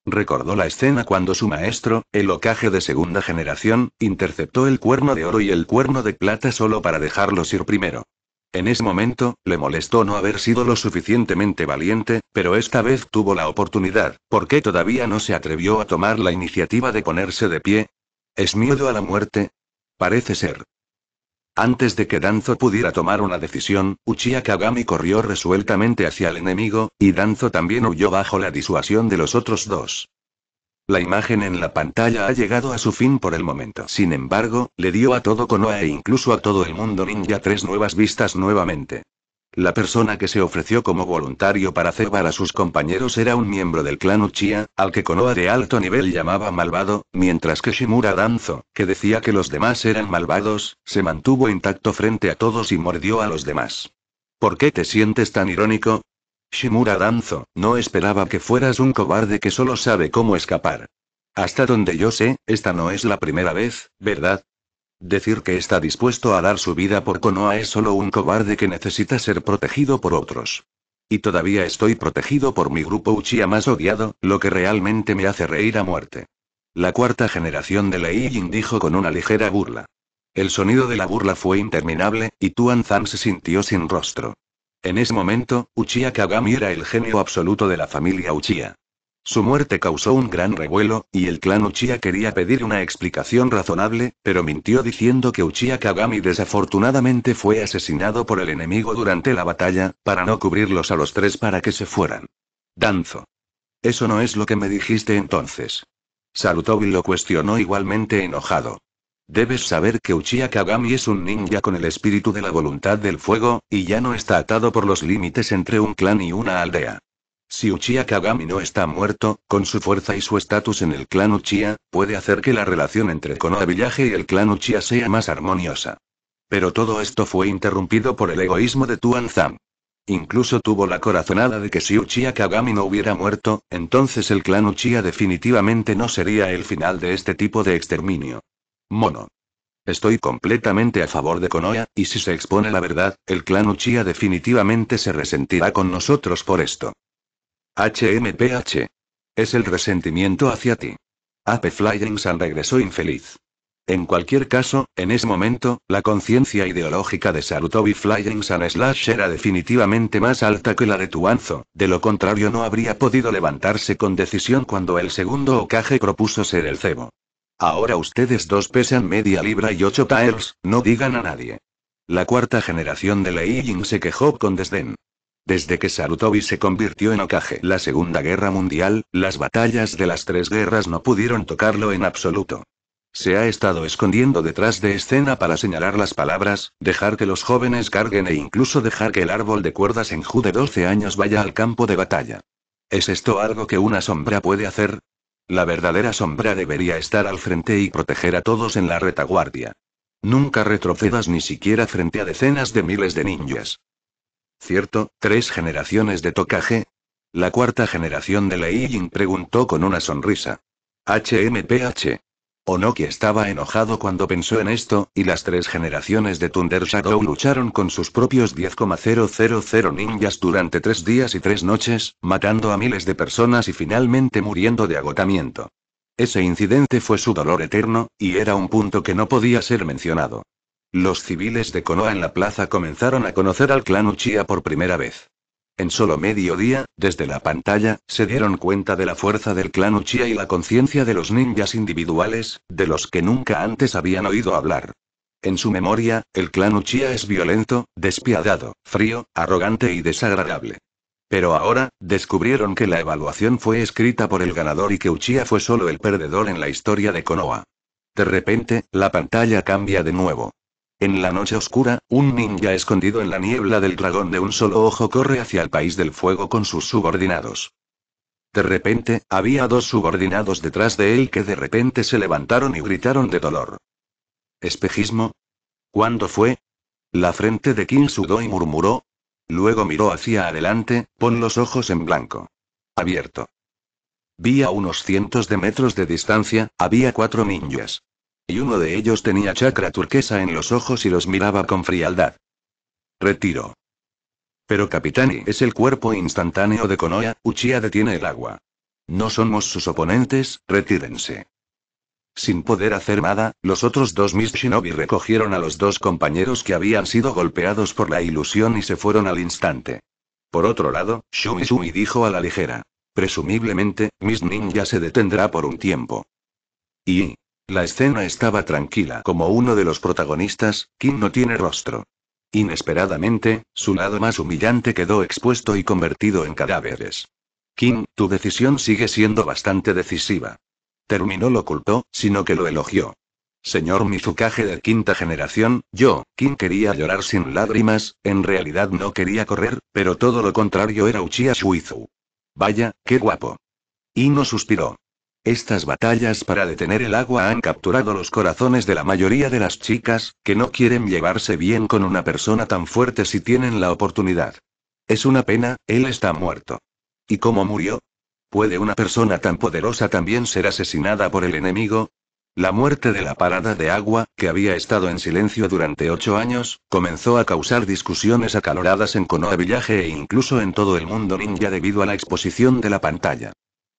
Recordó la escena cuando su maestro, el ocaje de segunda generación, interceptó el cuerno de oro y el cuerno de plata solo para dejarlos ir primero. En ese momento, le molestó no haber sido lo suficientemente valiente, pero esta vez tuvo la oportunidad, porque todavía no se atrevió a tomar la iniciativa de ponerse de pie? ¿Es miedo a la muerte? Parece ser. Antes de que Danzo pudiera tomar una decisión, Uchiha Kagami corrió resueltamente hacia el enemigo, y Danzo también huyó bajo la disuasión de los otros dos. La imagen en la pantalla ha llegado a su fin por el momento. Sin embargo, le dio a todo Konoha e incluso a todo el mundo ninja tres nuevas vistas nuevamente. La persona que se ofreció como voluntario para cebar a sus compañeros era un miembro del clan Uchiha, al que Konoha de alto nivel llamaba malvado, mientras que Shimura Danzo, que decía que los demás eran malvados, se mantuvo intacto frente a todos y mordió a los demás. ¿Por qué te sientes tan irónico? Shimura Danzo, no esperaba que fueras un cobarde que solo sabe cómo escapar. Hasta donde yo sé, esta no es la primera vez, ¿verdad? Decir que está dispuesto a dar su vida por Konoha es solo un cobarde que necesita ser protegido por otros. Y todavía estoy protegido por mi grupo Uchiha más odiado, lo que realmente me hace reír a muerte. La cuarta generación de Lei Ying dijo con una ligera burla. El sonido de la burla fue interminable, y Tuan Zan se sintió sin rostro. En ese momento, Uchiha Kagami era el genio absoluto de la familia Uchiha. Su muerte causó un gran revuelo, y el clan Uchiha quería pedir una explicación razonable, pero mintió diciendo que Uchiha Kagami desafortunadamente fue asesinado por el enemigo durante la batalla, para no cubrirlos a los tres para que se fueran. Danzo. Eso no es lo que me dijiste entonces. Sarutobi lo cuestionó igualmente enojado. Debes saber que Uchiha Kagami es un ninja con el espíritu de la voluntad del fuego, y ya no está atado por los límites entre un clan y una aldea. Si Uchiha Kagami no está muerto, con su fuerza y su estatus en el clan Uchiha, puede hacer que la relación entre Konoha Village y el clan Uchiha sea más armoniosa. Pero todo esto fue interrumpido por el egoísmo de Tuan Zam. Incluso tuvo la corazonada de que si Uchiha Kagami no hubiera muerto, entonces el clan Uchiha definitivamente no sería el final de este tipo de exterminio. Mono. Estoy completamente a favor de Konoha, y si se expone la verdad, el clan Uchiha definitivamente se resentirá con nosotros por esto. HMPH. Es el resentimiento hacia ti. Ape Flying San regresó infeliz. En cualquier caso, en ese momento, la conciencia ideológica de Sarutobi Flying San Slash era definitivamente más alta que la de Tuanzo, de lo contrario no habría podido levantarse con decisión cuando el segundo Okage propuso ser el cebo. Ahora ustedes dos pesan media libra y ocho taels, no digan a nadie. La cuarta generación de Lei Ying se quejó con desdén. Desde que Sarutobi se convirtió en Okage la Segunda Guerra Mundial, las batallas de las tres guerras no pudieron tocarlo en absoluto. Se ha estado escondiendo detrás de escena para señalar las palabras, dejar que los jóvenes carguen e incluso dejar que el árbol de cuerdas en Ju de 12 años vaya al campo de batalla. ¿Es esto algo que una sombra puede hacer? La verdadera sombra debería estar al frente y proteger a todos en la retaguardia. Nunca retrocedas ni siquiera frente a decenas de miles de ninjas. Cierto, tres generaciones de Tokage. La cuarta generación de Lei Ying preguntó con una sonrisa. HMPH. Onoki estaba enojado cuando pensó en esto, y las tres generaciones de Thunder Shadow lucharon con sus propios 10,000 ninjas durante tres días y tres noches, matando a miles de personas y finalmente muriendo de agotamiento. Ese incidente fue su dolor eterno, y era un punto que no podía ser mencionado. Los civiles de Konoha en la plaza comenzaron a conocer al clan Uchiha por primera vez. En solo medio día, desde la pantalla, se dieron cuenta de la fuerza del clan Uchiha y la conciencia de los ninjas individuales, de los que nunca antes habían oído hablar. En su memoria, el clan Uchiha es violento, despiadado, frío, arrogante y desagradable. Pero ahora, descubrieron que la evaluación fue escrita por el ganador y que Uchiha fue solo el perdedor en la historia de Konoha. De repente, la pantalla cambia de nuevo. En la noche oscura, un ninja escondido en la niebla del dragón de un solo ojo corre hacia el país del fuego con sus subordinados. De repente, había dos subordinados detrás de él que de repente se levantaron y gritaron de dolor. ¿Espejismo? ¿Cuándo fue? La frente de King sudó y murmuró. Luego miró hacia adelante, pon los ojos en blanco. Abierto. Vi a unos cientos de metros de distancia, había cuatro ninjas. Y uno de ellos tenía chakra turquesa en los ojos y los miraba con frialdad. Retiro. Pero Capitani es el cuerpo instantáneo de Konoha, Uchiha detiene el agua. No somos sus oponentes, retírense. Sin poder hacer nada, los otros dos Miss Shinobi recogieron a los dos compañeros que habían sido golpeados por la ilusión y se fueron al instante. Por otro lado, Shumi Shumi dijo a la ligera. Presumiblemente, Miss Ninja se detendrá por un tiempo. Y, la escena estaba tranquila como uno de los protagonistas, Kim no tiene rostro. Inesperadamente, su lado más humillante quedó expuesto y convertido en cadáveres. Kim, tu decisión sigue siendo bastante decisiva. Terminó lo ocultó, sino que lo elogió. Señor Mizukage de quinta generación, yo, Kim quería llorar sin lágrimas, en realidad no quería correr, pero todo lo contrario era Uchiha Shuizu. Vaya, qué guapo. no suspiró. Estas batallas para detener el agua han capturado los corazones de la mayoría de las chicas, que no quieren llevarse bien con una persona tan fuerte si tienen la oportunidad. Es una pena, él está muerto. ¿Y cómo murió? ¿Puede una persona tan poderosa también ser asesinada por el enemigo? La muerte de la parada de agua, que había estado en silencio durante ocho años, comenzó a causar discusiones acaloradas en Konoha Village e incluso en todo el mundo ninja debido a la exposición de la pantalla.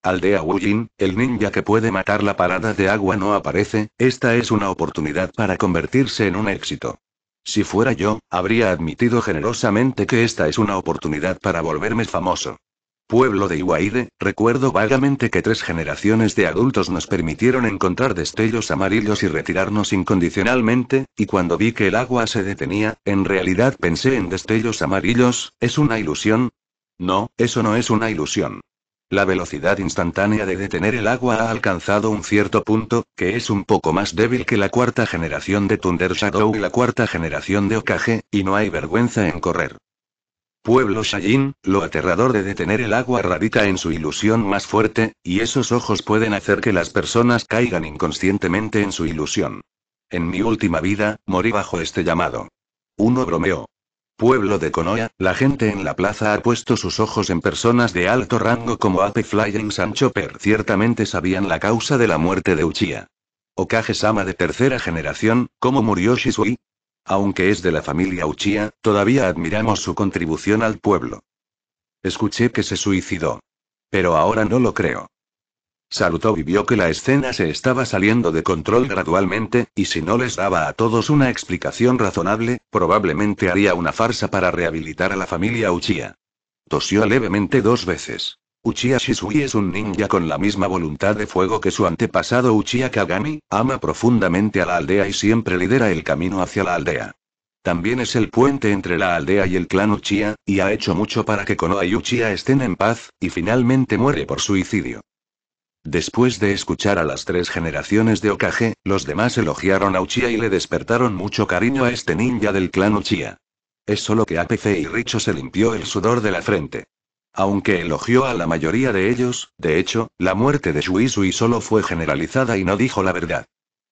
Aldea Wujin, el ninja que puede matar la parada de agua no aparece, esta es una oportunidad para convertirse en un éxito. Si fuera yo, habría admitido generosamente que esta es una oportunidad para volverme famoso. Pueblo de Iwaide, recuerdo vagamente que tres generaciones de adultos nos permitieron encontrar destellos amarillos y retirarnos incondicionalmente, y cuando vi que el agua se detenía, en realidad pensé en destellos amarillos, ¿es una ilusión? No, eso no es una ilusión. La velocidad instantánea de detener el agua ha alcanzado un cierto punto, que es un poco más débil que la cuarta generación de Thunder Shadow y la cuarta generación de Okage, y no hay vergüenza en correr. Pueblo Shayin, lo aterrador de detener el agua radica en su ilusión más fuerte, y esos ojos pueden hacer que las personas caigan inconscientemente en su ilusión. En mi última vida, morí bajo este llamado. Uno bromeó pueblo de Konoya, la gente en la plaza ha puesto sus ojos en personas de alto rango como Ape Flying Sancho Per. Ciertamente sabían la causa de la muerte de Uchiha. Okage-sama de tercera generación, ¿cómo murió Shisui? Aunque es de la familia Uchiha, todavía admiramos su contribución al pueblo. Escuché que se suicidó. Pero ahora no lo creo. Salutó y vio que la escena se estaba saliendo de control gradualmente, y si no les daba a todos una explicación razonable, probablemente haría una farsa para rehabilitar a la familia Uchiha. Tosió levemente dos veces. Uchiha Shisui es un ninja con la misma voluntad de fuego que su antepasado Uchiha Kagami, ama profundamente a la aldea y siempre lidera el camino hacia la aldea. También es el puente entre la aldea y el clan Uchiha, y ha hecho mucho para que Konoha y Uchiha estén en paz, y finalmente muere por suicidio. Después de escuchar a las tres generaciones de Okage, los demás elogiaron a Uchiha y le despertaron mucho cariño a este ninja del clan Uchiha. Es solo que APC y Richo se limpió el sudor de la frente. Aunque elogió a la mayoría de ellos, de hecho, la muerte de Shuisui solo fue generalizada y no dijo la verdad.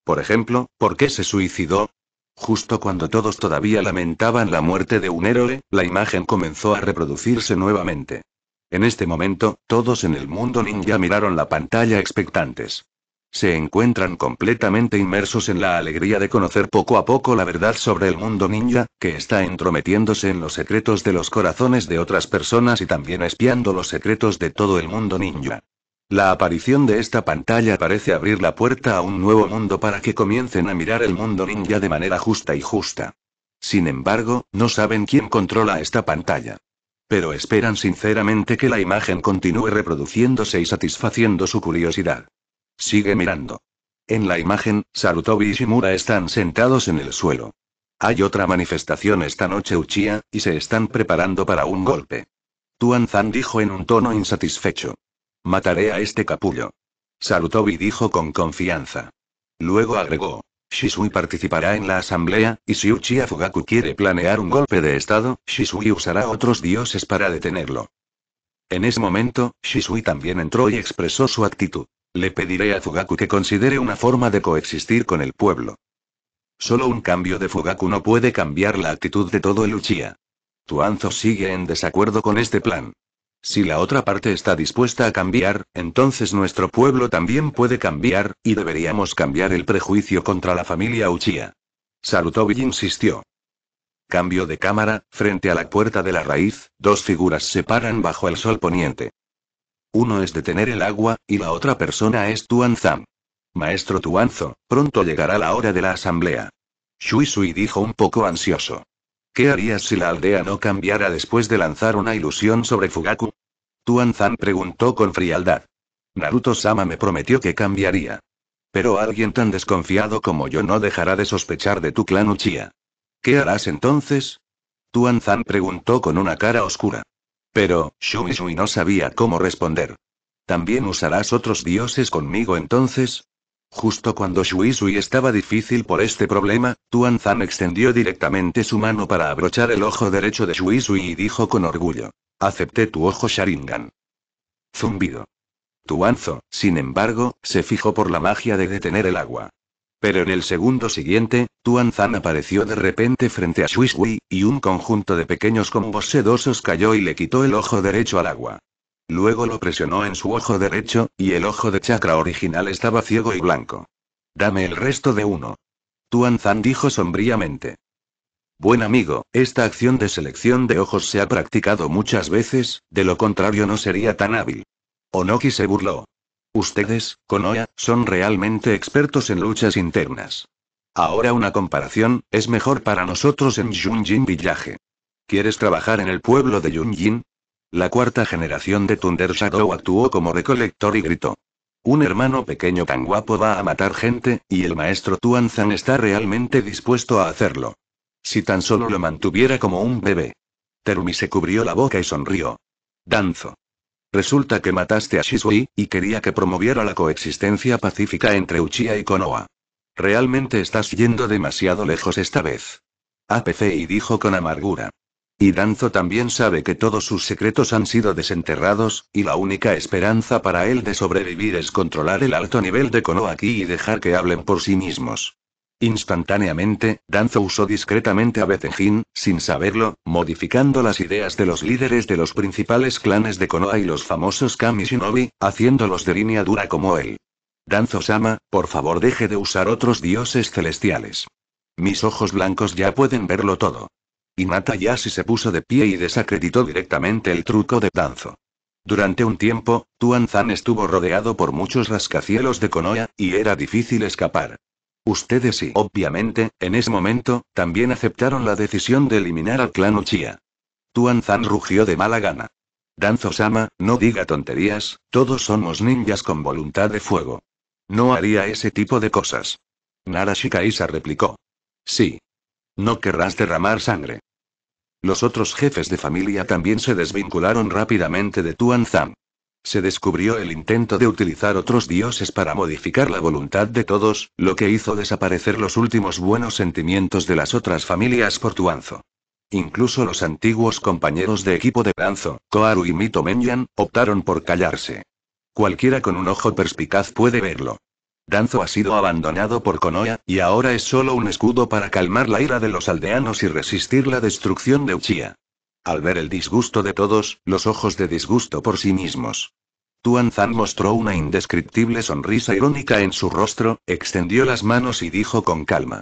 Por ejemplo, ¿por qué se suicidó? Justo cuando todos todavía lamentaban la muerte de un héroe, la imagen comenzó a reproducirse nuevamente. En este momento, todos en el mundo ninja miraron la pantalla expectantes. Se encuentran completamente inmersos en la alegría de conocer poco a poco la verdad sobre el mundo ninja, que está entrometiéndose en los secretos de los corazones de otras personas y también espiando los secretos de todo el mundo ninja. La aparición de esta pantalla parece abrir la puerta a un nuevo mundo para que comiencen a mirar el mundo ninja de manera justa y justa. Sin embargo, no saben quién controla esta pantalla. Pero esperan sinceramente que la imagen continúe reproduciéndose y satisfaciendo su curiosidad. Sigue mirando. En la imagen, Sarutobi y Shimura están sentados en el suelo. Hay otra manifestación esta noche Uchiha, y se están preparando para un golpe. Tuanzan dijo en un tono insatisfecho. Mataré a este capullo. Sarutobi dijo con confianza. Luego agregó. Shisui participará en la asamblea, y si Uchiha Fugaku quiere planear un golpe de estado, Shisui usará otros dioses para detenerlo. En ese momento, Shisui también entró y expresó su actitud. Le pediré a Fugaku que considere una forma de coexistir con el pueblo. Solo un cambio de Fugaku no puede cambiar la actitud de todo el Uchiha. anzo sigue en desacuerdo con este plan. Si la otra parte está dispuesta a cambiar, entonces nuestro pueblo también puede cambiar, y deberíamos cambiar el prejuicio contra la familia Uchiha. y insistió. Cambio de cámara, frente a la puerta de la raíz, dos figuras se paran bajo el sol poniente. Uno es detener el agua, y la otra persona es Tuanzam. Maestro Tuanzo, pronto llegará la hora de la asamblea. Shuisui dijo un poco ansioso. ¿Qué harías si la aldea no cambiara después de lanzar una ilusión sobre Fugaku? Tuanzan preguntó con frialdad. Naruto-sama me prometió que cambiaría. Pero alguien tan desconfiado como yo no dejará de sospechar de tu clan Uchiha. ¿Qué harás entonces? Tuanzan preguntó con una cara oscura. Pero, Shumishui no sabía cómo responder. ¿También usarás otros dioses conmigo entonces? Justo cuando Shui estaba difícil por este problema, Tuan extendió directamente su mano para abrochar el ojo derecho de Shui y dijo con orgullo: Acepté tu ojo Sharingan. Zumbido. Tuanzo, sin embargo, se fijó por la magia de detener el agua. Pero en el segundo siguiente, Tuan apareció de repente frente a Shui y un conjunto de pequeños combos sedosos cayó y le quitó el ojo derecho al agua. Luego lo presionó en su ojo derecho, y el ojo de chakra original estaba ciego y blanco. Dame el resto de uno. Tuanzan dijo sombríamente. Buen amigo, esta acción de selección de ojos se ha practicado muchas veces, de lo contrario no sería tan hábil. Onoki se burló. Ustedes, Konoha, son realmente expertos en luchas internas. Ahora una comparación, es mejor para nosotros en Junjin Village. ¿Quieres trabajar en el pueblo de Junjin? La cuarta generación de Thunder Shadow actuó como recolector y gritó. Un hermano pequeño tan guapo va a matar gente, y el maestro Tuanzan está realmente dispuesto a hacerlo. Si tan solo lo mantuviera como un bebé. Terumi se cubrió la boca y sonrió. Danzo. Resulta que mataste a Shisui, y quería que promoviera la coexistencia pacífica entre Uchiha y Konoha. Realmente estás yendo demasiado lejos esta vez. APC y dijo con amargura. Y Danzo también sabe que todos sus secretos han sido desenterrados, y la única esperanza para él de sobrevivir es controlar el alto nivel de Kono aquí y dejar que hablen por sí mismos. Instantáneamente, Danzo usó discretamente a Betejin, sin saberlo, modificando las ideas de los líderes de los principales clanes de Konoha y los famosos Kami Shinobi, haciéndolos de línea dura como él. Danzo-sama, por favor deje de usar otros dioses celestiales. Mis ojos blancos ya pueden verlo todo. Y Yasi se puso de pie y desacreditó directamente el truco de danzo. Durante un tiempo, Tuanzan estuvo rodeado por muchos rascacielos de Konoha, y era difícil escapar. Ustedes y, obviamente, en ese momento, también aceptaron la decisión de eliminar al clan Uchiha. Tuanzan rugió de mala gana. Danzo-sama, no diga tonterías, todos somos ninjas con voluntad de fuego. No haría ese tipo de cosas. Nara replicó. Sí. No querrás derramar sangre. Los otros jefes de familia también se desvincularon rápidamente de Tuan Se descubrió el intento de utilizar otros dioses para modificar la voluntad de todos, lo que hizo desaparecer los últimos buenos sentimientos de las otras familias por Tuanzo. Incluso los antiguos compañeros de equipo de Danzo, Koaru y Mito Menyan, optaron por callarse. Cualquiera con un ojo perspicaz puede verlo. Danzo ha sido abandonado por Konoya, y ahora es solo un escudo para calmar la ira de los aldeanos y resistir la destrucción de Uchiha. Al ver el disgusto de todos, los ojos de disgusto por sí mismos. Tuanzan mostró una indescriptible sonrisa irónica en su rostro, extendió las manos y dijo con calma.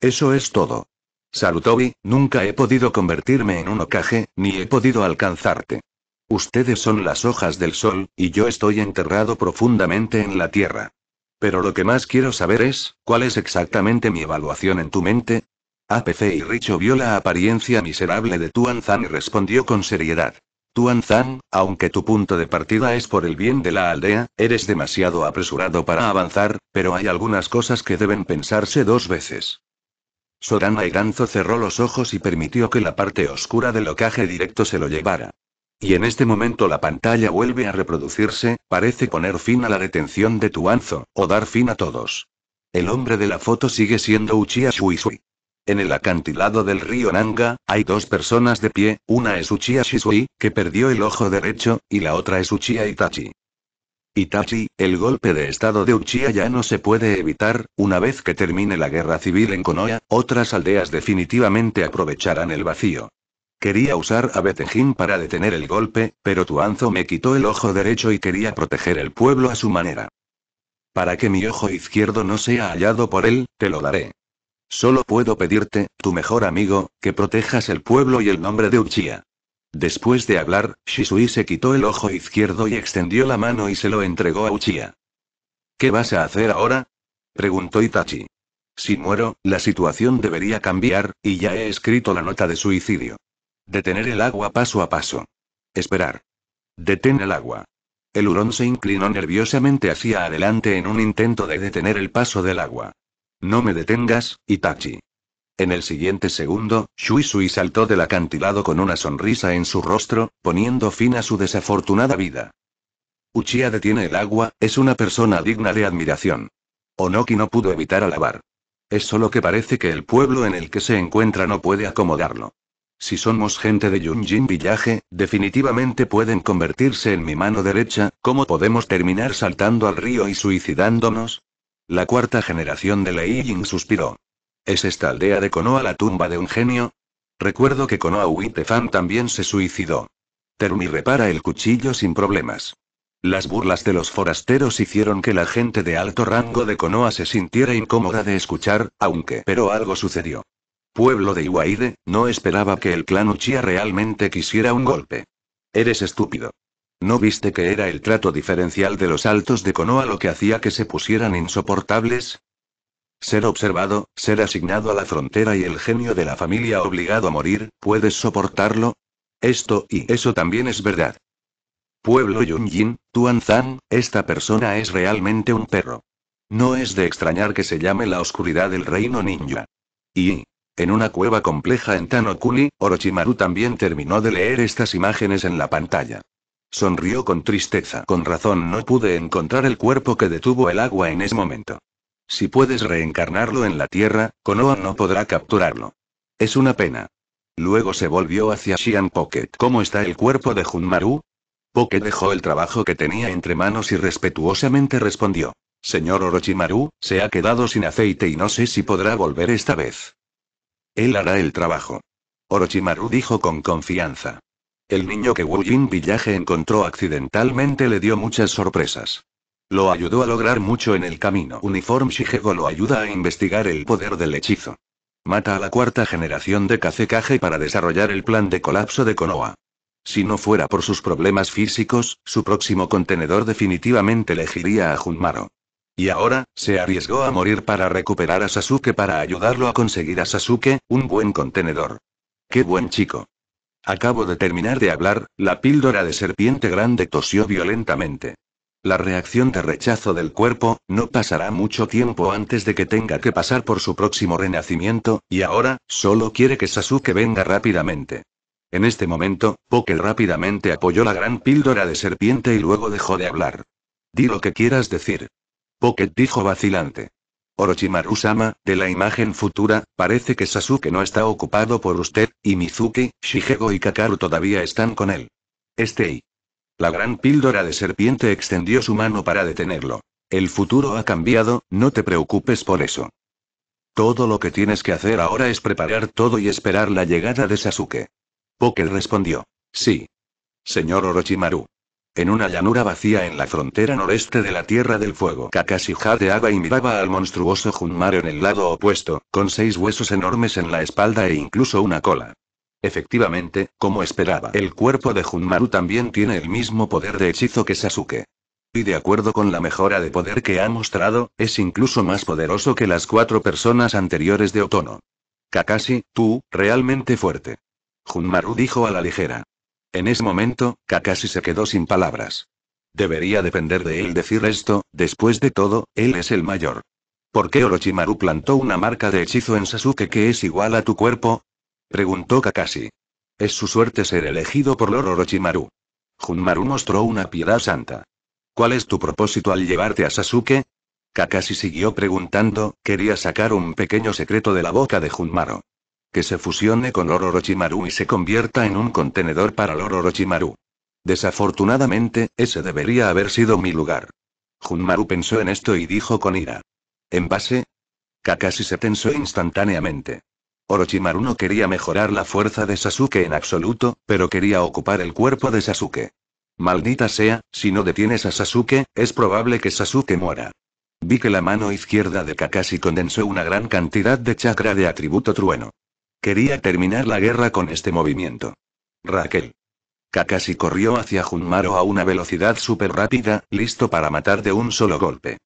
Eso es todo. Sarutobi, nunca he podido convertirme en un ocaje ni he podido alcanzarte. Ustedes son las hojas del sol, y yo estoy enterrado profundamente en la tierra. Pero lo que más quiero saber es, ¿cuál es exactamente mi evaluación en tu mente? APC y Richo vio la apariencia miserable de Tuan y respondió con seriedad. Tuan aunque tu punto de partida es por el bien de la aldea, eres demasiado apresurado para avanzar, pero hay algunas cosas que deben pensarse dos veces. Sorana ganzo cerró los ojos y permitió que la parte oscura del locaje directo se lo llevara. Y en este momento la pantalla vuelve a reproducirse, parece poner fin a la detención de Tuanzo, o dar fin a todos. El hombre de la foto sigue siendo Uchiha En el acantilado del río Nanga, hay dos personas de pie, una es Uchiha Shisui, que perdió el ojo derecho, y la otra es Uchiha Itachi. Itachi, el golpe de estado de Uchiha ya no se puede evitar, una vez que termine la guerra civil en Konoya, otras aldeas definitivamente aprovecharán el vacío. Quería usar a Betejín para detener el golpe, pero tu anzo me quitó el ojo derecho y quería proteger el pueblo a su manera. Para que mi ojo izquierdo no sea hallado por él, te lo daré. Solo puedo pedirte, tu mejor amigo, que protejas el pueblo y el nombre de Uchiha. Después de hablar, Shisui se quitó el ojo izquierdo y extendió la mano y se lo entregó a Uchiha. ¿Qué vas a hacer ahora? preguntó Itachi. Si muero, la situación debería cambiar, y ya he escrito la nota de suicidio. Detener el agua paso a paso. Esperar. Detén el agua. El hurón se inclinó nerviosamente hacia adelante en un intento de detener el paso del agua. No me detengas, Itachi. En el siguiente segundo, Shui saltó del acantilado con una sonrisa en su rostro, poniendo fin a su desafortunada vida. Uchiha detiene el agua, es una persona digna de admiración. Onoki no pudo evitar alabar. Es solo que parece que el pueblo en el que se encuentra no puede acomodarlo. Si somos gente de Yunjin Villaje, definitivamente pueden convertirse en mi mano derecha, ¿cómo podemos terminar saltando al río y suicidándonos? La cuarta generación de Lei Ying suspiró. ¿Es esta aldea de Konoha la tumba de un genio? Recuerdo que Konoha Fan también se suicidó. Termi repara el cuchillo sin problemas. Las burlas de los forasteros hicieron que la gente de alto rango de Konoha se sintiera incómoda de escuchar, aunque... Pero algo sucedió. Pueblo de Iwaide, no esperaba que el clan Uchia realmente quisiera un golpe. Eres estúpido. ¿No viste que era el trato diferencial de los altos de Konoha lo que hacía que se pusieran insoportables? Ser observado, ser asignado a la frontera y el genio de la familia obligado a morir, ¿puedes soportarlo? Esto y eso también es verdad. Pueblo Yunjin, Tuanzan, esta persona es realmente un perro. No es de extrañar que se llame la oscuridad del reino ninja. Y, en una cueva compleja en Tanokuni, Orochimaru también terminó de leer estas imágenes en la pantalla. Sonrió con tristeza. Con razón no pude encontrar el cuerpo que detuvo el agua en ese momento. Si puedes reencarnarlo en la tierra, Konoha no podrá capturarlo. Es una pena. Luego se volvió hacia Xian Pocket. ¿Cómo está el cuerpo de Junmaru? Pocket dejó el trabajo que tenía entre manos y respetuosamente respondió. Señor Orochimaru, se ha quedado sin aceite y no sé si podrá volver esta vez. Él hará el trabajo. Orochimaru dijo con confianza. El niño que Jin Villaje encontró accidentalmente le dio muchas sorpresas. Lo ayudó a lograr mucho en el camino. Uniform Shigego lo ayuda a investigar el poder del hechizo. Mata a la cuarta generación de Kazekage para desarrollar el plan de colapso de Konoha. Si no fuera por sus problemas físicos, su próximo contenedor definitivamente elegiría a Junmaro. Y ahora, se arriesgó a morir para recuperar a Sasuke para ayudarlo a conseguir a Sasuke, un buen contenedor. ¡Qué buen chico! Acabo de terminar de hablar, la píldora de serpiente grande tosió violentamente. La reacción de rechazo del cuerpo, no pasará mucho tiempo antes de que tenga que pasar por su próximo renacimiento, y ahora, solo quiere que Sasuke venga rápidamente. En este momento, Poke rápidamente apoyó la gran píldora de serpiente y luego dejó de hablar. Di lo que quieras decir. Pocket dijo vacilante. Orochimaru-sama, de la imagen futura, parece que Sasuke no está ocupado por usted, y Mizuki, Shigeo y Kakaru todavía están con él. Este y... La gran píldora de serpiente extendió su mano para detenerlo. El futuro ha cambiado, no te preocupes por eso. Todo lo que tienes que hacer ahora es preparar todo y esperar la llegada de Sasuke. Pocket respondió. Sí. Señor Orochimaru en una llanura vacía en la frontera noreste de la Tierra del Fuego. Kakashi jadeaba y miraba al monstruoso Junmaru en el lado opuesto, con seis huesos enormes en la espalda e incluso una cola. Efectivamente, como esperaba, el cuerpo de Junmaru también tiene el mismo poder de hechizo que Sasuke. Y de acuerdo con la mejora de poder que ha mostrado, es incluso más poderoso que las cuatro personas anteriores de Otono. Kakashi, tú, realmente fuerte. Junmaru dijo a la ligera. En ese momento, Kakashi se quedó sin palabras. Debería depender de él decir esto, después de todo, él es el mayor. ¿Por qué Orochimaru plantó una marca de hechizo en Sasuke que es igual a tu cuerpo? Preguntó Kakashi. Es su suerte ser elegido por Lord Orochimaru. Junmaru mostró una piedad santa. ¿Cuál es tu propósito al llevarte a Sasuke? Kakashi siguió preguntando, quería sacar un pequeño secreto de la boca de Junmaru que se fusione con Orochimaru y se convierta en un contenedor para Orochimaru. Desafortunadamente, ese debería haber sido mi lugar. Junmaru pensó en esto y dijo con ira. ¿En base? Kakashi se tensó instantáneamente. Orochimaru no quería mejorar la fuerza de Sasuke en absoluto, pero quería ocupar el cuerpo de Sasuke. Maldita sea, si no detienes a Sasuke, es probable que Sasuke muera. Vi que la mano izquierda de Kakashi condensó una gran cantidad de chakra de atributo trueno. Quería terminar la guerra con este movimiento. Raquel. Kakashi corrió hacia Junmaru a una velocidad súper rápida, listo para matar de un solo golpe.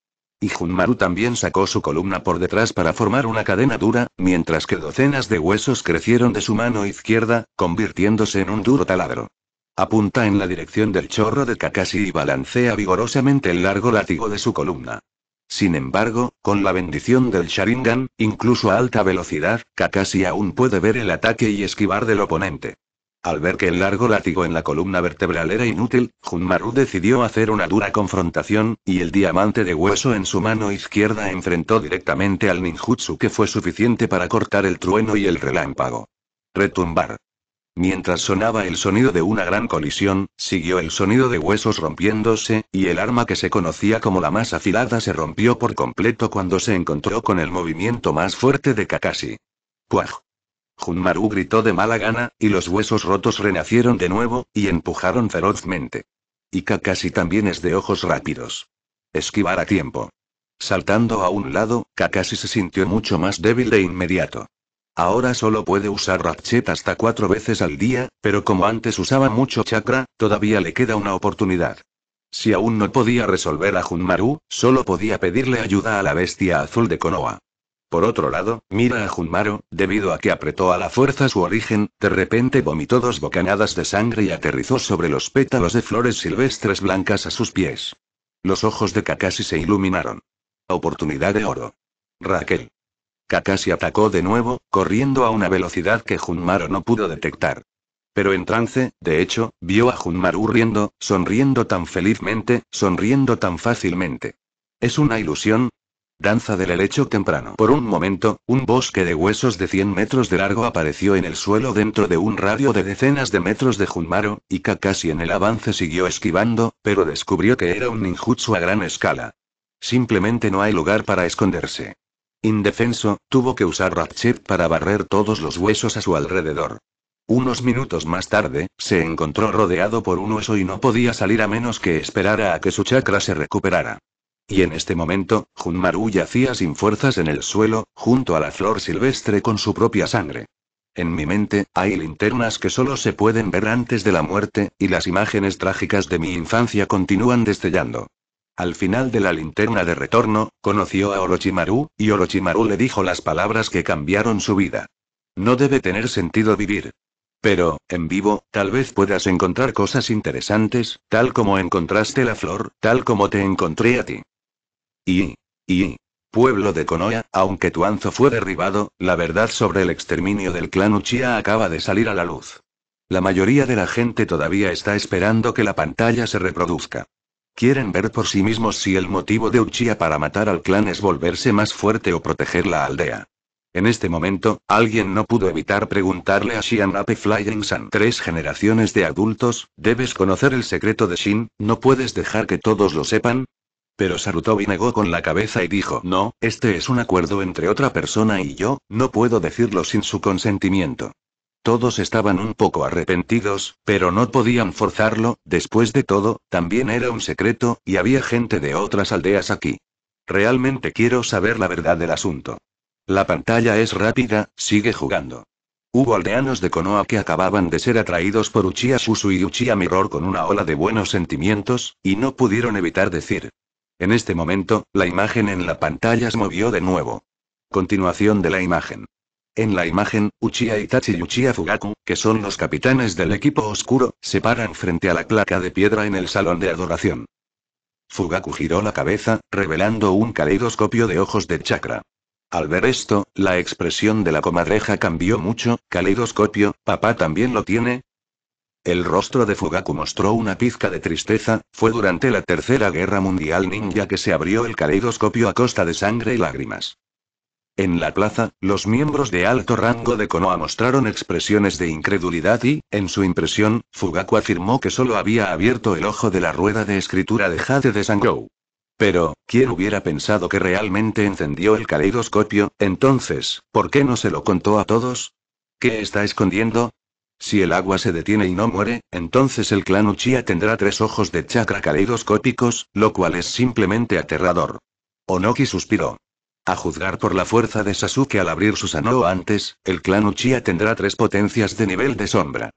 Y Junmaru también sacó su columna por detrás para formar una cadena dura, mientras que docenas de huesos crecieron de su mano izquierda, convirtiéndose en un duro taladro. Apunta en la dirección del chorro de Kakashi y balancea vigorosamente el largo látigo de su columna. Sin embargo, con la bendición del Sharingan, incluso a alta velocidad, Kakashi aún puede ver el ataque y esquivar del oponente. Al ver que el largo látigo en la columna vertebral era inútil, Junmaru decidió hacer una dura confrontación, y el diamante de hueso en su mano izquierda enfrentó directamente al ninjutsu que fue suficiente para cortar el trueno y el relámpago. Retumbar. Mientras sonaba el sonido de una gran colisión, siguió el sonido de huesos rompiéndose, y el arma que se conocía como la más afilada se rompió por completo cuando se encontró con el movimiento más fuerte de Kakashi. ¡Puaj! Junmaru gritó de mala gana, y los huesos rotos renacieron de nuevo, y empujaron ferozmente. Y Kakashi también es de ojos rápidos. Esquivar a tiempo. Saltando a un lado, Kakashi se sintió mucho más débil de inmediato. Ahora solo puede usar Ratchet hasta cuatro veces al día, pero como antes usaba mucho chakra, todavía le queda una oportunidad. Si aún no podía resolver a Junmaru, solo podía pedirle ayuda a la bestia azul de Konoha. Por otro lado, mira a Junmaru, debido a que apretó a la fuerza su origen, de repente vomitó dos bocanadas de sangre y aterrizó sobre los pétalos de flores silvestres blancas a sus pies. Los ojos de Kakashi se iluminaron. Oportunidad de oro. Raquel. Kakashi atacó de nuevo, corriendo a una velocidad que Junmaro no pudo detectar. Pero en trance, de hecho, vio a Junmaru riendo, sonriendo tan felizmente, sonriendo tan fácilmente. ¿Es una ilusión? Danza del helecho temprano. Por un momento, un bosque de huesos de 100 metros de largo apareció en el suelo dentro de un radio de decenas de metros de Junmaro, y Kakashi en el avance siguió esquivando, pero descubrió que era un ninjutsu a gran escala. Simplemente no hay lugar para esconderse. Indefenso, tuvo que usar Ratchet para barrer todos los huesos a su alrededor. Unos minutos más tarde, se encontró rodeado por un hueso y no podía salir a menos que esperara a que su chakra se recuperara. Y en este momento, Junmaru yacía sin fuerzas en el suelo, junto a la flor silvestre con su propia sangre. En mi mente, hay linternas que solo se pueden ver antes de la muerte, y las imágenes trágicas de mi infancia continúan destellando. Al final de la linterna de retorno, conoció a Orochimaru, y Orochimaru le dijo las palabras que cambiaron su vida. No debe tener sentido vivir. Pero, en vivo, tal vez puedas encontrar cosas interesantes, tal como encontraste la flor, tal como te encontré a ti. Y, y, pueblo de Konoha, aunque tu anzo fue derribado, la verdad sobre el exterminio del clan Uchiha acaba de salir a la luz. La mayoría de la gente todavía está esperando que la pantalla se reproduzca. Quieren ver por sí mismos si el motivo de Uchiha para matar al clan es volverse más fuerte o proteger la aldea. En este momento, alguien no pudo evitar preguntarle a Shian Ape Flying San. Tres generaciones de adultos, debes conocer el secreto de Shin, no puedes dejar que todos lo sepan. Pero Sarutobi negó con la cabeza y dijo, no, este es un acuerdo entre otra persona y yo, no puedo decirlo sin su consentimiento. Todos estaban un poco arrepentidos, pero no podían forzarlo, después de todo, también era un secreto, y había gente de otras aldeas aquí. Realmente quiero saber la verdad del asunto. La pantalla es rápida, sigue jugando. Hubo aldeanos de Konoha que acababan de ser atraídos por Uchiha Susu y Uchiha Mirror con una ola de buenos sentimientos, y no pudieron evitar decir. En este momento, la imagen en la pantalla se movió de nuevo. Continuación de la imagen. En la imagen, Uchiha Itachi y Uchiha Fugaku, que son los capitanes del equipo oscuro, se paran frente a la placa de piedra en el salón de adoración. Fugaku giró la cabeza, revelando un caleidoscopio de ojos de chakra. Al ver esto, la expresión de la comadreja cambió mucho, caleidoscopio, papá también lo tiene. El rostro de Fugaku mostró una pizca de tristeza, fue durante la Tercera Guerra Mundial Ninja que se abrió el caleidoscopio a costa de sangre y lágrimas. En la plaza, los miembros de alto rango de Konoha mostraron expresiones de incredulidad y, en su impresión, Fugaku afirmó que solo había abierto el ojo de la rueda de escritura de Jade de Sangou. Pero, ¿quién hubiera pensado que realmente encendió el caleidoscopio? Entonces, ¿por qué no se lo contó a todos? ¿Qué está escondiendo? Si el agua se detiene y no muere, entonces el clan Uchiha tendrá tres ojos de chakra caleidoscópicos, lo cual es simplemente aterrador. Onoki suspiró. A juzgar por la fuerza de Sasuke al abrir su Susanoo antes, el clan Uchiha tendrá tres potencias de nivel de sombra.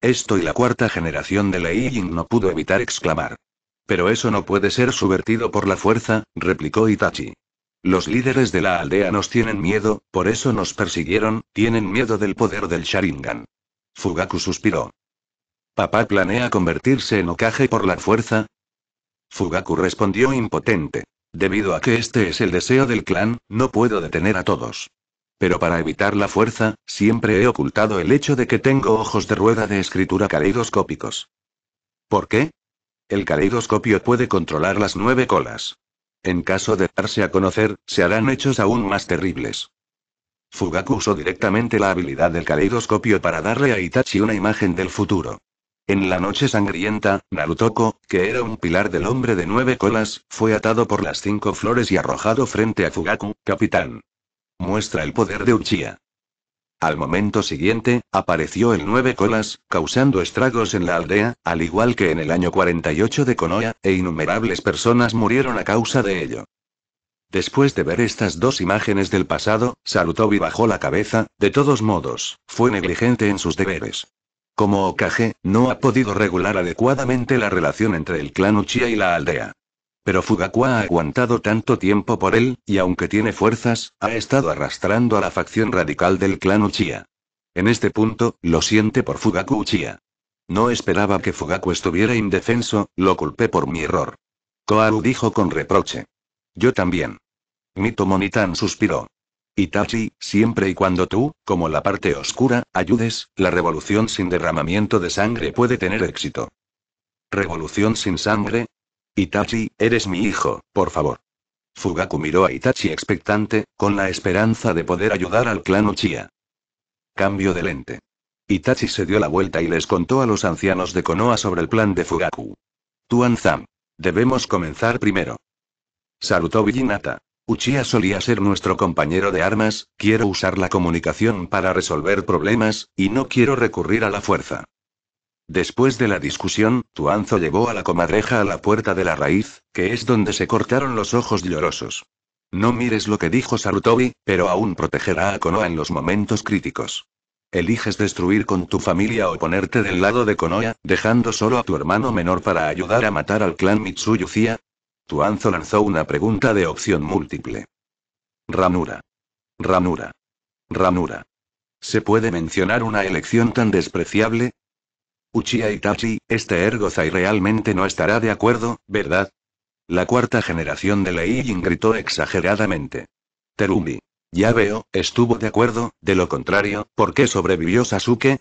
Esto y la cuarta generación de Lei Ying no pudo evitar exclamar. Pero eso no puede ser subvertido por la fuerza, replicó Itachi. Los líderes de la aldea nos tienen miedo, por eso nos persiguieron, tienen miedo del poder del Sharingan. Fugaku suspiró. ¿Papá planea convertirse en Okage por la fuerza? Fugaku respondió impotente. Debido a que este es el deseo del clan, no puedo detener a todos. Pero para evitar la fuerza, siempre he ocultado el hecho de que tengo ojos de rueda de escritura caleidoscópicos. ¿Por qué? El caleidoscopio puede controlar las nueve colas. En caso de darse a conocer, se harán hechos aún más terribles. Fugaku usó directamente la habilidad del caleidoscopio para darle a Itachi una imagen del futuro. En la noche sangrienta, Narutoko, que era un pilar del hombre de nueve colas, fue atado por las cinco flores y arrojado frente a Fugaku, capitán. Muestra el poder de Uchiha. Al momento siguiente, apareció el Nueve Colas, causando estragos en la aldea, al igual que en el año 48 de Konoha, e innumerables personas murieron a causa de ello. Después de ver estas dos imágenes del pasado, Sarutobi bajó la cabeza, de todos modos, fue negligente en sus deberes. Como Okage, no ha podido regular adecuadamente la relación entre el clan Uchiha y la aldea. Pero Fugaku ha aguantado tanto tiempo por él, y aunque tiene fuerzas, ha estado arrastrando a la facción radical del clan Uchiha. En este punto, lo siente por Fugaku Uchiha. No esperaba que Fugaku estuviera indefenso, lo culpé por mi error. Koaru dijo con reproche. Yo también. Mito Monitan suspiró. Itachi, siempre y cuando tú, como la parte oscura, ayudes, la revolución sin derramamiento de sangre puede tener éxito. ¿Revolución sin sangre? Itachi, eres mi hijo, por favor. Fugaku miró a Itachi expectante, con la esperanza de poder ayudar al clan Uchiha. Cambio de lente. Itachi se dio la vuelta y les contó a los ancianos de Konoha sobre el plan de Fugaku. tuan Anzam. Debemos comenzar primero. Salutó Villinata. Uchiha solía ser nuestro compañero de armas, quiero usar la comunicación para resolver problemas, y no quiero recurrir a la fuerza. Después de la discusión, Tuanzo llevó a la comadreja a la puerta de la raíz, que es donde se cortaron los ojos llorosos. No mires lo que dijo Sarutobi, pero aún protegerá a Konoha en los momentos críticos. Eliges destruir con tu familia o ponerte del lado de Konoha, dejando solo a tu hermano menor para ayudar a matar al clan Mitsuyucia, anzo lanzó una pregunta de opción múltiple. Ramura, Ramura, Ranura. ¿Se puede mencionar una elección tan despreciable? Uchiha Itachi, este Ergozai realmente no estará de acuerdo, ¿verdad? La cuarta generación de Leijin gritó exageradamente. Terumi. Ya veo, estuvo de acuerdo, de lo contrario, ¿por qué sobrevivió Sasuke?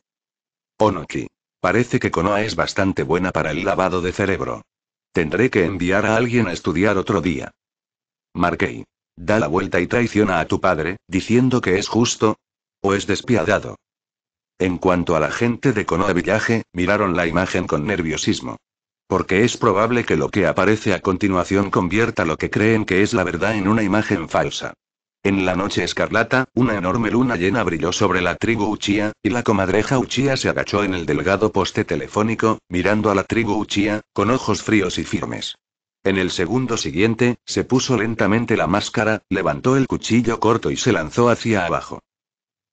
Onoki. Parece que Konoha es bastante buena para el lavado de cerebro. Tendré que enviar a alguien a estudiar otro día. Marquei. Da la vuelta y traiciona a tu padre, diciendo que es justo. ¿O es despiadado? En cuanto a la gente de Konoha Villaje, miraron la imagen con nerviosismo. Porque es probable que lo que aparece a continuación convierta lo que creen que es la verdad en una imagen falsa. En la noche escarlata, una enorme luna llena brilló sobre la tribu Uchía, y la comadreja Uchía se agachó en el delgado poste telefónico, mirando a la tribu Uchía, con ojos fríos y firmes. En el segundo siguiente, se puso lentamente la máscara, levantó el cuchillo corto y se lanzó hacia abajo.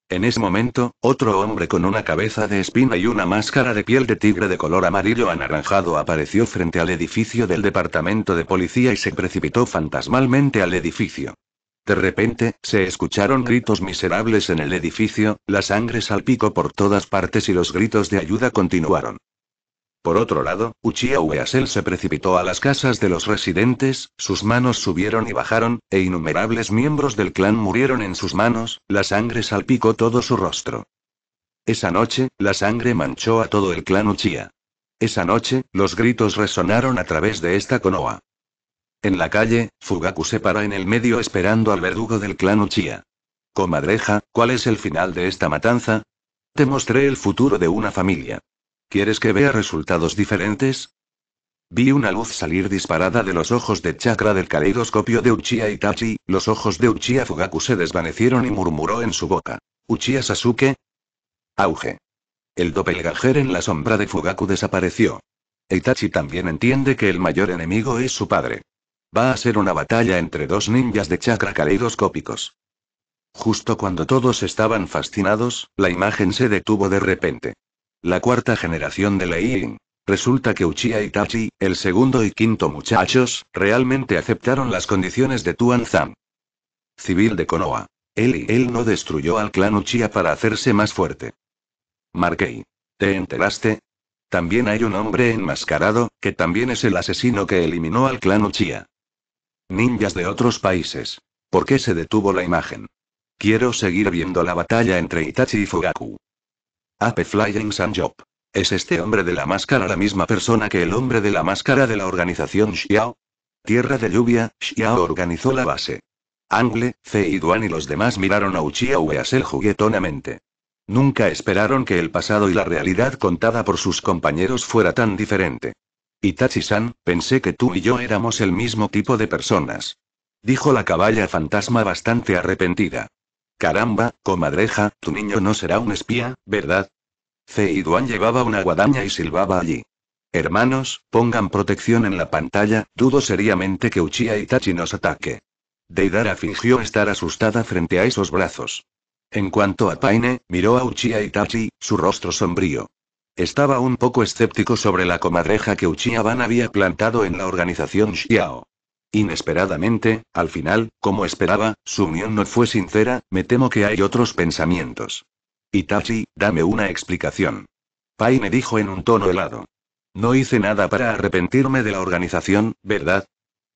En ese momento, otro hombre con una cabeza de espina y una máscara de piel de tigre de color amarillo anaranjado apareció frente al edificio del departamento de policía y se precipitó fantasmalmente al edificio. De repente, se escucharon gritos miserables en el edificio, la sangre salpicó por todas partes y los gritos de ayuda continuaron. Por otro lado, Uchiha Ueasel se precipitó a las casas de los residentes, sus manos subieron y bajaron, e innumerables miembros del clan murieron en sus manos, la sangre salpicó todo su rostro. Esa noche, la sangre manchó a todo el clan Uchiha. Esa noche, los gritos resonaron a través de esta conoa. En la calle, Fugaku se para en el medio esperando al verdugo del clan Uchiha. Comadreja, ¿cuál es el final de esta matanza? Te mostré el futuro de una familia. ¿Quieres que vea resultados diferentes? Vi una luz salir disparada de los ojos de chakra del caleidoscopio de Uchiha Itachi, los ojos de Uchiha Fugaku se desvanecieron y murmuró en su boca. ¿Uchiha Sasuke? Auge. El doppelganger en la sombra de Fugaku desapareció. Itachi también entiende que el mayor enemigo es su padre. Va a ser una batalla entre dos ninjas de chakra caleidoscópicos. Justo cuando todos estaban fascinados, la imagen se detuvo de repente. La cuarta generación de Lei Resulta que Uchiha Itachi, el segundo y quinto muchachos, realmente aceptaron las condiciones de Tuan Zam. Civil de Konoha. Él y él no destruyó al clan Uchiha para hacerse más fuerte. Markei, ¿Te enteraste? También hay un hombre enmascarado, que también es el asesino que eliminó al clan Uchiha. Ninjas de otros países. ¿Por qué se detuvo la imagen? Quiero seguir viendo la batalla entre Itachi y Fugaku. Ape Flying Sun Job. ¿Es este hombre de la máscara la misma persona que el hombre de la máscara de la organización Xiao? Tierra de lluvia, Xiao organizó la base. Angle, Fei y Duan y los demás miraron a Uchiha Weasel juguetonamente. Nunca esperaron que el pasado y la realidad contada por sus compañeros fuera tan diferente. Itachi-san, pensé que tú y yo éramos el mismo tipo de personas. Dijo la caballa fantasma bastante arrepentida. Caramba, comadreja, tu niño no será un espía, ¿verdad? Duan llevaba una guadaña y silbaba allí. Hermanos, pongan protección en la pantalla, dudo seriamente que Uchiha Itachi nos ataque. Deidara fingió estar asustada frente a esos brazos. En cuanto a Paine, miró a Uchiha Itachi, su rostro sombrío. Estaba un poco escéptico sobre la comadreja que uchiha había plantado en la organización Xiao. Inesperadamente, al final, como esperaba, su unión no fue sincera, me temo que hay otros pensamientos. Itachi, dame una explicación. Pai me dijo en un tono helado. No hice nada para arrepentirme de la organización, ¿verdad?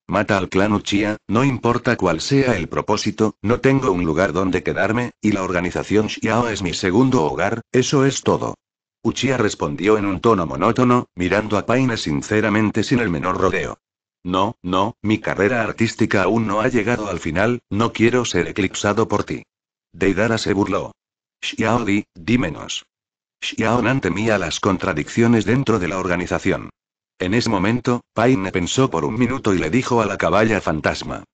Mata al clan Uchiha, no importa cuál sea el propósito, no tengo un lugar donde quedarme, y la organización Xiao es mi segundo hogar, eso es todo. Uchiha respondió en un tono monótono, mirando a Paine sinceramente sin el menor rodeo. No, no, mi carrera artística aún no ha llegado al final, no quiero ser eclipsado por ti. Deidara se burló. Xiao Di, dímenos. Nan temía las contradicciones dentro de la organización. En ese momento, Paine pensó por un minuto y le dijo a la caballa fantasma.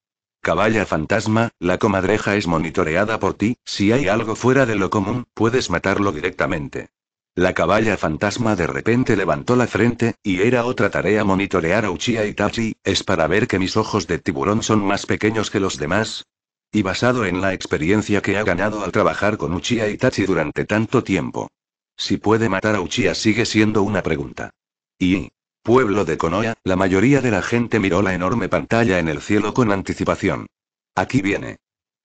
Caballa fantasma, la comadreja es monitoreada por ti, si hay algo fuera de lo común, puedes matarlo directamente. La caballa fantasma de repente levantó la frente, y era otra tarea monitorear a Uchiha Itachi, es para ver que mis ojos de tiburón son más pequeños que los demás. Y basado en la experiencia que ha ganado al trabajar con Uchiha Itachi durante tanto tiempo. Si puede matar a Uchiha sigue siendo una pregunta. Y... Pueblo de Konoha, la mayoría de la gente miró la enorme pantalla en el cielo con anticipación. Aquí viene.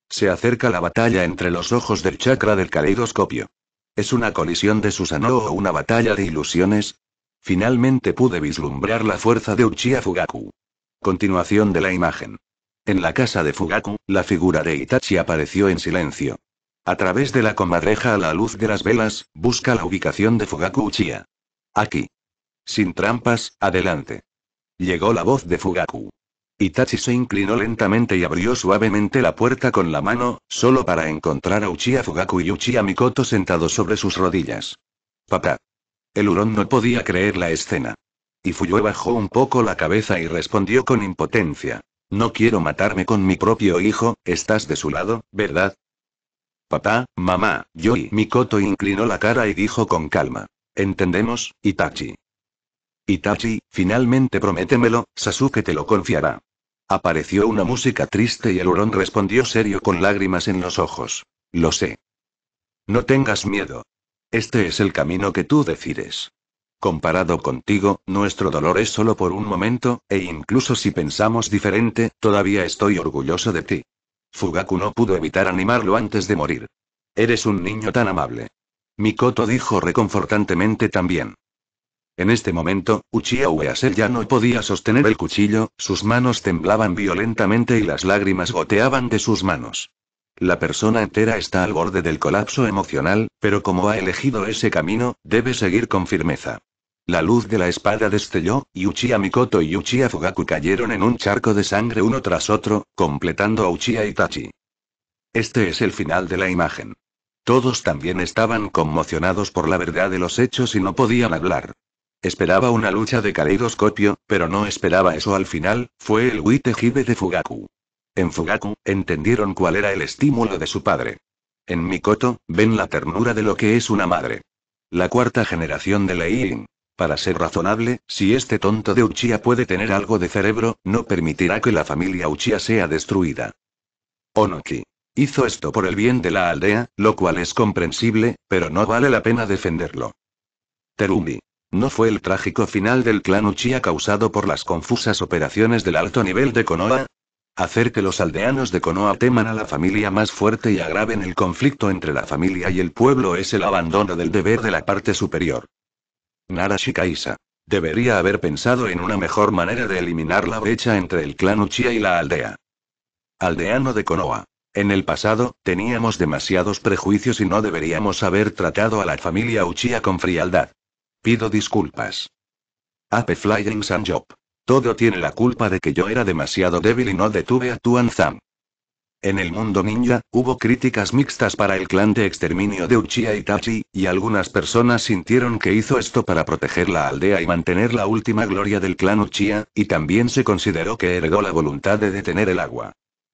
Se acerca la batalla entre los ojos del chakra del caleidoscopio. ¿Es una colisión de Susanoo o una batalla de ilusiones? Finalmente pude vislumbrar la fuerza de Uchiha Fugaku. Continuación de la imagen. En la casa de Fugaku, la figura de Itachi apareció en silencio. A través de la comadreja a la luz de las velas, busca la ubicación de Fugaku Uchiha. Aquí. Sin trampas, adelante. Llegó la voz de Fugaku. Itachi se inclinó lentamente y abrió suavemente la puerta con la mano, solo para encontrar a Uchiha Fugaku y Uchiha Mikoto sentados sobre sus rodillas. Papá. El hurón no podía creer la escena. Y Fuyue bajó un poco la cabeza y respondió con impotencia. No quiero matarme con mi propio hijo, estás de su lado, ¿verdad? Papá, mamá, yo y Mikoto inclinó la cara y dijo con calma. Entendemos, Itachi. Itachi, finalmente prométemelo, Sasuke te lo confiará. Apareció una música triste y el hurón respondió serio con lágrimas en los ojos. Lo sé. No tengas miedo. Este es el camino que tú decides. Comparado contigo, nuestro dolor es solo por un momento, e incluso si pensamos diferente, todavía estoy orgulloso de ti. Fugaku no pudo evitar animarlo antes de morir. Eres un niño tan amable. Mikoto dijo reconfortantemente también. En este momento, Uchiha Ueasel ya no podía sostener el cuchillo, sus manos temblaban violentamente y las lágrimas goteaban de sus manos. La persona entera está al borde del colapso emocional, pero como ha elegido ese camino, debe seguir con firmeza. La luz de la espada destelló, y Uchiha Mikoto y Uchiha Fugaku cayeron en un charco de sangre uno tras otro, completando a Uchiha Itachi. Este es el final de la imagen. Todos también estaban conmocionados por la verdad de los hechos y no podían hablar. Esperaba una lucha de caleidoscopio, pero no esperaba eso al final, fue el Witejibe de Fugaku. En Fugaku, entendieron cuál era el estímulo de su padre. En Mikoto, ven la ternura de lo que es una madre. La cuarta generación de Lei-In. Para ser razonable, si este tonto de Uchiha puede tener algo de cerebro, no permitirá que la familia Uchiha sea destruida. Onoki. Hizo esto por el bien de la aldea, lo cual es comprensible, pero no vale la pena defenderlo. Terumi. No fue el trágico final del clan Uchiha causado por las confusas operaciones del alto nivel de Konoha, hacer que los aldeanos de Konoha teman a la familia más fuerte y agraven el conflicto entre la familia y el pueblo es el abandono del deber de la parte superior. Nara Shikaisa. Debería haber pensado en una mejor manera de eliminar la brecha entre el clan Uchiha y la aldea. Aldeano de Konoha. En el pasado, teníamos demasiados prejuicios y no deberíamos haber tratado a la familia Uchiha con frialdad. Pido disculpas. Ape Flying San Job. Todo tiene la culpa de que yo era demasiado débil y no detuve a Tuan Zam. En el mundo ninja, hubo críticas mixtas para el clan de exterminio de Uchiha Itachi, y algunas personas sintieron que hizo esto para proteger la aldea y mantener la última gloria del clan Uchiha, y también se consideró que heredó la voluntad de detener el agua.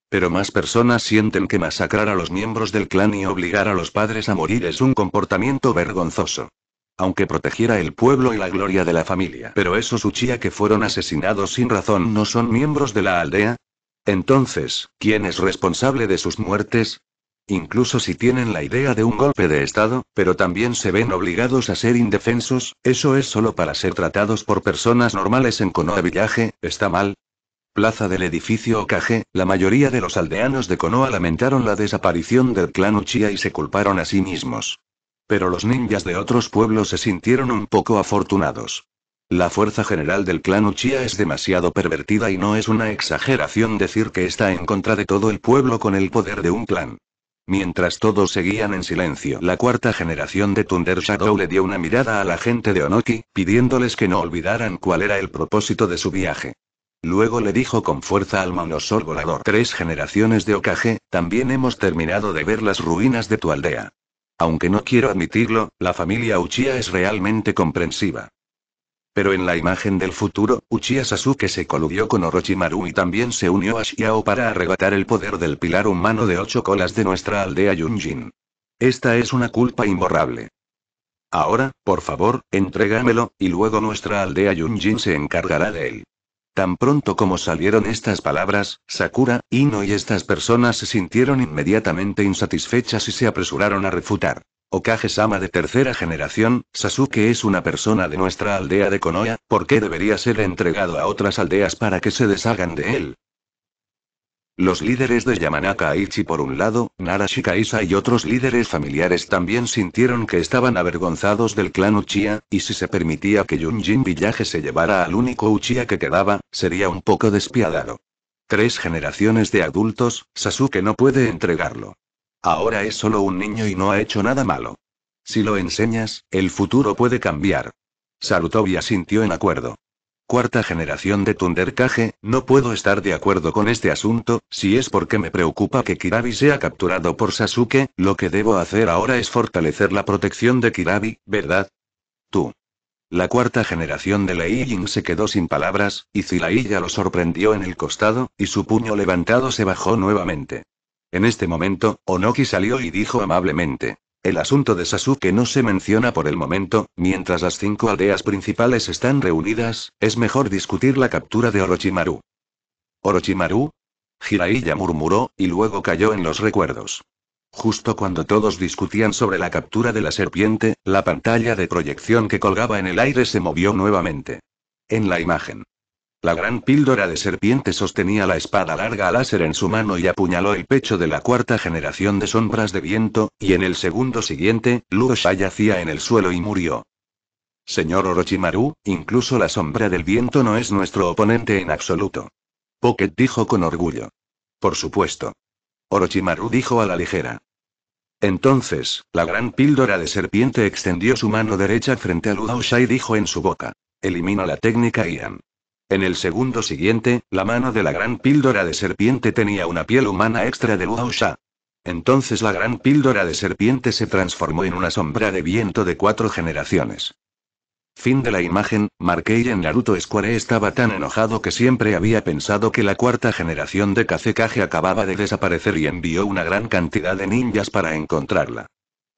Pero más personas sienten que masacrar a los miembros del clan y obligar a los padres a morir es un comportamiento vergonzoso aunque protegiera el pueblo y la gloria de la familia. Pero esos Uchiha que fueron asesinados sin razón no son miembros de la aldea. Entonces, ¿quién es responsable de sus muertes? Incluso si tienen la idea de un golpe de Estado, pero también se ven obligados a ser indefensos, eso es solo para ser tratados por personas normales en Konoha Village, está mal. Plaza del edificio Okage, la mayoría de los aldeanos de Konoha lamentaron la desaparición del clan Uchiha y se culparon a sí mismos. Pero los ninjas de otros pueblos se sintieron un poco afortunados. La fuerza general del clan Uchiha es demasiado pervertida y no es una exageración decir que está en contra de todo el pueblo con el poder de un clan. Mientras todos seguían en silencio, la cuarta generación de Thunder Shadow le dio una mirada a la gente de Onoki, pidiéndoles que no olvidaran cuál era el propósito de su viaje. Luego le dijo con fuerza al monosor volador: Tres generaciones de Okage, también hemos terminado de ver las ruinas de tu aldea. Aunque no quiero admitirlo, la familia Uchiha es realmente comprensiva. Pero en la imagen del futuro, Uchiha Sasuke se coludió con Orochimaru y también se unió a Xiao para arrebatar el poder del pilar humano de ocho colas de nuestra aldea Yunjin. Esta es una culpa imborrable. Ahora, por favor, entrégamelo, y luego nuestra aldea Yunjin se encargará de él. Tan pronto como salieron estas palabras, Sakura, Ino y estas personas se sintieron inmediatamente insatisfechas y se apresuraron a refutar. Okage-sama de tercera generación, Sasuke es una persona de nuestra aldea de Konoya, ¿por qué debería ser entregado a otras aldeas para que se deshagan de él? Los líderes de Yamanaka Aichi por un lado, Nara Shikaisa y otros líderes familiares también sintieron que estaban avergonzados del clan Uchiha, y si se permitía que Yunjin Villaje se llevara al único Uchiha que quedaba, sería un poco despiadado. Tres generaciones de adultos, Sasuke no puede entregarlo. Ahora es solo un niño y no ha hecho nada malo. Si lo enseñas, el futuro puede cambiar. Sarutobi asintió en acuerdo cuarta generación de Tunderkage, no puedo estar de acuerdo con este asunto, si es porque me preocupa que Kirabi sea capturado por Sasuke, lo que debo hacer ahora es fortalecer la protección de Kirabi, ¿verdad? Tú. La cuarta generación de Lei se quedó sin palabras, y ya lo sorprendió en el costado, y su puño levantado se bajó nuevamente. En este momento, Onoki salió y dijo amablemente. El asunto de Sasuke no se menciona por el momento, mientras las cinco aldeas principales están reunidas, es mejor discutir la captura de Orochimaru. ¿Orochimaru? Jiraiya murmuró, y luego cayó en los recuerdos. Justo cuando todos discutían sobre la captura de la serpiente, la pantalla de proyección que colgaba en el aire se movió nuevamente. En la imagen. La gran píldora de serpiente sostenía la espada larga a láser en su mano y apuñaló el pecho de la cuarta generación de sombras de viento, y en el segundo siguiente, Luo Shai yacía en el suelo y murió. Señor Orochimaru, incluso la sombra del viento no es nuestro oponente en absoluto. Pocket dijo con orgullo. Por supuesto. Orochimaru dijo a la ligera. Entonces, la gran píldora de serpiente extendió su mano derecha frente a Luo Shai y dijo en su boca. Elimina la técnica Ian. En el segundo siguiente, la mano de la gran píldora de serpiente tenía una piel humana extra de Luo Entonces la gran píldora de serpiente se transformó en una sombra de viento de cuatro generaciones. Fin de la imagen, Markey en Naruto Square estaba tan enojado que siempre había pensado que la cuarta generación de Kazekage acababa de desaparecer y envió una gran cantidad de ninjas para encontrarla.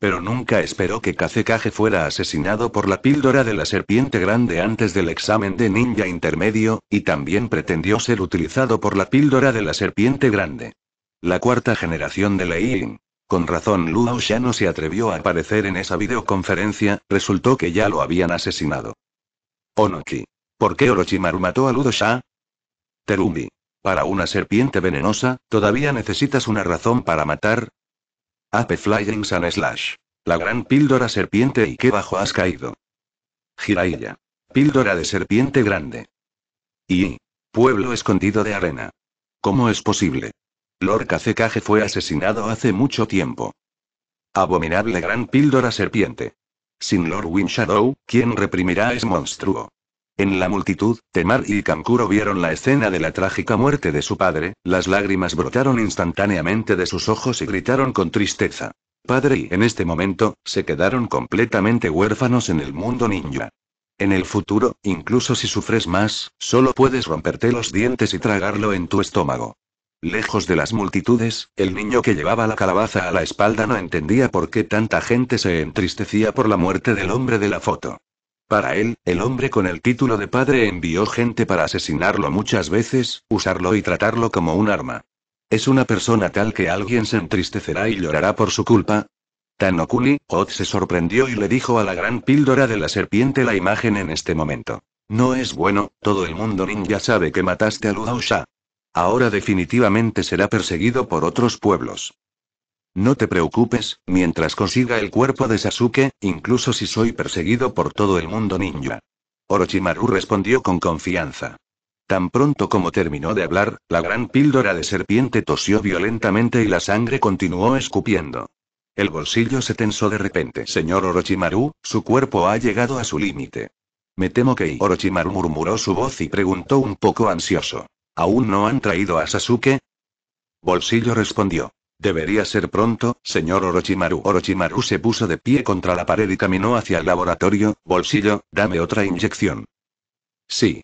Pero nunca esperó que Kazekage fuera asesinado por la píldora de la serpiente grande antes del examen de ninja intermedio, y también pretendió ser utilizado por la píldora de la serpiente grande. La cuarta generación de Lein. Con razón ludo ya no se atrevió a aparecer en esa videoconferencia, resultó que ya lo habían asesinado. Onoki. ¿Por qué Orochimaru mató a Ludo Sha? Terumi. Para una serpiente venenosa, todavía necesitas una razón para matar, Ape Flying Sun Slash. La gran píldora serpiente y qué bajo has caído. Jiraiya. Píldora de serpiente grande. Y. Pueblo escondido de arena. ¿Cómo es posible? Lord Kazekage fue asesinado hace mucho tiempo. Abominable gran píldora serpiente. Sin Lord Winshadow, ¿quién reprimirá ese monstruo? En la multitud, Temar y Kankuro vieron la escena de la trágica muerte de su padre, las lágrimas brotaron instantáneamente de sus ojos y gritaron con tristeza. Padre y en este momento, se quedaron completamente huérfanos en el mundo ninja. En el futuro, incluso si sufres más, solo puedes romperte los dientes y tragarlo en tu estómago. Lejos de las multitudes, el niño que llevaba la calabaza a la espalda no entendía por qué tanta gente se entristecía por la muerte del hombre de la foto. Para él, el hombre con el título de padre envió gente para asesinarlo muchas veces, usarlo y tratarlo como un arma. Es una persona tal que alguien se entristecerá y llorará por su culpa. Tanokuni, Oz se sorprendió y le dijo a la gran píldora de la serpiente la imagen en este momento. No es bueno, todo el mundo ninja sabe que mataste a Ludausha. Ahora definitivamente será perseguido por otros pueblos. No te preocupes, mientras consiga el cuerpo de Sasuke, incluso si soy perseguido por todo el mundo ninja. Orochimaru respondió con confianza. Tan pronto como terminó de hablar, la gran píldora de serpiente tosió violentamente y la sangre continuó escupiendo. El bolsillo se tensó de repente. Señor Orochimaru, su cuerpo ha llegado a su límite. Me temo que... Orochimaru murmuró su voz y preguntó un poco ansioso. ¿Aún no han traído a Sasuke? Bolsillo respondió. Debería ser pronto, señor Orochimaru. Orochimaru se puso de pie contra la pared y caminó hacia el laboratorio. Bolsillo, dame otra inyección. Sí.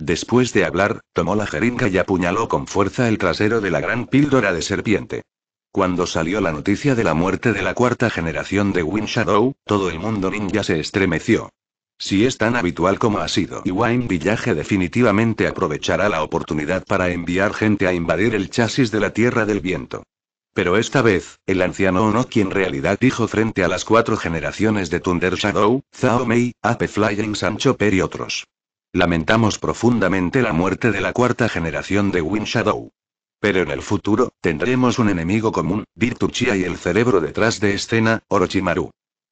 Después de hablar, tomó la jeringa y apuñaló con fuerza el trasero de la gran píldora de serpiente. Cuando salió la noticia de la muerte de la cuarta generación de Shadow, todo el mundo ninja se estremeció. Si es tan habitual como ha sido, Iwain Villaje definitivamente aprovechará la oportunidad para enviar gente a invadir el chasis de la Tierra del Viento. Pero esta vez, el anciano Ono en realidad dijo frente a las cuatro generaciones de Thunder Shadow, Zhao Mei, Ape Flying Sancho Per y otros. Lamentamos profundamente la muerte de la cuarta generación de Wind Shadow. Pero en el futuro, tendremos un enemigo común, Virtuchia y el cerebro detrás de escena, Orochimaru.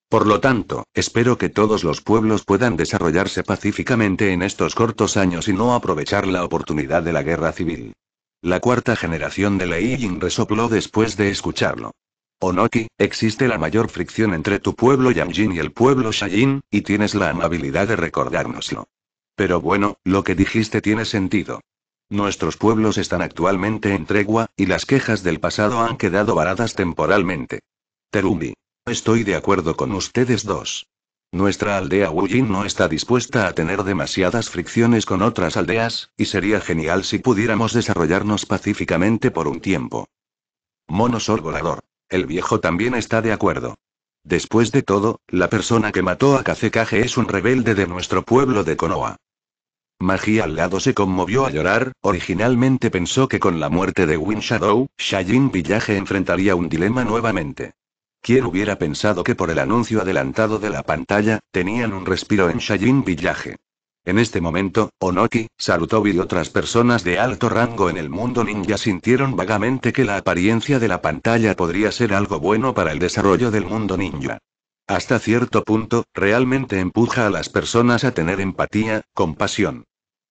Por lo tanto, espero que todos los pueblos puedan desarrollarse pacíficamente en estos cortos años y no aprovechar la oportunidad de la guerra civil. La cuarta generación de Lei Ying resopló después de escucharlo. Onoki, existe la mayor fricción entre tu pueblo Yanjin y el pueblo Shayin, y tienes la amabilidad de recordárnoslo. Pero bueno, lo que dijiste tiene sentido. Nuestros pueblos están actualmente en tregua, y las quejas del pasado han quedado varadas temporalmente. Terumi. Estoy de acuerdo con ustedes dos. Nuestra aldea Wujin no está dispuesta a tener demasiadas fricciones con otras aldeas, y sería genial si pudiéramos desarrollarnos pacíficamente por un tiempo. Monosor volador. El viejo también está de acuerdo. Después de todo, la persona que mató a Kazekage es un rebelde de nuestro pueblo de Konoha. Magia al lado se conmovió a llorar, originalmente pensó que con la muerte de Wind Shadow, Shayin Village enfrentaría un dilema nuevamente. ¿Quién hubiera pensado que por el anuncio adelantado de la pantalla, tenían un respiro en Shajin Villaje. En este momento, Onoki, Sarutobi y otras personas de alto rango en el mundo ninja sintieron vagamente que la apariencia de la pantalla podría ser algo bueno para el desarrollo del mundo ninja. Hasta cierto punto, realmente empuja a las personas a tener empatía, compasión.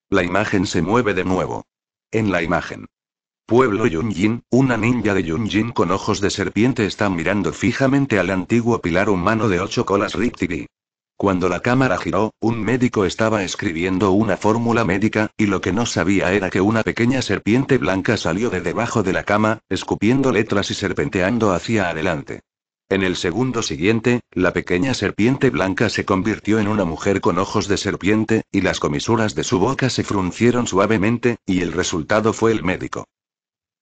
La imagen se mueve de nuevo. En la imagen. Pueblo Yunjin, una ninja de Yunjin con ojos de serpiente está mirando fijamente al antiguo pilar humano de ocho colas Riptiri. Cuando la cámara giró, un médico estaba escribiendo una fórmula médica, y lo que no sabía era que una pequeña serpiente blanca salió de debajo de la cama, escupiendo letras y serpenteando hacia adelante. En el segundo siguiente, la pequeña serpiente blanca se convirtió en una mujer con ojos de serpiente, y las comisuras de su boca se fruncieron suavemente, y el resultado fue el médico.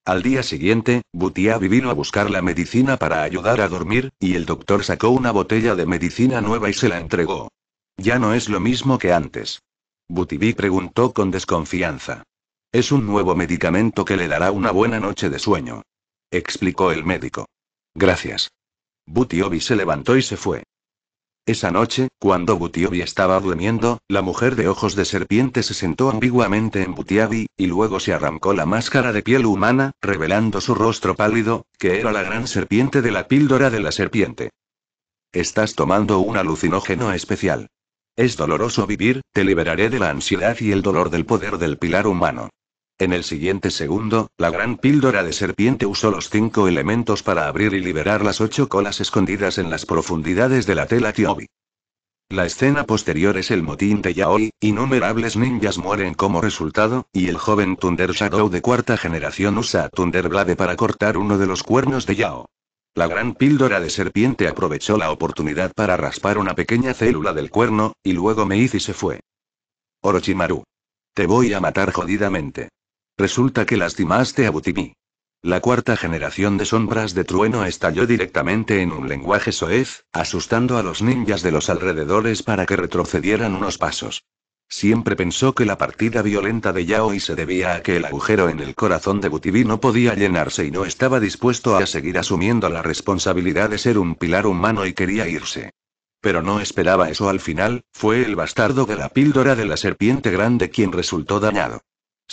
Al día siguiente, Butiabi vino a buscar la medicina para ayudar a dormir, y el doctor sacó una botella de medicina nueva y se la entregó. Ya no es lo mismo que antes. Butibi preguntó con desconfianza. Es un nuevo medicamento que le dará una buena noche de sueño. Explicó el médico. Gracias. Butiobi se levantó y se fue. Esa noche, cuando Butiobi estaba durmiendo, la mujer de ojos de serpiente se sentó ambiguamente en Butiabi, y luego se arrancó la máscara de piel humana, revelando su rostro pálido, que era la gran serpiente de la píldora de la serpiente. Estás tomando un alucinógeno especial. Es doloroso vivir, te liberaré de la ansiedad y el dolor del poder del pilar humano. En el siguiente segundo, la gran píldora de serpiente usó los cinco elementos para abrir y liberar las ocho colas escondidas en las profundidades de la tela Tiobi. La escena posterior es el motín de Yaoi, innumerables ninjas mueren como resultado, y el joven Thunder Shadow de cuarta generación usa a Blade para cortar uno de los cuernos de Yao. La gran píldora de serpiente aprovechó la oportunidad para raspar una pequeña célula del cuerno, y luego me y se fue. Orochimaru. Te voy a matar jodidamente. Resulta que lastimaste a Butibi. La cuarta generación de sombras de trueno estalló directamente en un lenguaje soez, asustando a los ninjas de los alrededores para que retrocedieran unos pasos. Siempre pensó que la partida violenta de Yaoi se debía a que el agujero en el corazón de Butibi no podía llenarse y no estaba dispuesto a seguir asumiendo la responsabilidad de ser un pilar humano y quería irse. Pero no esperaba eso al final, fue el bastardo de la píldora de la serpiente grande quien resultó dañado.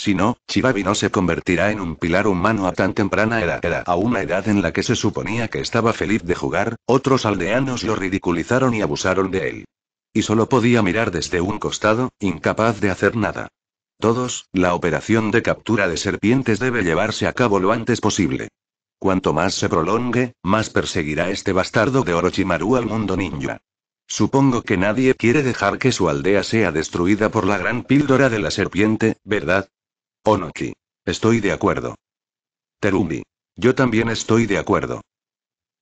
Si no, Chibabi no se convertirá en un pilar humano a tan temprana edad. Era a una edad en la que se suponía que estaba feliz de jugar, otros aldeanos lo ridiculizaron y abusaron de él. Y solo podía mirar desde un costado, incapaz de hacer nada. Todos, la operación de captura de serpientes debe llevarse a cabo lo antes posible. Cuanto más se prolongue, más perseguirá este bastardo de Orochimaru al mundo ninja. Supongo que nadie quiere dejar que su aldea sea destruida por la gran píldora de la serpiente, ¿verdad? Onoki. Estoy de acuerdo. Terumi. Yo también estoy de acuerdo.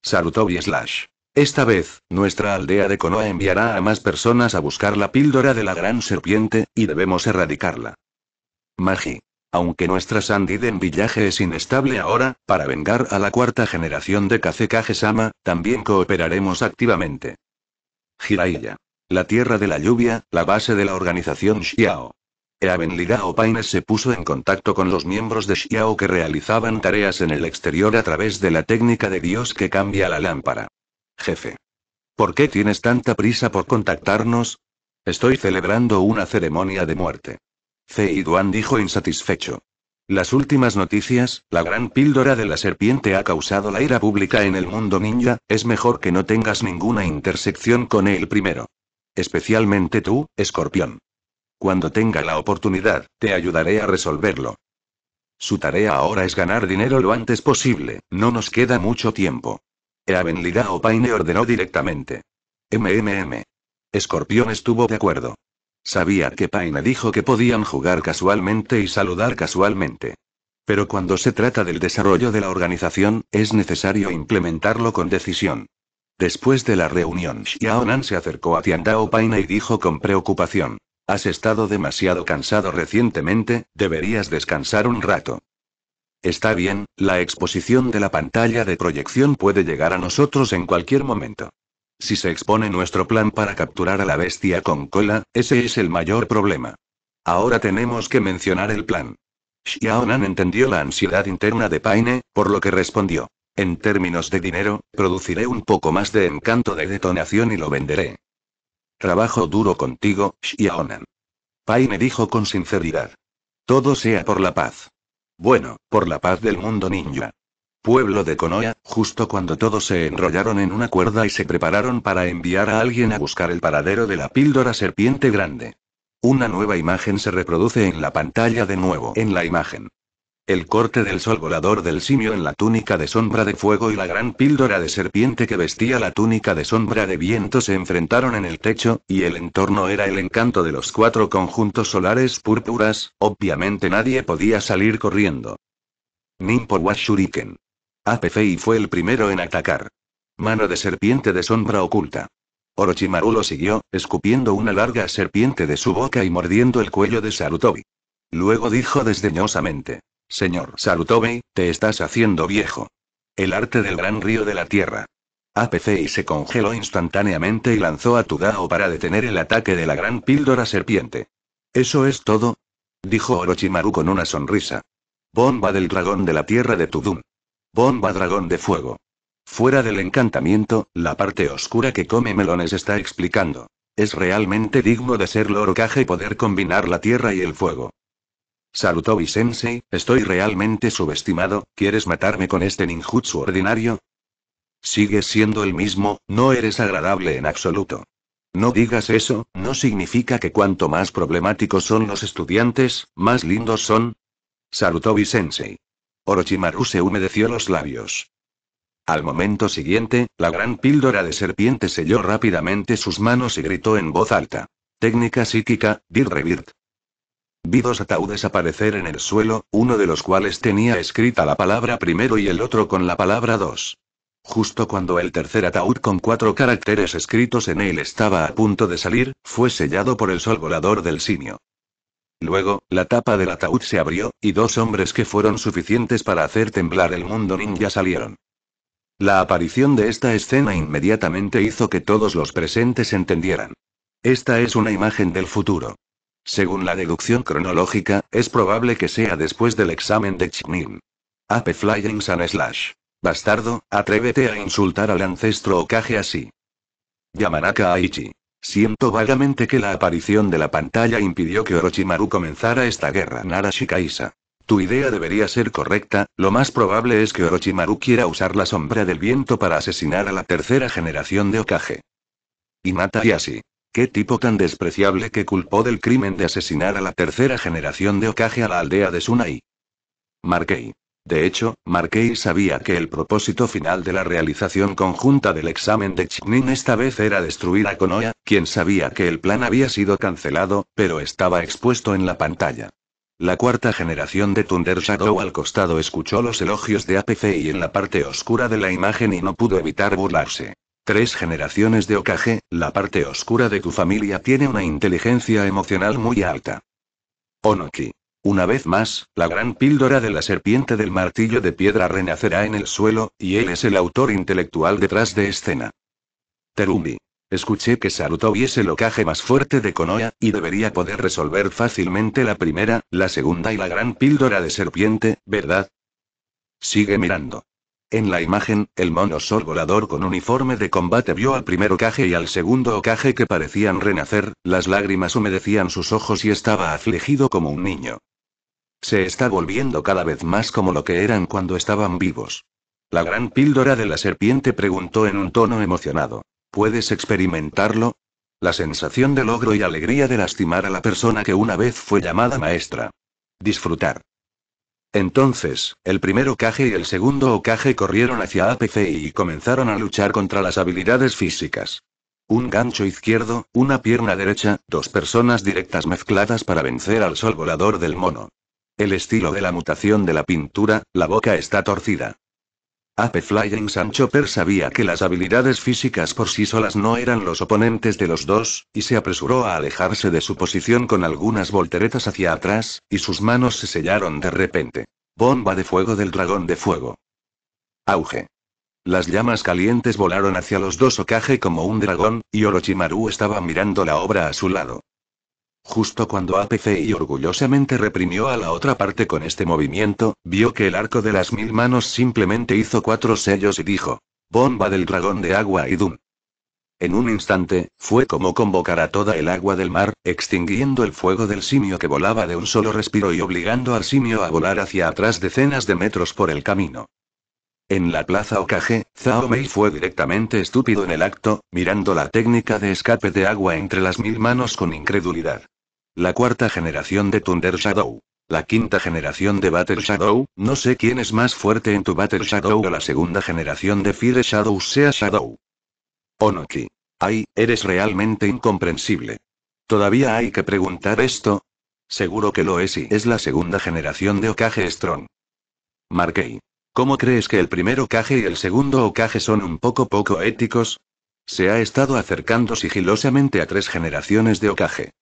Sarutobi Slash. Esta vez, nuestra aldea de Konoha enviará a más personas a buscar la píldora de la gran serpiente, y debemos erradicarla. Magi. Aunque nuestra Sandiden Villaje es inestable ahora, para vengar a la cuarta generación de Kazekage-sama, también cooperaremos activamente. Hiraiya. La tierra de la lluvia, la base de la organización Xiao. Ligao Paine se puso en contacto con los miembros de Xiao que realizaban tareas en el exterior a través de la técnica de Dios que cambia la lámpara. Jefe. ¿Por qué tienes tanta prisa por contactarnos? Estoy celebrando una ceremonia de muerte. Fei Duan dijo insatisfecho. Las últimas noticias, la gran píldora de la serpiente ha causado la ira pública en el mundo ninja, es mejor que no tengas ninguna intersección con él primero. Especialmente tú, escorpión. Cuando tenga la oportunidad, te ayudaré a resolverlo. Su tarea ahora es ganar dinero lo antes posible, no nos queda mucho tiempo. Lidao Paine ordenó directamente. MMM. Escorpión estuvo de acuerdo. Sabía que Paine dijo que podían jugar casualmente y saludar casualmente. Pero cuando se trata del desarrollo de la organización, es necesario implementarlo con decisión. Después de la reunión, Xiaonan se acercó a Tiandao Paine y dijo con preocupación. Has estado demasiado cansado recientemente, deberías descansar un rato. Está bien, la exposición de la pantalla de proyección puede llegar a nosotros en cualquier momento. Si se expone nuestro plan para capturar a la bestia con cola, ese es el mayor problema. Ahora tenemos que mencionar el plan. Xiaonan entendió la ansiedad interna de Paine, por lo que respondió. En términos de dinero, produciré un poco más de encanto de detonación y lo venderé. Trabajo duro contigo, Xiaonan. Pai me dijo con sinceridad. Todo sea por la paz. Bueno, por la paz del mundo ninja. Pueblo de Konoha, justo cuando todos se enrollaron en una cuerda y se prepararon para enviar a alguien a buscar el paradero de la píldora serpiente grande. Una nueva imagen se reproduce en la pantalla de nuevo. En la imagen. El corte del sol volador del simio en la túnica de sombra de fuego y la gran píldora de serpiente que vestía la túnica de sombra de viento se enfrentaron en el techo, y el entorno era el encanto de los cuatro conjuntos solares púrpuras, obviamente nadie podía salir corriendo. Nimpo Washuriken. Apefei fue el primero en atacar. Mano de serpiente de sombra oculta. Orochimaru lo siguió, escupiendo una larga serpiente de su boca y mordiendo el cuello de Sarutobi. Luego dijo desdeñosamente. Señor Sarutobei, te estás haciendo viejo. El arte del gran río de la tierra. APC y se congeló instantáneamente y lanzó a Tudao para detener el ataque de la gran píldora serpiente. ¿Eso es todo? dijo Orochimaru con una sonrisa. Bomba del dragón de la tierra de Tudum. Bomba dragón de fuego. Fuera del encantamiento, la parte oscura que come melones está explicando. Es realmente digno de ser Lord y poder combinar la tierra y el fuego. Salutó y estoy realmente subestimado, ¿quieres matarme con este ninjutsu ordinario? Sigues siendo el mismo, no eres agradable en absoluto. No digas eso, no significa que cuanto más problemáticos son los estudiantes, más lindos son. Salutó Sensei. Orochimaru se humedeció los labios. Al momento siguiente, la gran píldora de serpiente selló rápidamente sus manos y gritó en voz alta. Técnica psíquica, Dir Revirt. Vi dos ataúdes aparecer en el suelo, uno de los cuales tenía escrita la palabra primero y el otro con la palabra dos. Justo cuando el tercer ataúd con cuatro caracteres escritos en él estaba a punto de salir, fue sellado por el sol volador del simio. Luego, la tapa del ataúd se abrió, y dos hombres que fueron suficientes para hacer temblar el mundo ninja salieron. La aparición de esta escena inmediatamente hizo que todos los presentes entendieran. Esta es una imagen del futuro. Según la deducción cronológica, es probable que sea después del examen de Chnin. Ape Flying Sun Slash. Bastardo, atrévete a insultar al ancestro Okage así. Yamanaka Aichi. Siento vagamente que la aparición de la pantalla impidió que Orochimaru comenzara esta guerra. Narashikaisa. Tu idea debería ser correcta, lo más probable es que Orochimaru quiera usar la sombra del viento para asesinar a la tercera generación de Okage. Y y así. Qué tipo tan despreciable que culpó del crimen de asesinar a la tercera generación de Okage a la aldea de Sunai. Markey. De hecho, Markey sabía que el propósito final de la realización conjunta del examen de Chiknin esta vez era destruir a Konoha, quien sabía que el plan había sido cancelado, pero estaba expuesto en la pantalla. La cuarta generación de Thunder Shadow al costado escuchó los elogios de APC y en la parte oscura de la imagen y no pudo evitar burlarse. Tres generaciones de Okage, la parte oscura de tu familia tiene una inteligencia emocional muy alta. Onoki. Una vez más, la gran píldora de la serpiente del martillo de piedra renacerá en el suelo, y él es el autor intelectual detrás de escena. Terumi. Escuché que Sarutobi es el okaje más fuerte de Konoha, y debería poder resolver fácilmente la primera, la segunda y la gran píldora de serpiente, ¿verdad? Sigue mirando. En la imagen, el sol volador con uniforme de combate vio al primer ocaje y al segundo ocaje que parecían renacer, las lágrimas humedecían sus ojos y estaba afligido como un niño. Se está volviendo cada vez más como lo que eran cuando estaban vivos. La gran píldora de la serpiente preguntó en un tono emocionado. ¿Puedes experimentarlo? La sensación de logro y alegría de lastimar a la persona que una vez fue llamada maestra. Disfrutar. Entonces, el primer ocaje y el segundo ocaje corrieron hacia APC y comenzaron a luchar contra las habilidades físicas. Un gancho izquierdo, una pierna derecha, dos personas directas mezcladas para vencer al sol volador del mono. El estilo de la mutación de la pintura, la boca está torcida. Ape Flying Per sabía que las habilidades físicas por sí solas no eran los oponentes de los dos, y se apresuró a alejarse de su posición con algunas volteretas hacia atrás, y sus manos se sellaron de repente. Bomba de fuego del dragón de fuego. Auge. Las llamas calientes volaron hacia los dos Okage como un dragón, y Orochimaru estaba mirando la obra a su lado. Justo cuando y orgullosamente reprimió a la otra parte con este movimiento, vio que el arco de las mil manos simplemente hizo cuatro sellos y dijo: Bomba del dragón de agua y Doom. En un instante, fue como convocar a toda el agua del mar, extinguiendo el fuego del simio que volaba de un solo respiro y obligando al simio a volar hacia atrás decenas de metros por el camino. En la plaza Okage, Zhao Mei fue directamente estúpido en el acto, mirando la técnica de escape de agua entre las mil manos con incredulidad. La cuarta generación de Thunder Shadow. La quinta generación de Battle Shadow, no sé quién es más fuerte en tu Battle Shadow o la segunda generación de Fire Shadow sea Shadow. Onoki. Ay, eres realmente incomprensible. ¿Todavía hay que preguntar esto? Seguro que lo es y es la segunda generación de Okage Strong. Markey. ¿Cómo crees que el primer Okage y el segundo Okage son un poco poco éticos? Se ha estado acercando sigilosamente a tres generaciones de Okage.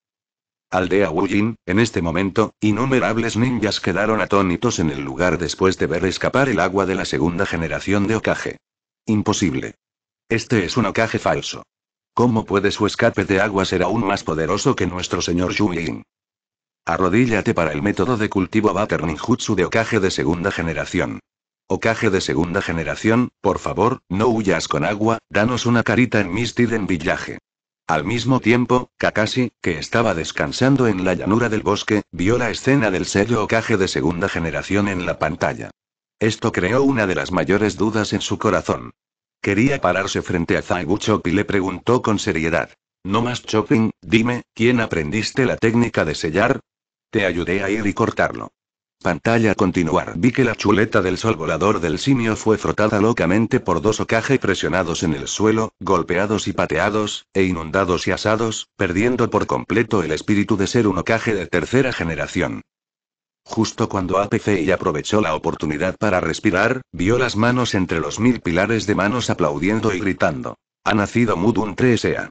Aldea Wujin, en este momento, innumerables ninjas quedaron atónitos en el lugar después de ver escapar el agua de la segunda generación de Okage. Imposible. Este es un Okage falso. ¿Cómo puede su escape de agua ser aún más poderoso que nuestro señor Yujin? Arrodíllate para el método de cultivo Butter Ninjutsu de Okage de segunda generación. Okage de segunda generación, por favor, no huyas con agua, danos una carita en en Villaje. Al mismo tiempo, Kakashi, que estaba descansando en la llanura del bosque, vio la escena del sello caje de segunda generación en la pantalla. Esto creó una de las mayores dudas en su corazón. Quería pararse frente a Zaibuchop y le preguntó con seriedad. No más shopping, dime, ¿quién aprendiste la técnica de sellar? Te ayudé a ir y cortarlo. Pantalla continuar. Vi que la chuleta del sol volador del simio fue frotada locamente por dos ocaje presionados en el suelo, golpeados y pateados, e inundados y asados, perdiendo por completo el espíritu de ser un ocaje de tercera generación. Justo cuando APC y aprovechó la oportunidad para respirar, vio las manos entre los mil pilares de manos aplaudiendo y gritando. Ha nacido Mudun 3 a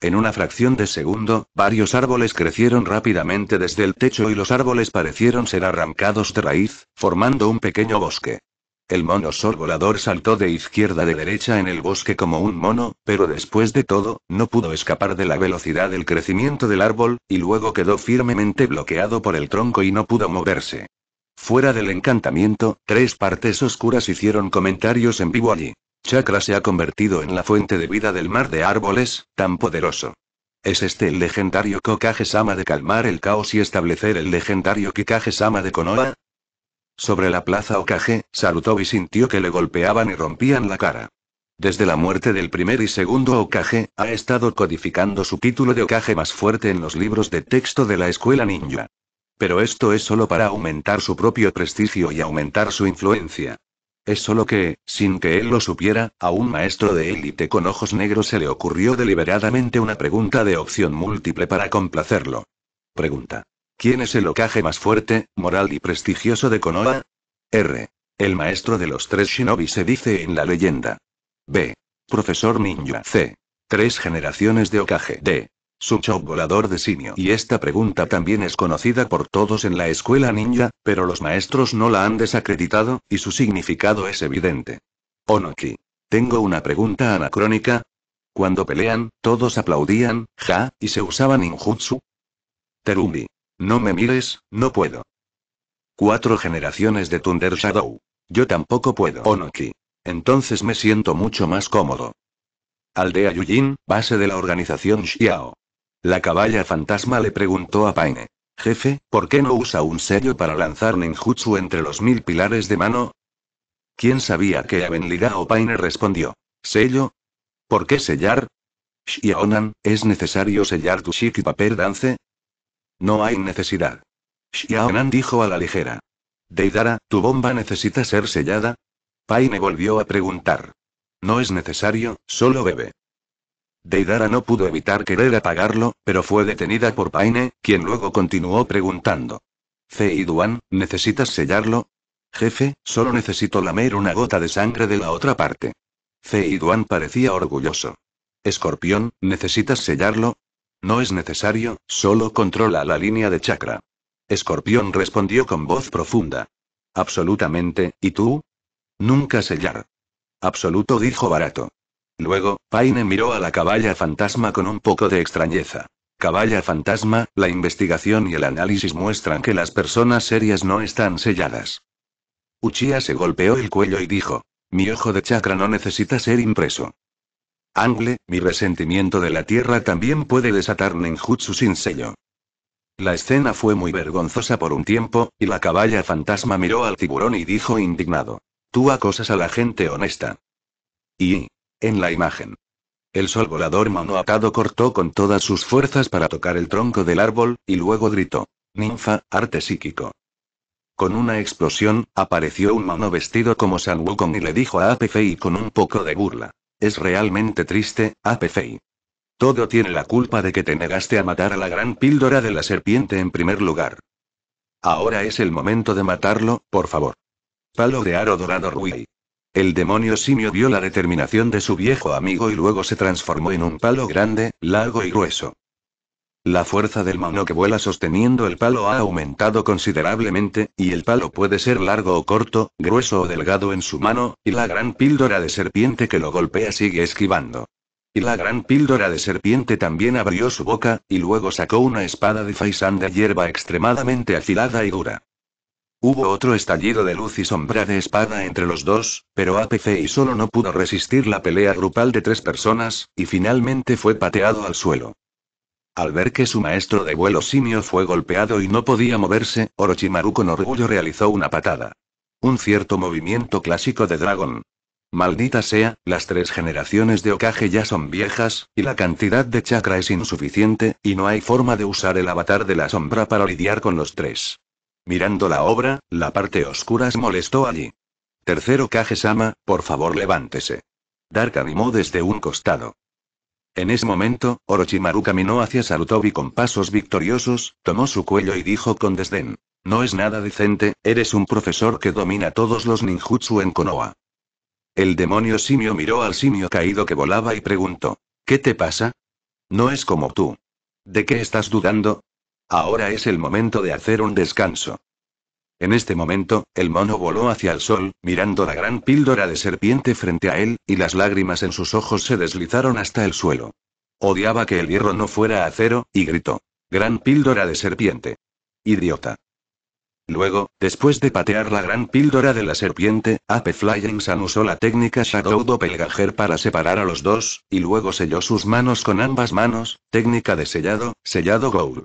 en una fracción de segundo, varios árboles crecieron rápidamente desde el techo y los árboles parecieron ser arrancados de raíz, formando un pequeño bosque. El sol volador saltó de izquierda de derecha en el bosque como un mono, pero después de todo, no pudo escapar de la velocidad del crecimiento del árbol, y luego quedó firmemente bloqueado por el tronco y no pudo moverse. Fuera del encantamiento, tres partes oscuras hicieron comentarios en vivo allí. Chakra se ha convertido en la fuente de vida del mar de árboles, tan poderoso. ¿Es este el legendario Kokage-sama de calmar el caos y establecer el legendario Kikage-sama de Konoha? Sobre la plaza Okage, Sarutobi sintió que le golpeaban y rompían la cara. Desde la muerte del primer y segundo Okage, ha estado codificando su título de Okage más fuerte en los libros de texto de la escuela ninja. Pero esto es solo para aumentar su propio prestigio y aumentar su influencia. Es solo que, sin que él lo supiera, a un maestro de élite con ojos negros se le ocurrió deliberadamente una pregunta de opción múltiple para complacerlo. Pregunta. ¿Quién es el ocaje más fuerte, moral y prestigioso de Konoha? R. El maestro de los tres shinobi se dice en la leyenda. B. Profesor Ninja. C. Tres generaciones de ocaje. D su volador de simio. Y esta pregunta también es conocida por todos en la escuela ninja, pero los maestros no la han desacreditado, y su significado es evidente. Onoki. Tengo una pregunta anacrónica. Cuando pelean, todos aplaudían, ja, y se usaban injutsu? Terumi. No me mires, no puedo. Cuatro generaciones de Thunder Shadow. Yo tampoco puedo. Onoki. Entonces me siento mucho más cómodo. Aldea Yujin, base de la organización Xiao. La caballa fantasma le preguntó a Paine. Jefe, ¿por qué no usa un sello para lanzar ninjutsu entre los mil pilares de mano? ¿Quién sabía que Avenliga o Paine respondió? ¿Sello? ¿Por qué sellar? Xiaonan, ¿es necesario sellar tu shiki papel dance? No hay necesidad. Xiaonan dijo a la ligera. Deidara, ¿tu bomba necesita ser sellada? Paine volvió a preguntar. No es necesario, solo bebe. Deidara no pudo evitar querer apagarlo, pero fue detenida por Paine, quien luego continuó preguntando. Duan, ¿necesitas sellarlo? Jefe, solo necesito lamer una gota de sangre de la otra parte. Duan parecía orgulloso. Escorpión, ¿necesitas sellarlo? No es necesario, solo controla la línea de chakra. Escorpión respondió con voz profunda. Absolutamente, ¿y tú? Nunca sellar. Absoluto dijo barato. Luego, Paine miró a la caballa fantasma con un poco de extrañeza. Caballa fantasma, la investigación y el análisis muestran que las personas serias no están selladas. Uchia se golpeó el cuello y dijo, mi ojo de chakra no necesita ser impreso. Angle, mi resentimiento de la tierra también puede desatar Nenjutsu sin sello. La escena fue muy vergonzosa por un tiempo, y la caballa fantasma miró al tiburón y dijo indignado. Tú acosas a la gente honesta. Y, en la imagen. El sol volador mano atado cortó con todas sus fuerzas para tocar el tronco del árbol, y luego gritó. Ninfa, arte psíquico. Con una explosión, apareció un mano vestido como San Wukong y le dijo a Apefei con un poco de burla. Es realmente triste, Apefei. Todo tiene la culpa de que te negaste a matar a la gran píldora de la serpiente en primer lugar. Ahora es el momento de matarlo, por favor. Palo de aro dorado Rui. El demonio simio vio la determinación de su viejo amigo y luego se transformó en un palo grande, largo y grueso. La fuerza del mono que vuela sosteniendo el palo ha aumentado considerablemente, y el palo puede ser largo o corto, grueso o delgado en su mano, y la gran píldora de serpiente que lo golpea sigue esquivando. Y la gran píldora de serpiente también abrió su boca, y luego sacó una espada de faisán de hierba extremadamente afilada y dura. Hubo otro estallido de luz y sombra de espada entre los dos, pero APC y solo no pudo resistir la pelea grupal de tres personas, y finalmente fue pateado al suelo. Al ver que su maestro de vuelo simio fue golpeado y no podía moverse, Orochimaru con orgullo realizó una patada. Un cierto movimiento clásico de dragón. Maldita sea, las tres generaciones de Okage ya son viejas, y la cantidad de chakra es insuficiente, y no hay forma de usar el avatar de la sombra para lidiar con los tres. Mirando la obra, la parte oscura se molestó allí. Tercero kage por favor levántese. Dark animó desde un costado. En ese momento, Orochimaru caminó hacia Sarutobi con pasos victoriosos, tomó su cuello y dijo con desdén. No es nada decente, eres un profesor que domina todos los ninjutsu en Konoha. El demonio simio miró al simio caído que volaba y preguntó. ¿Qué te pasa? No es como tú. ¿De qué estás dudando? Ahora es el momento de hacer un descanso. En este momento, el mono voló hacia el sol, mirando la gran píldora de serpiente frente a él, y las lágrimas en sus ojos se deslizaron hasta el suelo. Odiaba que el hierro no fuera acero, y gritó. Gran píldora de serpiente. Idiota. Luego, después de patear la gran píldora de la serpiente, Ape Flying Sun usó la técnica Shadow Doppelganger para separar a los dos, y luego selló sus manos con ambas manos, técnica de sellado, sellado Goal.